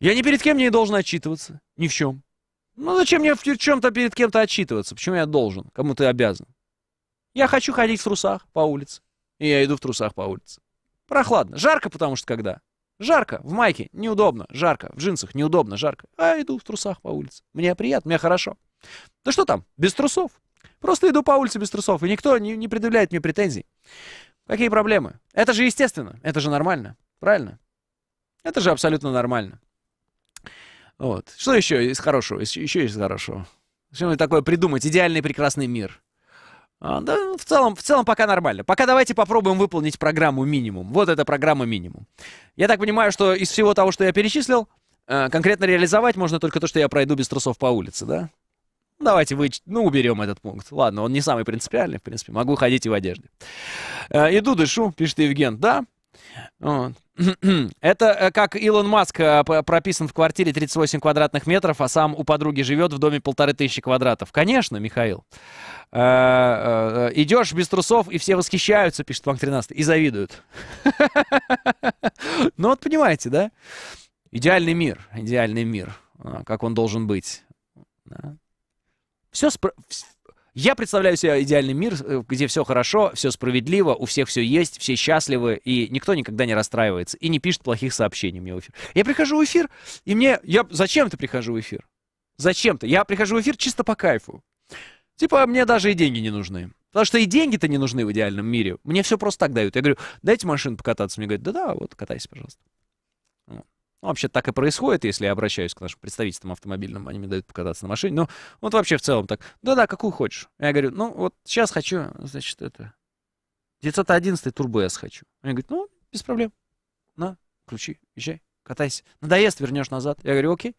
Я ни перед кем не должен отчитываться, ни в чем. Ну зачем мне в чем-то перед кем-то отчитываться? Почему я должен? Кому ты обязан? Я хочу ходить в трусах по улице. И я иду в трусах по улице. Прохладно. Жарко, потому что когда? Жарко. В майке. Неудобно. Жарко. В джинсах. Неудобно. Жарко. А иду в трусах по улице. Мне приятно. Мне хорошо. Да что там? Без трусов. Просто иду по улице без трусов. И никто не, не предъявляет мне претензий. Какие проблемы? Это же естественно. Это же нормально. Правильно? Это же абсолютно нормально. Вот. Что еще из хорошего? Еще из хорошего. что мы такое придумать. Идеальный прекрасный мир. А, да, в целом, в целом пока нормально. Пока давайте попробуем выполнить программу минимум. Вот эта программа минимум. Я так понимаю, что из всего того, что я перечислил, э, конкретно реализовать можно только то, что я пройду без трусов по улице, да? Давайте вы, ну, уберем этот пункт. Ладно, он не самый принципиальный, в принципе. Могу ходить и в одежде. Э, иду дышу, пишет Евген. Да, вот. Это э, как Илон Маск э, прописан в квартире 38 квадратных метров, а сам у подруги живет в доме полторы тысячи квадратов. Конечно, Михаил. Э, идешь без трусов, и все восхищаются, пишет Панк 13, и завидуют. Ну вот понимаете, да? Идеальный мир, идеальный мир, как он должен быть. Все, я представляю себе идеальный мир, э, где все хорошо, все справедливо, у всех все есть, все счастливы, и никто никогда не расстраивается, и не пишет плохих сообщений мне в эфир. Я прихожу в эфир, и мне... Я зачем-то прихожу в эфир. Зачем-то. Я прихожу в эфир чисто по кайфу. Типа, мне даже и деньги не нужны. Потому что и деньги-то не нужны в идеальном мире. Мне все просто так дают. Я говорю, дайте машину покататься. Мне говорят, да-да, вот катайся, пожалуйста. Ну, вообще так и происходит, если я обращаюсь к нашим представителям автомобильным, они мне дают покататься на машине. Но ну, вот вообще в целом так, да-да, какую хочешь. Я говорю, ну, вот сейчас хочу, значит, это, 911 Turbo S хочу. Они говорят, ну, без проблем. На, ключи, езжай, катайся. Надоест, вернешь назад. Я говорю, окей.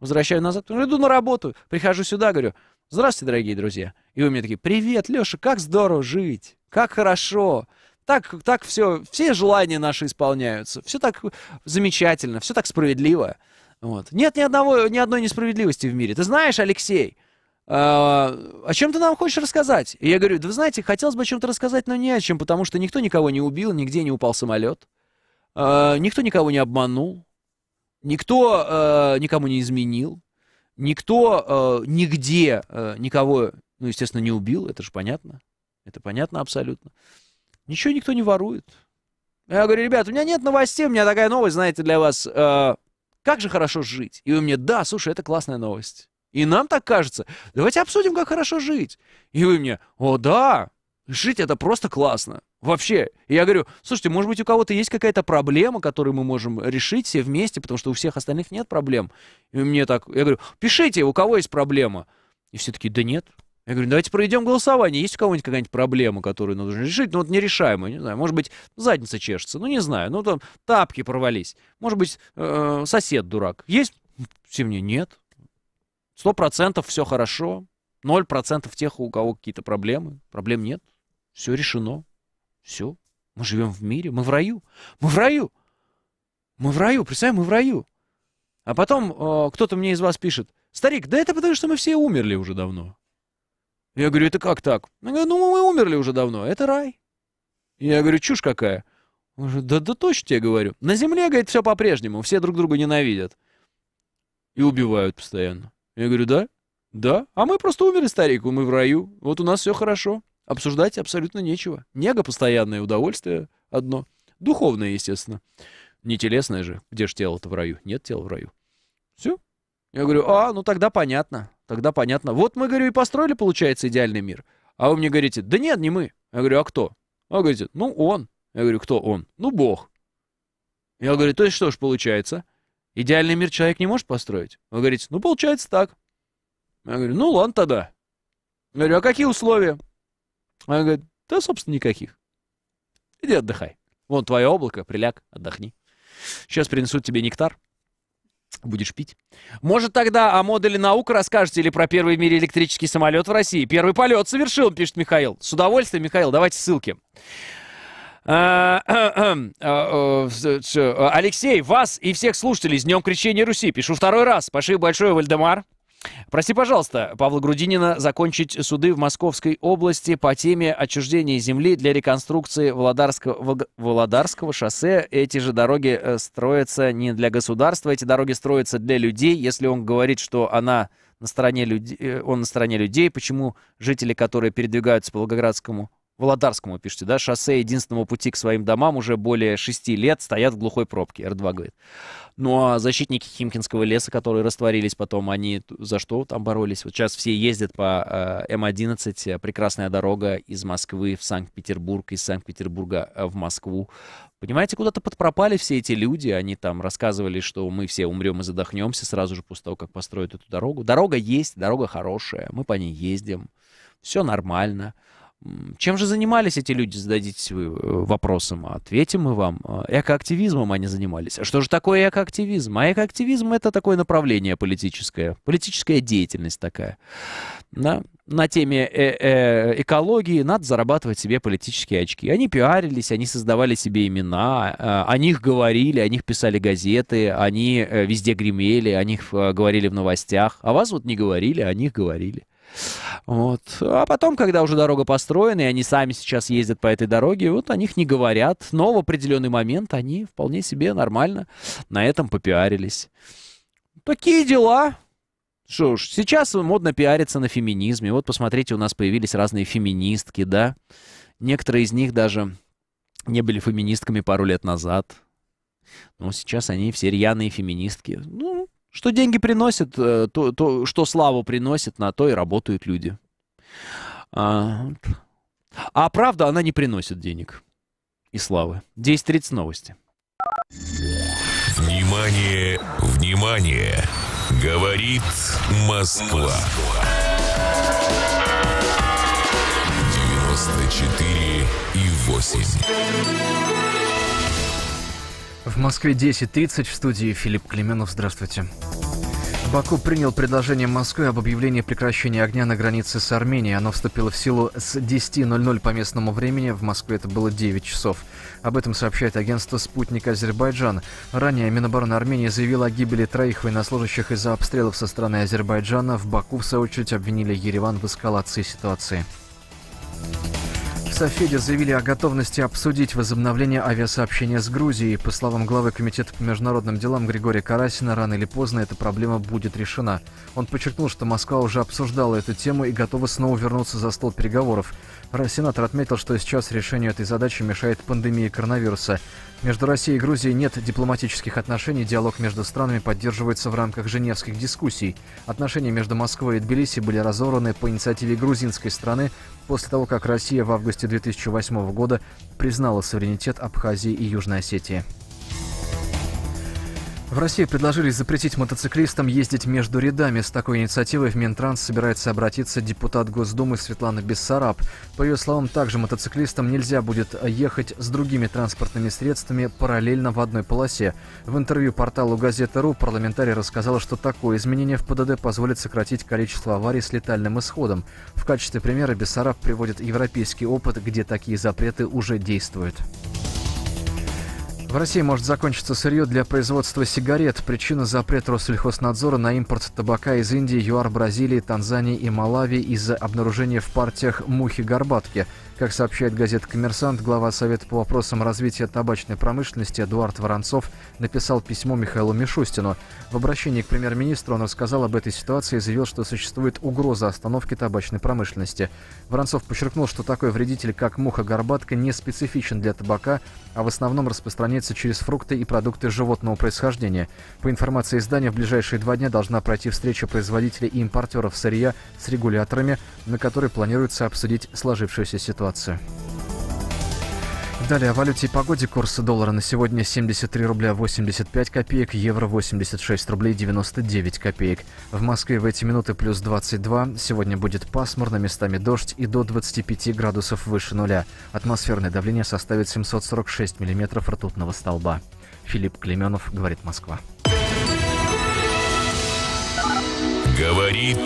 Возвращаю назад. Ну, иду на работу, прихожу сюда, говорю, здравствуйте, дорогие друзья. И вы мне такие, привет, Леша, как здорово жить, как хорошо. Так, так все, все желания наши исполняются. Все так замечательно, все так справедливо. Вот. Нет ни, одного, ни одной несправедливости в мире. Ты знаешь, Алексей, э, о чем ты нам хочешь рассказать? И я говорю, да вы знаете, хотелось бы о чем-то рассказать, но не о чем, потому что никто никого не убил, нигде не упал самолет. Э, а, никто никого не обманул. Никто э, никому не изменил. Никто э, нигде э, никого, ну, естественно, не убил, это же понятно. Это понятно абсолютно. Ничего никто не ворует. Я говорю, ребят, у меня нет новостей, у меня такая новость, знаете, для вас. Э, как же хорошо жить. И вы мне, да, слушай, это классная новость. И нам так кажется. Давайте обсудим, как хорошо жить. И вы мне, о да, жить это просто классно. Вообще. я говорю, слушайте, может быть, у кого-то есть какая-то проблема, которую мы можем решить все вместе, потому что у всех остальных нет проблем. И мне так, я говорю, пишите, у кого есть проблема. И все таки да нет. Я говорю, давайте проведем голосование. Есть у кого-нибудь какая-нибудь проблема, которую нужно решить? Ну вот нерешаемая, не знаю, может быть, задница чешется, ну не знаю, ну там тапки порвались. Может быть, э, сосед дурак. Есть? Все мне нет. Сто процентов все хорошо. Ноль процентов тех, у кого какие-то проблемы. Проблем нет. Все решено. Все. Мы живем в мире. Мы в раю. Мы в раю. Мы в раю. Представляем, мы в раю. А потом э, кто-то мне из вас пишет, старик, да это потому, что мы все умерли уже давно. Я говорю, это как так? Она говорит, ну мы умерли уже давно, это рай. Я говорю, чушь какая. Он говорит, да, да точно тебе говорю. На земле, говорит, все по-прежнему, все друг друга ненавидят. И убивают постоянно. Я говорю, да? Да. А мы просто умерли, старик, мы в раю. Вот у нас все хорошо. Обсуждать абсолютно нечего. Нега постоянное удовольствие одно. Духовное, естественно. Не телесное же. Где же тело-то в раю? Нет тела в раю. Все. Я говорю, а, ну тогда понятно. Тогда понятно. Вот мы, говорю, и построили, получается, идеальный мир. А вы мне говорите, да нет, не мы. Я говорю, а кто? А говорит, ну он. Я говорю, кто он? Ну Бог. Я говорю, то есть что ж получается? Идеальный мир человек не может построить? Вы говорите, ну получается так. Я говорю, ну ладно тогда. Я говорю, а какие условия? Она говорит, да, собственно, никаких. Иди отдыхай. Вон твое облако, приляг, отдохни. Сейчас принесут тебе нектар. Будешь пить? Может, тогда о модели наука расскажете или про первый в мире электрический самолет в России? Первый полет совершил, пишет Михаил. С удовольствием, Михаил, давайте ссылки. А, а, а, Алексей, вас и всех слушателей с Днем Крещения Руси. Пишу второй раз. Спасибо большое, Вальдемар. Прости, пожалуйста, Павла Грудинина закончить суды в Московской области по теме отчуждения земли для реконструкции Володарского, Володарского шоссе. Эти же дороги э, строятся не для государства, эти дороги строятся для людей. Если он говорит, что она на стороне людей, э, он на стороне людей, почему жители, которые передвигаются по Волгоградскому Володарскому пишите, да, шоссе единственного пути к своим домам уже более шести лет стоят в глухой пробке, Р2 говорит. Ну а защитники Химкинского леса, которые растворились потом, они за что там боролись? Вот сейчас все ездят по э, М11, э, прекрасная дорога из Москвы в Санкт-Петербург, из Санкт-Петербурга э, в Москву. Понимаете, куда-то подпропали все эти люди, они там рассказывали, что мы все умрем и задохнемся сразу же после того, как построят эту дорогу. Дорога есть, дорога хорошая, мы по ней ездим, все нормально. Чем же занимались эти люди, зададитесь вы э, вопросом, а ответим мы вам. А, экоактивизмом они занимались. А что же такое экоактивизм? А экоактивизм — это такое направление политическое, политическая деятельность такая. Да? На теме э -э экологии надо зарабатывать себе политические очки. Они пиарились, они создавали себе имена, а, о них говорили, о них писали газеты, они э, везде гремели, о них э, говорили в новостях. А вас вот не говорили, о них говорили. Вот. А потом, когда уже дорога построена, и они сами сейчас ездят по этой дороге, вот о них не говорят. Но в определенный момент они вполне себе нормально на этом попиарились. Такие дела. Что ж, сейчас модно пиариться на феминизме. Вот посмотрите, у нас появились разные феминистки, да. Некоторые из них даже не были феминистками пару лет назад. Но сейчас они все рьяные феминистки. Ну, что деньги приносят, э, то, то, что славу приносит, на то и работают люди. А, а правда, она не приносит денег и славы. 10.30 новости. Внимание, внимание! Говорит Москва. 94 и 8. В Москве 10.30 в студии Филипп Клименов. Здравствуйте. Баку принял предложение Москвы об объявлении прекращения огня на границе с Арменией. Оно вступило в силу с 10.00 по местному времени. В Москве это было 9 часов. Об этом сообщает агентство «Спутник Азербайджан». Ранее Минобороны Армении заявило о гибели троих военнослужащих из-за обстрелов со стороны Азербайджана. В Баку, в свою очередь, обвинили Ереван в эскалации ситуации. Софеде заявили о готовности обсудить возобновление авиасообщения с Грузией. По словам главы Комитета по международным делам Григория Карасина, рано или поздно эта проблема будет решена. Он подчеркнул, что Москва уже обсуждала эту тему и готова снова вернуться за стол переговоров. Сенатор отметил, что сейчас решению этой задачи мешает пандемия коронавируса. Между Россией и Грузией нет дипломатических отношений, диалог между странами поддерживается в рамках женевских дискуссий. Отношения между Москвой и Тбилиси были разорваны по инициативе грузинской страны после того, как Россия в августе 2008 года признала суверенитет Абхазии и Южной Осетии. В России предложили запретить мотоциклистам ездить между рядами. С такой инициативой в Минтранс собирается обратиться депутат Госдумы Светлана Бессараб. По ее словам, также мотоциклистам нельзя будет ехать с другими транспортными средствами параллельно в одной полосе. В интервью порталу «Газета.ру» парламентарий рассказала, что такое изменение в ПДД позволит сократить количество аварий с летальным исходом. В качестве примера Бессараб приводит европейский опыт, где такие запреты уже действуют. В России может закончиться сырье для производства сигарет. Причина – запрет Россельхознадзора на импорт табака из Индии, ЮАР, Бразилии, Танзании и Малави из-за обнаружения в партиях мухи-горбатки – как сообщает газета «Коммерсант», глава Совета по вопросам развития табачной промышленности Эдуард Воронцов написал письмо Михаилу Мишустину. В обращении к премьер-министру он рассказал об этой ситуации и заявил, что существует угроза остановки табачной промышленности. Воронцов подчеркнул, что такой вредитель, как муха-горбатка, не специфичен для табака, а в основном распространяется через фрукты и продукты животного происхождения. По информации издания, в ближайшие два дня должна пройти встреча производителей и импортеров сырья с регуляторами, на которой планируется обсудить сложившуюся ситуацию ситуацию. Далее о валюте и погоде. Курс доллара на сегодня 73 рубля 85 копеек, евро 86 рублей 99 копеек. В Москве в эти минуты плюс 22. Сегодня будет пасмурно, местами дождь и до 25 градусов выше нуля. Атмосферное давление составит 746 миллиметров ртутного столба. Филипп Клеменов, говорит Москва. Говорит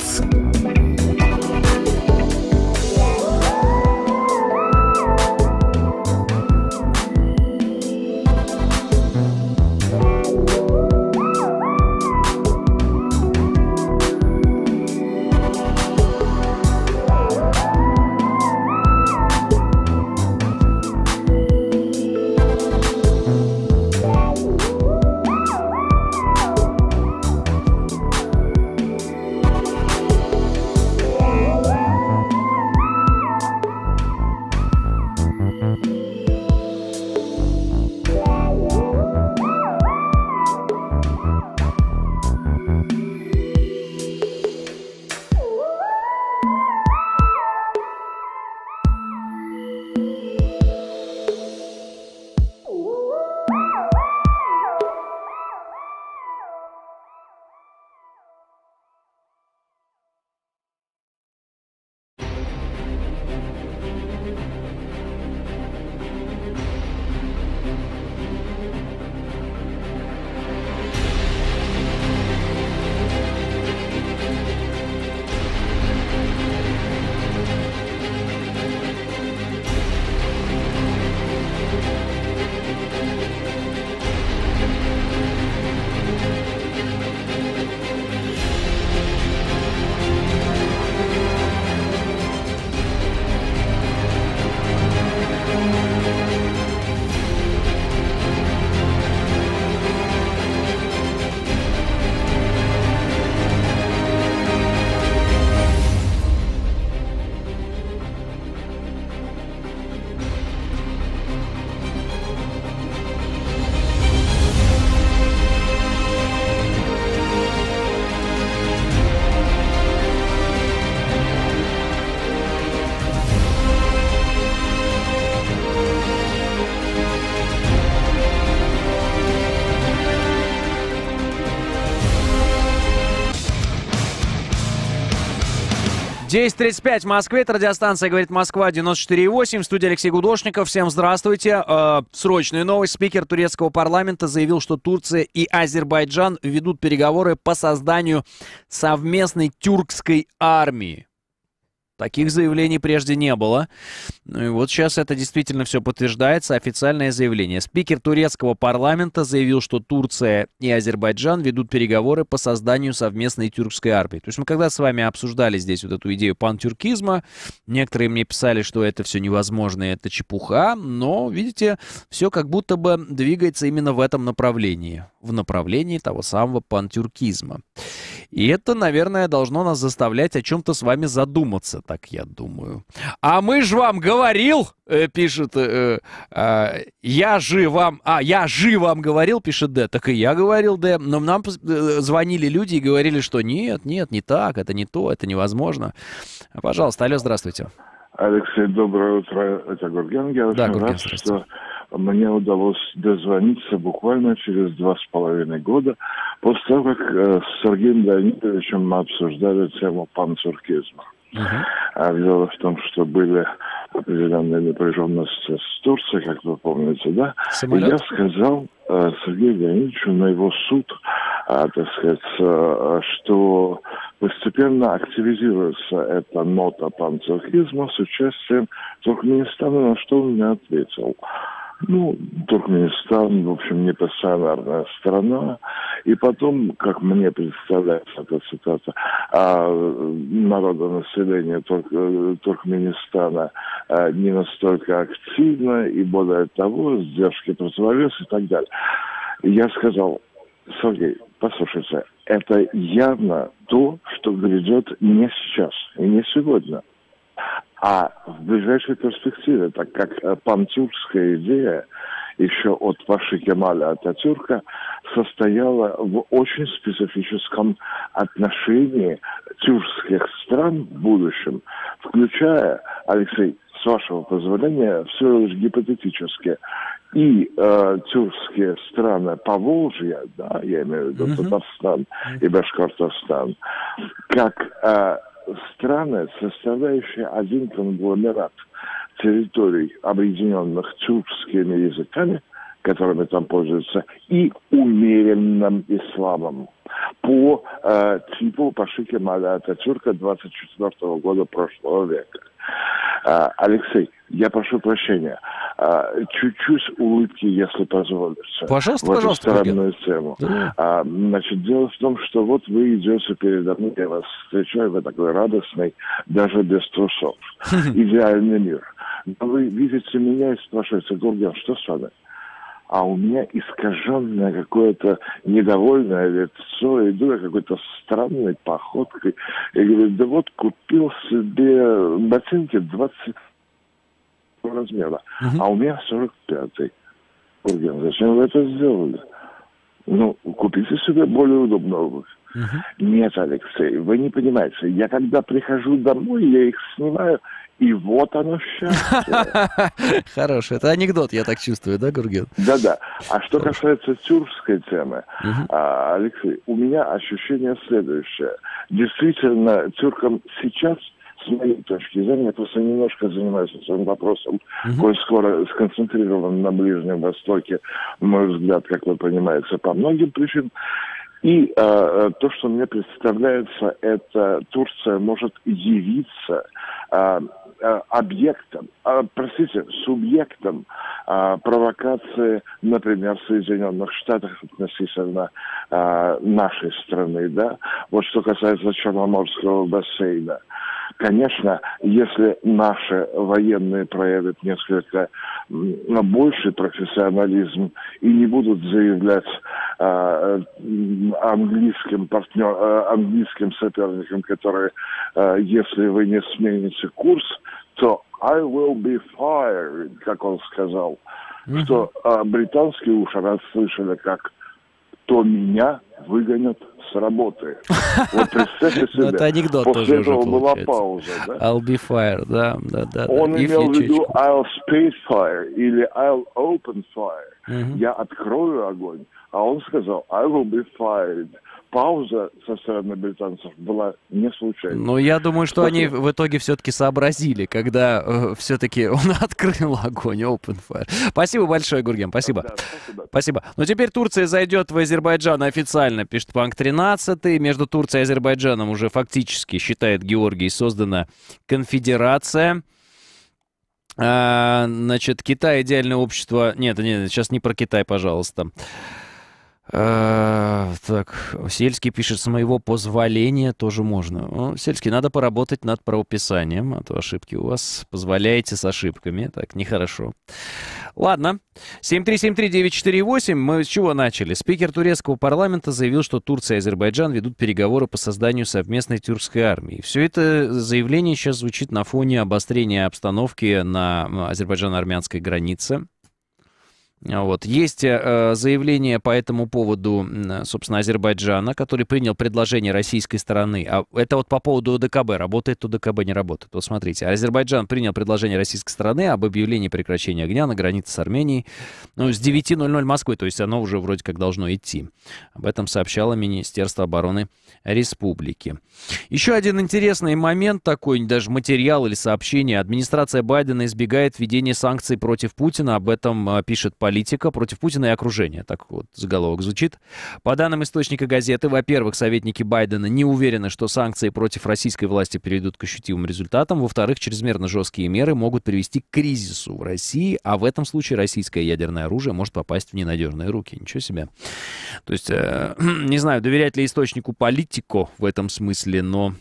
10.35 в Москве. Это радиостанция «Говорит Москва» 94.8. В студии Алексей Гудошников. Всем здравствуйте. Э, срочная новость. Спикер турецкого парламента заявил, что Турция и Азербайджан ведут переговоры по созданию совместной тюркской армии. Таких заявлений прежде не было. Ну и вот сейчас это действительно все подтверждается. Официальное заявление. Спикер турецкого парламента заявил, что Турция и Азербайджан ведут переговоры по созданию совместной тюркской армии. То есть мы когда с вами обсуждали здесь вот эту идею пантюркизма, некоторые мне писали, что это все невозможно, это чепуха, но, видите, все как будто бы двигается именно в этом направлении. В направлении того самого пантюркизма. И это, наверное, должно нас заставлять о чем-то с вами задуматься так я думаю. А мы же вам говорил, э, пишет, э, э, я же вам, а, я же вам говорил, пишет Д. Так и я говорил Д, но нам э, звонили люди и говорили, что нет, нет, не так, это не то, это невозможно. Пожалуйста, алло, здравствуйте. Алексей, доброе утро. Это Гурген. Я да, очень Гурген, рад, что мне удалось дозвониться буквально через два с половиной года, после того, как э, с Сергеем Леонидовичем мы обсуждали тему панцуркизма. А Дело в том, что были определенные напряженность с Турцией, как вы помните, да? И я сказал э, Сергею Леонидовичу на его суд, э, так сказать, э, что постепенно активизируется эта нота панцерхизма с участием Туркменистана, на что он мне ответил. Ну, Туркменистан, в общем, не непассионарная страна. И потом, как мне представляется эта цитата, а э, народонаселение Турк, э, Туркменистана а, не настолько активно, и более того, сдержки противовес и так далее. Я сказал, Сергей, послушайте, это явно то, что грядет не сейчас и не сегодня, а в ближайшей перспективе, так как э, пантюркская идея еще от Паши Кемаля Ататюрка состояла в очень специфическом отношении тюркских стран в будущем, включая, Алексей, с вашего позволения, все лишь гипотетически, и э, тюркские страны Поволжья, да, я имею в виду Татарстан uh-huh. и Башкортостан, как э, страны, составляющие один конгломерат территорий, объединенных тюркскими языками, которыми там пользуются, и умеренным исламом по э, типу Пашики Маля Ататюрка 24 года прошлого века. А, Алексей, я прошу прощения. А, чуть-чуть улыбки, если позволится. Пожалуйста, в эту пожалуйста. странную тему. Да. А, значит, дело в том, что вот вы идете передо мной, я вас встречаю, вы такой радостный, даже без трусов. Идеальный мир. вы видите меня и спрашиваете, Гурген, что с вами? а у меня искаженное какое-то недовольное лицо, иду я какой-то странной походкой. И говорю, да вот купил себе ботинки 20 размера, угу. а у меня 45-й. Урген, ну зачем вы это сделали? Ну, купите себе более удобную обувь. Угу. Нет, Алексей, вы не понимаете. Я когда прихожу домой, я их снимаю, и вот оно счастье. Хорош, это анекдот, я так чувствую, да, Гурген? Да-да. А что касается тюркской темы, а, Алексей, у меня ощущение следующее. Действительно, тюркам сейчас с моей точки зрения, я просто немножко занимаюсь этим вопросом, угу. коль скоро сконцентрирован на Ближнем Востоке, мой взгляд, как вы понимаете, по многим причинам. И э, то, что мне представляется, это Турция может явиться э, Э, объектом, э, простите, субъектом э, провокации, например, в Соединенных Штатах относительно нашей страны, да, вот что касается Черноморского бассейна. Конечно, если наши военные проявят несколько больший профессионализм и не будут заявлять а, э, английским партнер, э, английским соперникам, которые, э, если вы не смените курс, то I will be fired, как он сказал, mm-hmm. что э, британские уши расслышали как то меня выгонят с работы. Вот представьте ну, себе. Это анекдот После этого была пауза. Да? I'll be fired, да, да, да. Он имел в виду I'll space fire или I'll open fire. Я открою огонь. А он сказал I will be fired пауза со стороны британцев была не случайной. Но ну, я думаю, что они в итоге все-таки сообразили, когда э, все-таки он открыл огонь, open fire. Спасибо большое, Гурген, спасибо. Да, спасибо. Спасибо. Но ну, теперь Турция зайдет в Азербайджан официально, пишет Панк 13. Между Турцией и Азербайджаном уже фактически, считает Георгий, создана конфедерация. А, значит, Китай идеальное общество. Нет, нет, сейчас не про Китай, пожалуйста. Э, так, Сельский пишет, с моего позволения тоже можно. Ну, Сельский, надо поработать над правописанием, а то ошибки у вас. Позволяете с ошибками, так, нехорошо. Ладно, 7373948, мы с чего начали? Спикер турецкого парламента заявил, что Турция и Азербайджан ведут переговоры по созданию совместной тюркской армии. Все это заявление сейчас звучит на фоне обострения обстановки на азербайджано-армянской границе. Вот. Есть э, заявление по этому поводу, собственно, Азербайджана, который принял предложение российской стороны. А это вот по поводу ОДКБ. Работает ОДКБ, не работает. Вот смотрите. Азербайджан принял предложение российской стороны об объявлении прекращения огня на границе с Арменией ну, с 9.00 Москвы. То есть оно уже вроде как должно идти. Об этом сообщало Министерство обороны республики. Еще один интересный момент такой, даже материал или сообщение. Администрация Байдена избегает введения санкций против Путина. Об этом э, пишет политик политика против Путина и окружения. Так вот заголовок звучит. По данным источника газеты, во-первых, советники Байдена не уверены, что санкции против российской власти приведут к ощутимым результатам. Во-вторых, чрезмерно жесткие меры могут привести к кризису в России, а в этом случае российское ядерное оружие может попасть в ненадежные руки. Ничего себе. То есть, э, не знаю, доверять ли источнику политику в этом смысле, но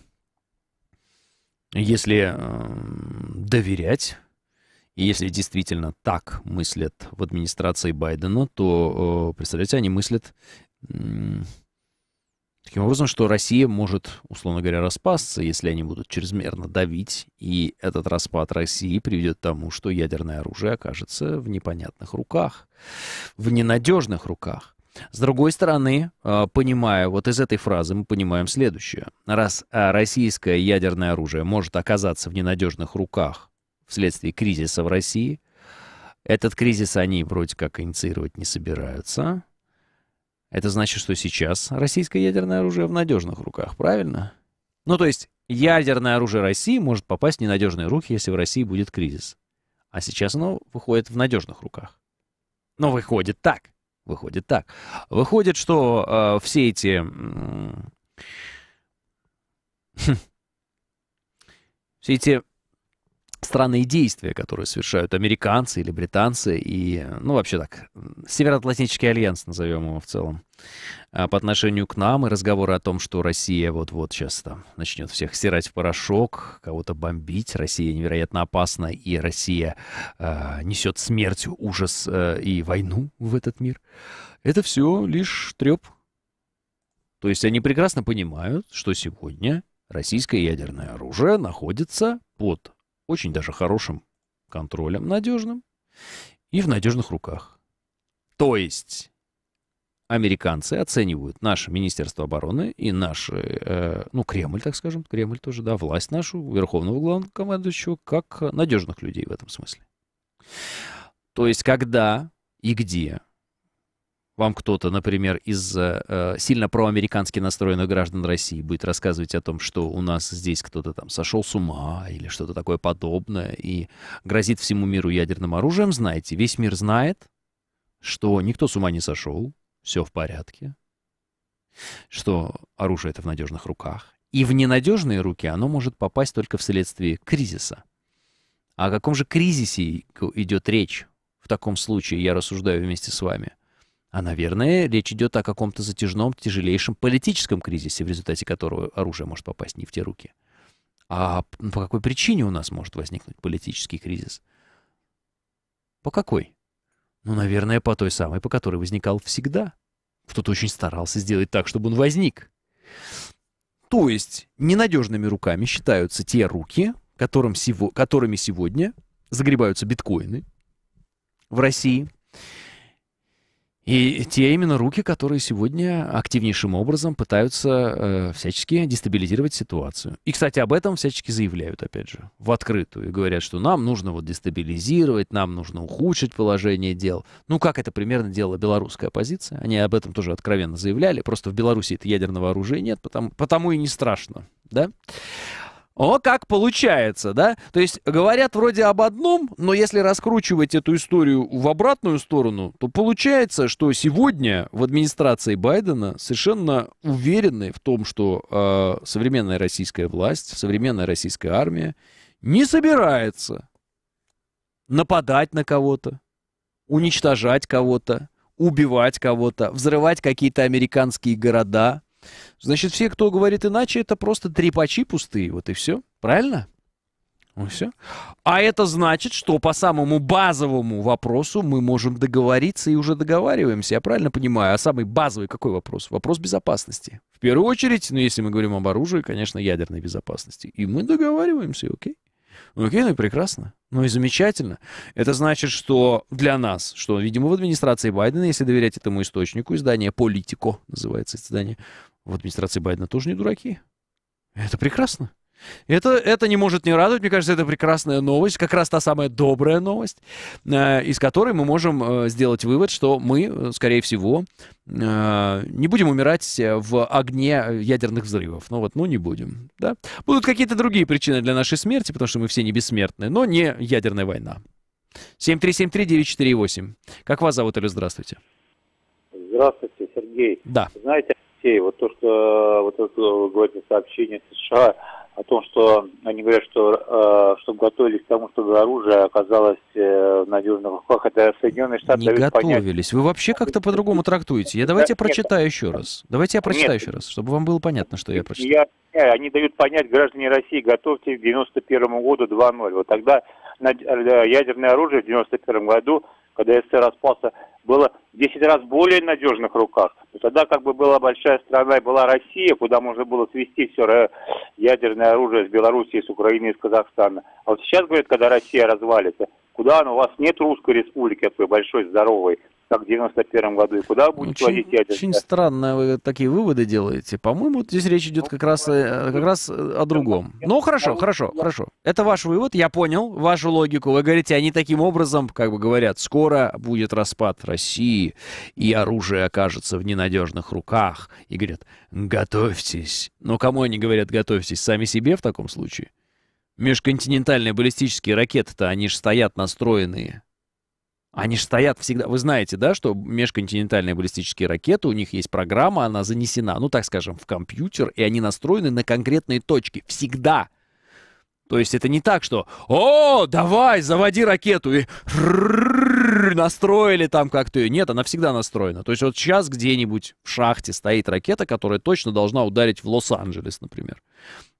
если э, доверять и если действительно так мыслят в администрации Байдена, то, э, представляете, они мыслят таким образом, что Россия может, условно говоря, распасться, если они будут чрезмерно давить, и этот распад России приведет к тому, что ядерное оружие окажется в непонятных руках, в ненадежных руках. С другой стороны, э, понимая, вот из этой фразы мы понимаем следующее. Раз э, российское ядерное оружие может оказаться в ненадежных руках вследствие кризиса в России. Этот кризис они вроде как инициировать не собираются. Это значит, что сейчас российское ядерное оружие в надежных руках, правильно? Ну, то есть ядерное оружие России может попасть в ненадежные руки, если в России будет кризис. А сейчас оно выходит в надежных руках. Но выходит так. Выходит так. Выходит, что э, все эти... все эти странные действия, которые совершают американцы или британцы и, ну, вообще так, Североатлантический альянс, назовем его в целом, а, по отношению к нам и разговоры о том, что Россия вот-вот сейчас там начнет всех стирать в порошок, кого-то бомбить, Россия невероятно опасна, и Россия э, а, несет смерть, ужас э, и войну в этот мир. Это все лишь треп. То есть они прекрасно понимают, что сегодня российское ядерное оружие находится под очень даже хорошим контролем, надежным и в надежных руках. То есть американцы оценивают наше Министерство обороны и наши, э, ну, Кремль, так скажем, Кремль тоже, да, власть нашу, верховного главнокомандующего, как надежных людей в этом смысле. То есть когда и где вам кто-то, например, из э, сильно проамерикански настроенных граждан России будет рассказывать о том, что у нас здесь кто-то там сошел с ума или что-то такое подобное и грозит всему миру ядерным оружием, знаете, весь мир знает, что никто с ума не сошел, все в порядке, что оружие это в надежных руках, и в ненадежные руки оно может попасть только вследствие кризиса. О каком же кризисе идет речь в таком случае, я рассуждаю вместе с вами – а, наверное, речь идет о каком-то затяжном, тяжелейшем политическом кризисе, в результате которого оружие может попасть не в те руки. А по какой причине у нас может возникнуть политический кризис? По какой? Ну, наверное, по той самой, по которой возникал всегда. Кто-то очень старался сделать так, чтобы он возник. То есть ненадежными руками считаются те руки, которым сего, которыми сегодня загребаются биткоины в России. И те именно руки, которые сегодня активнейшим образом пытаются э, всячески дестабилизировать ситуацию. И, кстати, об этом всячески заявляют, опять же, в открытую. И говорят, что нам нужно вот дестабилизировать, нам нужно ухудшить положение дел. Ну, как это примерно делала белорусская оппозиция. Они об этом тоже откровенно заявляли. Просто в Беларуси это ядерного оружия нет, потому, потому и не страшно. Да? О, как получается, да? То есть говорят вроде об одном, но если раскручивать эту историю в обратную сторону, то получается, что сегодня в администрации Байдена совершенно уверены в том, что э, современная российская власть, современная российская армия не собирается нападать на кого-то, уничтожать кого-то, убивать кого-то, взрывать какие-то американские города, Значит, все, кто говорит иначе, это просто трепачи пустые, вот и все. Правильно? Ну, все. А это значит, что по самому базовому вопросу мы можем договориться и уже договариваемся, я правильно понимаю? А самый базовый какой вопрос? Вопрос безопасности. В первую очередь, ну, если мы говорим об оружии, конечно, ядерной безопасности. И мы договариваемся, окей? окей, ну и прекрасно. Ну и замечательно. Это значит, что для нас, что, видимо, в администрации Байдена, если доверять этому источнику, издание «Политико» называется издание, в администрации Байдена тоже не дураки. Это прекрасно. Это, это не может не радовать. Мне кажется, это прекрасная новость, как раз та самая добрая новость, э, из которой мы можем э, сделать вывод, что мы, э, скорее всего, э, не будем умирать э, в огне ядерных взрывов. Ну вот, ну не будем. Да? Будут какие-то другие причины для нашей смерти, потому что мы все не бессмертны, но не ядерная война. 7373948. Как вас зовут, или здравствуйте? Здравствуйте, Сергей. Да. Знаете, детей. Вот то, что э, вот это э, говорите сообщение США о том, что они говорят, что э, чтобы готовились к тому, чтобы оружие оказалось э, в надежных руках, хотя Соединенные Штаты... Не готовились. Понять... Вы вообще как-то по-другому трактуете. Я давайте я прочитаю еще раз. Давайте я прочитаю еще раз, чтобы вам было понятно, что я прочитаю. они дают понять, граждане России, готовьте к 91 году 2.0. Вот тогда э, ядерное оружие в 91 году, когда СССР распался, было в 10 раз более надежных руках. И тогда как бы была большая страна, и была Россия, куда можно было свести все ядерное оружие с Белоруссии, с Украины, с Казахстана. А вот сейчас, говорят, когда Россия развалится, куда она? У вас нет русской республики такой большой, здоровой как в 91 году, и куда будет очень, водить ядерное. Очень странно вы такие выводы делаете. По-моему, здесь речь идет ну, как раз, э, как раз э, о другом. Ну, хорошо, хорошо, хорошо. Это ваш вывод, я понял вашу логику. Вы говорите, они таким образом, как бы говорят, скоро будет распад России, и оружие окажется в ненадежных руках. И говорят, готовьтесь. Но кому они говорят, готовьтесь? Сами себе в таком случае? Межконтинентальные баллистические ракеты-то, они же стоят настроенные они же стоят всегда. Вы знаете, да, что межконтинентальные баллистические ракеты, у них есть программа, она занесена, ну, так скажем, в компьютер, и они настроены на конкретные точки. Всегда. То есть это не так, что «О, давай, заводи ракету!» и настроили там как-то ее. Нет, она всегда настроена. То есть вот сейчас где-нибудь в шахте стоит ракета, которая точно должна ударить в Лос-Анджелес, например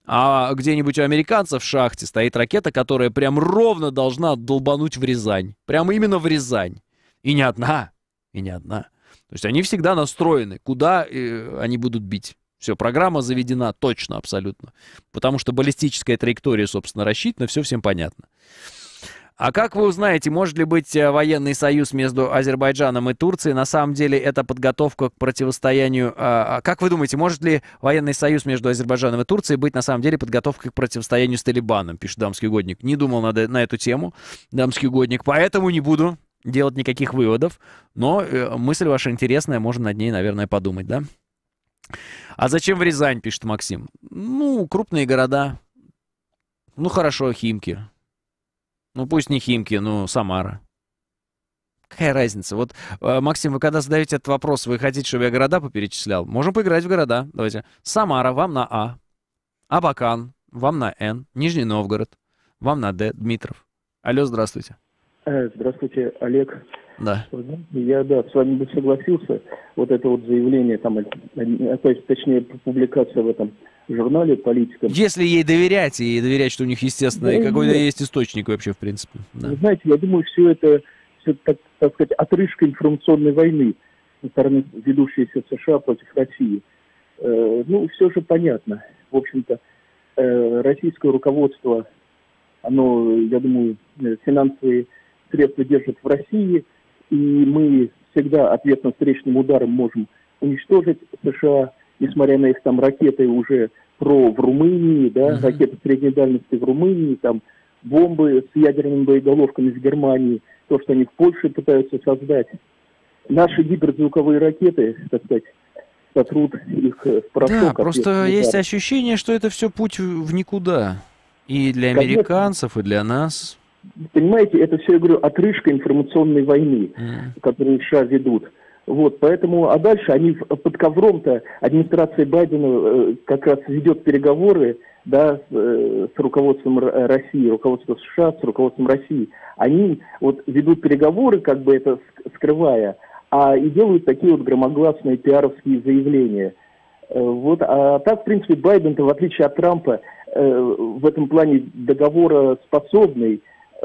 а где-нибудь у американцев в шахте стоит ракета, которая прям ровно должна долбануть в Рязань. прям именно в Рязань. И не одна. И не одна. То есть они всегда настроены, куда э, они будут бить. Все, программа заведена точно, абсолютно. Потому что баллистическая траектория, собственно, рассчитана, все всем понятно. А как вы узнаете, может ли быть э, военный союз между Азербайджаном и Турцией? На самом деле это подготовка к противостоянию... А, а, как вы думаете, может ли военный союз между Азербайджаном и Турцией быть на самом деле подготовкой к противостоянию с Талибаном, пишет Дамский Годник. Не думал на, э, на эту тему, Дамский Годник. поэтому не буду делать никаких выводов, но э, мысль ваша интересная, можно над ней, наверное, подумать, да? А зачем в Рязань, пишет Максим? Ну, крупные города. Ну, хорошо, Химки. Ну пусть не Химки, но ну, Самара. Какая разница? Вот, э, Максим, вы когда задаете этот вопрос, вы хотите, чтобы я города поперечислял? Можем поиграть в города. Давайте. Самара, вам на А. Абакан, вам на Н. Нижний Новгород, вам на Д. Дмитров. Алло, здравствуйте. Э, здравствуйте, Олег. Да. Я, да, с вами бы согласился. Вот это вот заявление, там, э, то есть, точнее, публикация в этом журнале «Политика». Если ей доверять, и доверять, что у них, естественно, да, ну, какой-то да. есть источник вообще, в принципе. Да. знаете, я думаю, все это, все, так, так сказать, отрыжка информационной войны со стороны ведущейся США против России. Э, ну, все же понятно. В общем-то, э, российское руководство, оно, я думаю, э, финансовые средства держит в России – и мы всегда ответным встречным ударом можем уничтожить США, несмотря на их там ракеты уже ПРО в Румынии, да, uh-huh. ракеты средней дальности в Румынии, там бомбы с ядерными боеголовками в Германии, то, что они в Польше пытаются создать. Наши гиперзвуковые ракеты, так сказать, сотрут их э, в порошок. Да, просто есть удар. ощущение, что это все путь в никуда. И для Конечно. американцев, и для нас понимаете, это все, я говорю, отрыжка информационной войны, mm-hmm. которую США ведут. Вот, поэтому, а дальше они под ковром-то, администрация Байдена э, как раз ведет переговоры, да, с, э, с руководством э, России, руководством США с руководством России. Они вот ведут переговоры, как бы это скрывая, а и делают такие вот громогласные пиаровские заявления. Э, вот, а так, в принципе, Байден-то, в отличие от Трампа, э, в этом плане договора способный,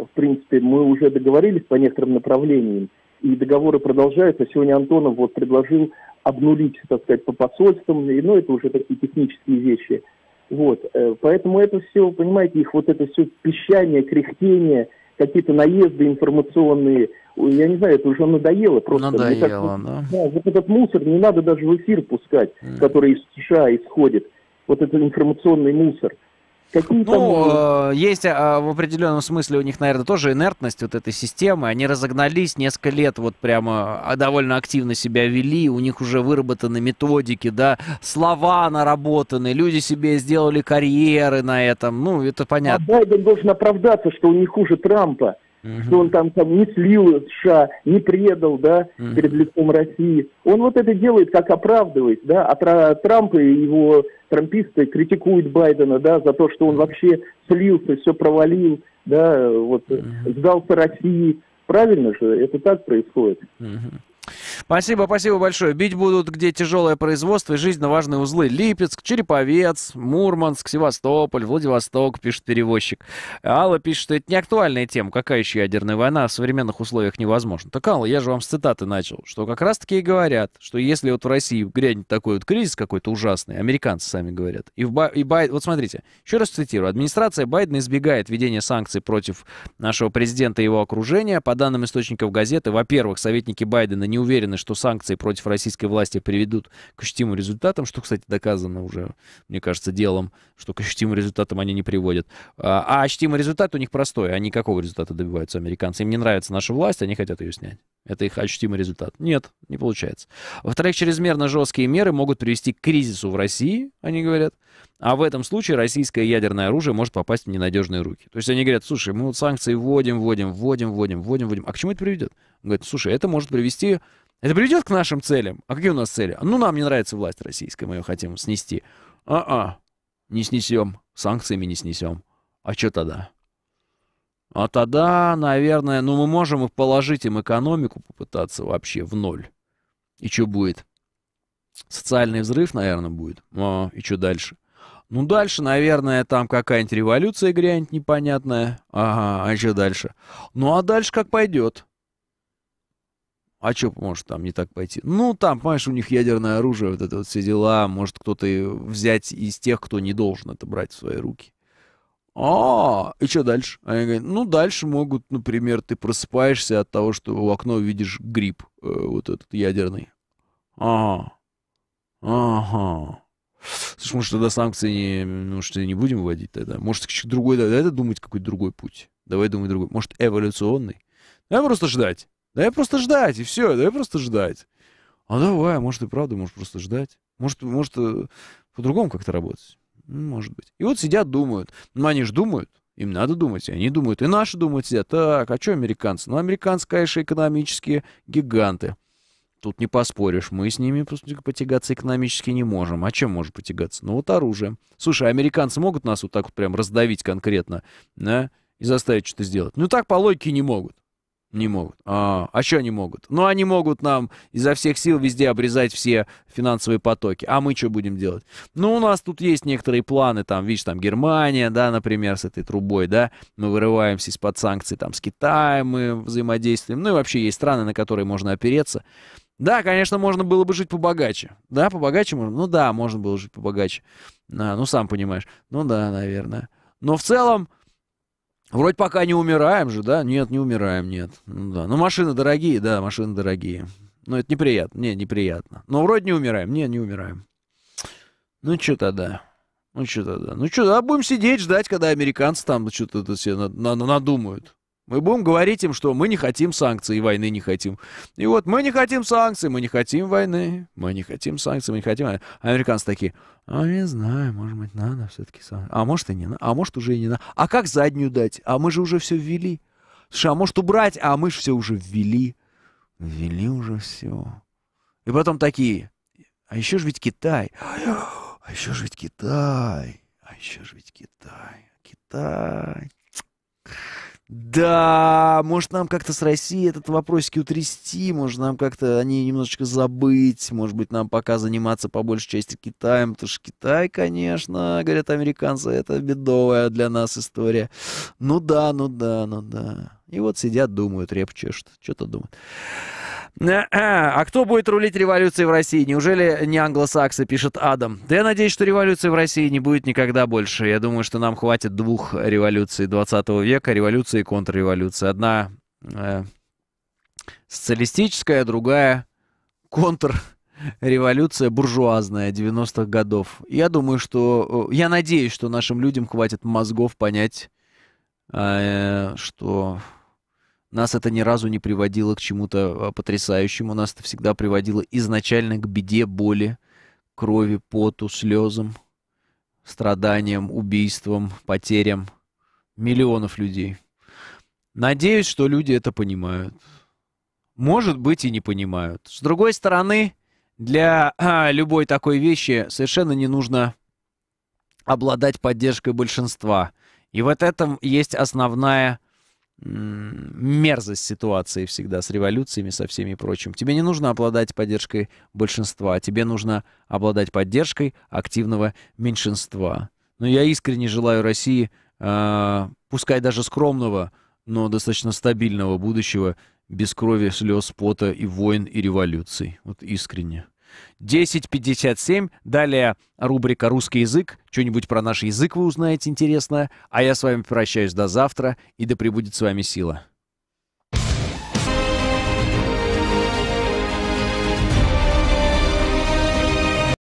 в принципе, мы уже договорились по некоторым направлениям, и договоры продолжаются. Сегодня Антонов вот предложил обнулить, так сказать, по посольствам, и, ну, это уже такие технические вещи. Вот, э, поэтому это все, понимаете, их вот это все пищание, кряхтение, какие-то наезды информационные, я не знаю, это уже надоело просто. Надоело, Мне да. да. Вот этот мусор не надо даже в эфир пускать, mm. который из США исходит, вот этот информационный мусор – Какие ну, э, есть э, в определенном смысле у них, наверное, тоже инертность вот этой системы. Они разогнались несколько лет, вот прямо а, довольно активно себя вели. У них уже выработаны методики, да, слова наработаны, люди себе сделали карьеры на этом. Ну, это понятно. А Байден должен оправдаться, что у них хуже Трампа угу. что он там там не слил США, не предал, да, угу. перед лицом России. Он вот это делает, как оправдывает, да, а Трамп и его трамписты критикуют Байдена, да, за то, что он вообще слился, все провалил, да, вот, угу. сдался России. Правильно же, это так происходит. Угу. Спасибо, спасибо большое. Бить будут, где тяжелое производство и жизненно важные узлы. Липецк, Череповец, Мурманск, Севастополь, Владивосток, пишет перевозчик. Алла пишет, что это не актуальная тема. Какая еще ядерная война в современных условиях невозможна? Так, Алла, я же вам с цитаты начал, что как раз-таки и говорят, что если вот в России грянет такой вот кризис какой-то ужасный, американцы сами говорят, и, в Ба- и Байден... Вот смотрите, еще раз цитирую. Администрация Байдена избегает введения санкций против нашего президента и его окружения. По данным источников газеты, во-первых, советники Байдена не уверены, уверены, что санкции против российской власти приведут к ощутимым результатам, что, кстати, доказано уже, мне кажется, делом, что к ощутимым результатам они не приводят. А, а ощутимый результат у них простой. Они какого результата добиваются американцы? Им не нравится наша власть, они хотят ее снять. Это их ощутимый результат. Нет, не получается. Во-вторых, чрезмерно жесткие меры могут привести к кризису в России, они говорят. А в этом случае российское ядерное оружие может попасть в ненадежные руки. То есть они говорят, слушай, мы вот санкции вводим, вводим, вводим, вводим, вводим, вводим. А к чему это приведет? Говорят, слушай, это может привести это приведет к нашим целям. А какие у нас цели? Ну, нам не нравится власть российская, мы ее хотим снести. А-а, не снесем. Санкциями не снесем. А что тогда? А тогда, наверное, ну мы можем и положить им экономику попытаться вообще в ноль. И что будет? Социальный взрыв, наверное, будет. А, и что дальше? Ну, дальше, наверное, там какая-нибудь революция грянет непонятная. Ага, а что дальше? Ну, а дальше как пойдет. А что может там не так пойти? Ну, там, понимаешь, у них ядерное оружие, вот это вот все дела. Может кто-то взять из тех, кто не должен это брать в свои руки. А, и что дальше? А они говорят, ну, дальше могут, например, ты просыпаешься от того, что в окно видишь гриб, э, вот этот ядерный. Ага. Ага. Слушай, может, тогда санкции не, ну, что не будем вводить тогда? Может, другой, давай думать какой-то другой путь. Давай думать другой. Может, эволюционный? Давай просто ждать. Давай просто ждать, и все, давай просто ждать. А давай, может и правда, может просто ждать. Может, может э, по-другому как-то работать. Ну, может быть. И вот сидят, думают. Ну, они же думают. Им надо думать, и они думают. И наши думают, сидят. Так, а что американцы? Ну, американцы, конечно, экономические гиганты. Тут не поспоришь, мы с ними потягаться экономически не можем. А чем можем потягаться? Ну вот оружие. Слушай, а американцы могут нас вот так вот прям раздавить конкретно, да, и заставить что-то сделать? Ну так по логике не могут. Не могут. А, а что они могут? Ну, они могут нам изо всех сил везде обрезать все финансовые потоки. А мы что будем делать? Ну, у нас тут есть некоторые планы, там, видишь, там Германия, да, например, с этой трубой, да, мы вырываемся из-под санкций, там, с Китаем мы взаимодействуем. Ну, и вообще есть страны, на которые можно опереться. Да, конечно, можно было бы жить побогаче. Да, побогаче можно? Ну да, можно было жить побогаче. А, ну, сам понимаешь. Ну да, наверное. Но в целом, Вроде пока не умираем же, да? Нет, не умираем, нет. Ну, да. но ну, машины дорогие, да, машины дорогие. Но это неприятно. Не, неприятно. Но вроде не умираем. Не, не умираем. Ну, что тогда? Ну, что тогда? Ну, что, а будем сидеть, ждать, когда американцы там что-то себе надумают. Мы будем говорить им, что мы не хотим санкций и войны не хотим. И вот мы не хотим санкций, мы не хотим войны, мы не хотим санкций, мы не хотим войны. А американцы такие, а не знаю, может быть, надо все-таки санкции. А может и не надо, а может уже и не надо. А как заднюю дать? А мы же уже все ввели. Слушай, а может убрать? А мы же все уже ввели. Ввели уже все. И потом такие, а еще же ведь Китай. А еще же ведь Китай. А еще же ведь Китай. Китай. Да, может нам как-то с Россией этот вопросики утрясти, может нам как-то они немножечко забыть, может быть нам пока заниматься по большей части Китаем, потому что Китай, конечно, говорят американцы, это бедовая для нас история. Ну да, ну да, ну да. И вот сидят, думают, реп чешут, что-то думают. Э, э, а кто будет рулить революцией в России? Неужели не англосаксы, пишет Адам? Да я надеюсь, что революции в России не будет никогда больше. Я думаю, что нам хватит двух революций 20 века, революции и контрреволюции. Одна э, социалистическая, другая контрреволюция буржуазная 90-х годов. Я думаю, что... Э, я надеюсь, что нашим людям хватит мозгов понять, э, что нас это ни разу не приводило к чему-то а, потрясающему, нас это всегда приводило изначально к беде, боли, крови, поту, слезам, страданиям, убийствам, потерям миллионов людей. Надеюсь, что люди это понимают. Может быть, и не понимают. С другой стороны, для а, любой такой вещи совершенно не нужно обладать поддержкой большинства. И вот этом есть основная мерзость ситуации всегда с революциями, со всеми прочим. Тебе не нужно обладать поддержкой большинства, тебе нужно обладать поддержкой активного меньшинства. Но я искренне желаю России, э, пускай даже скромного, но достаточно стабильного будущего, без крови, слез, пота и войн, и революций. Вот искренне. 10.57, далее рубрика «Русский язык». Что-нибудь про наш язык вы узнаете интересное. А я с вами прощаюсь до завтра, и да пребудет с вами сила.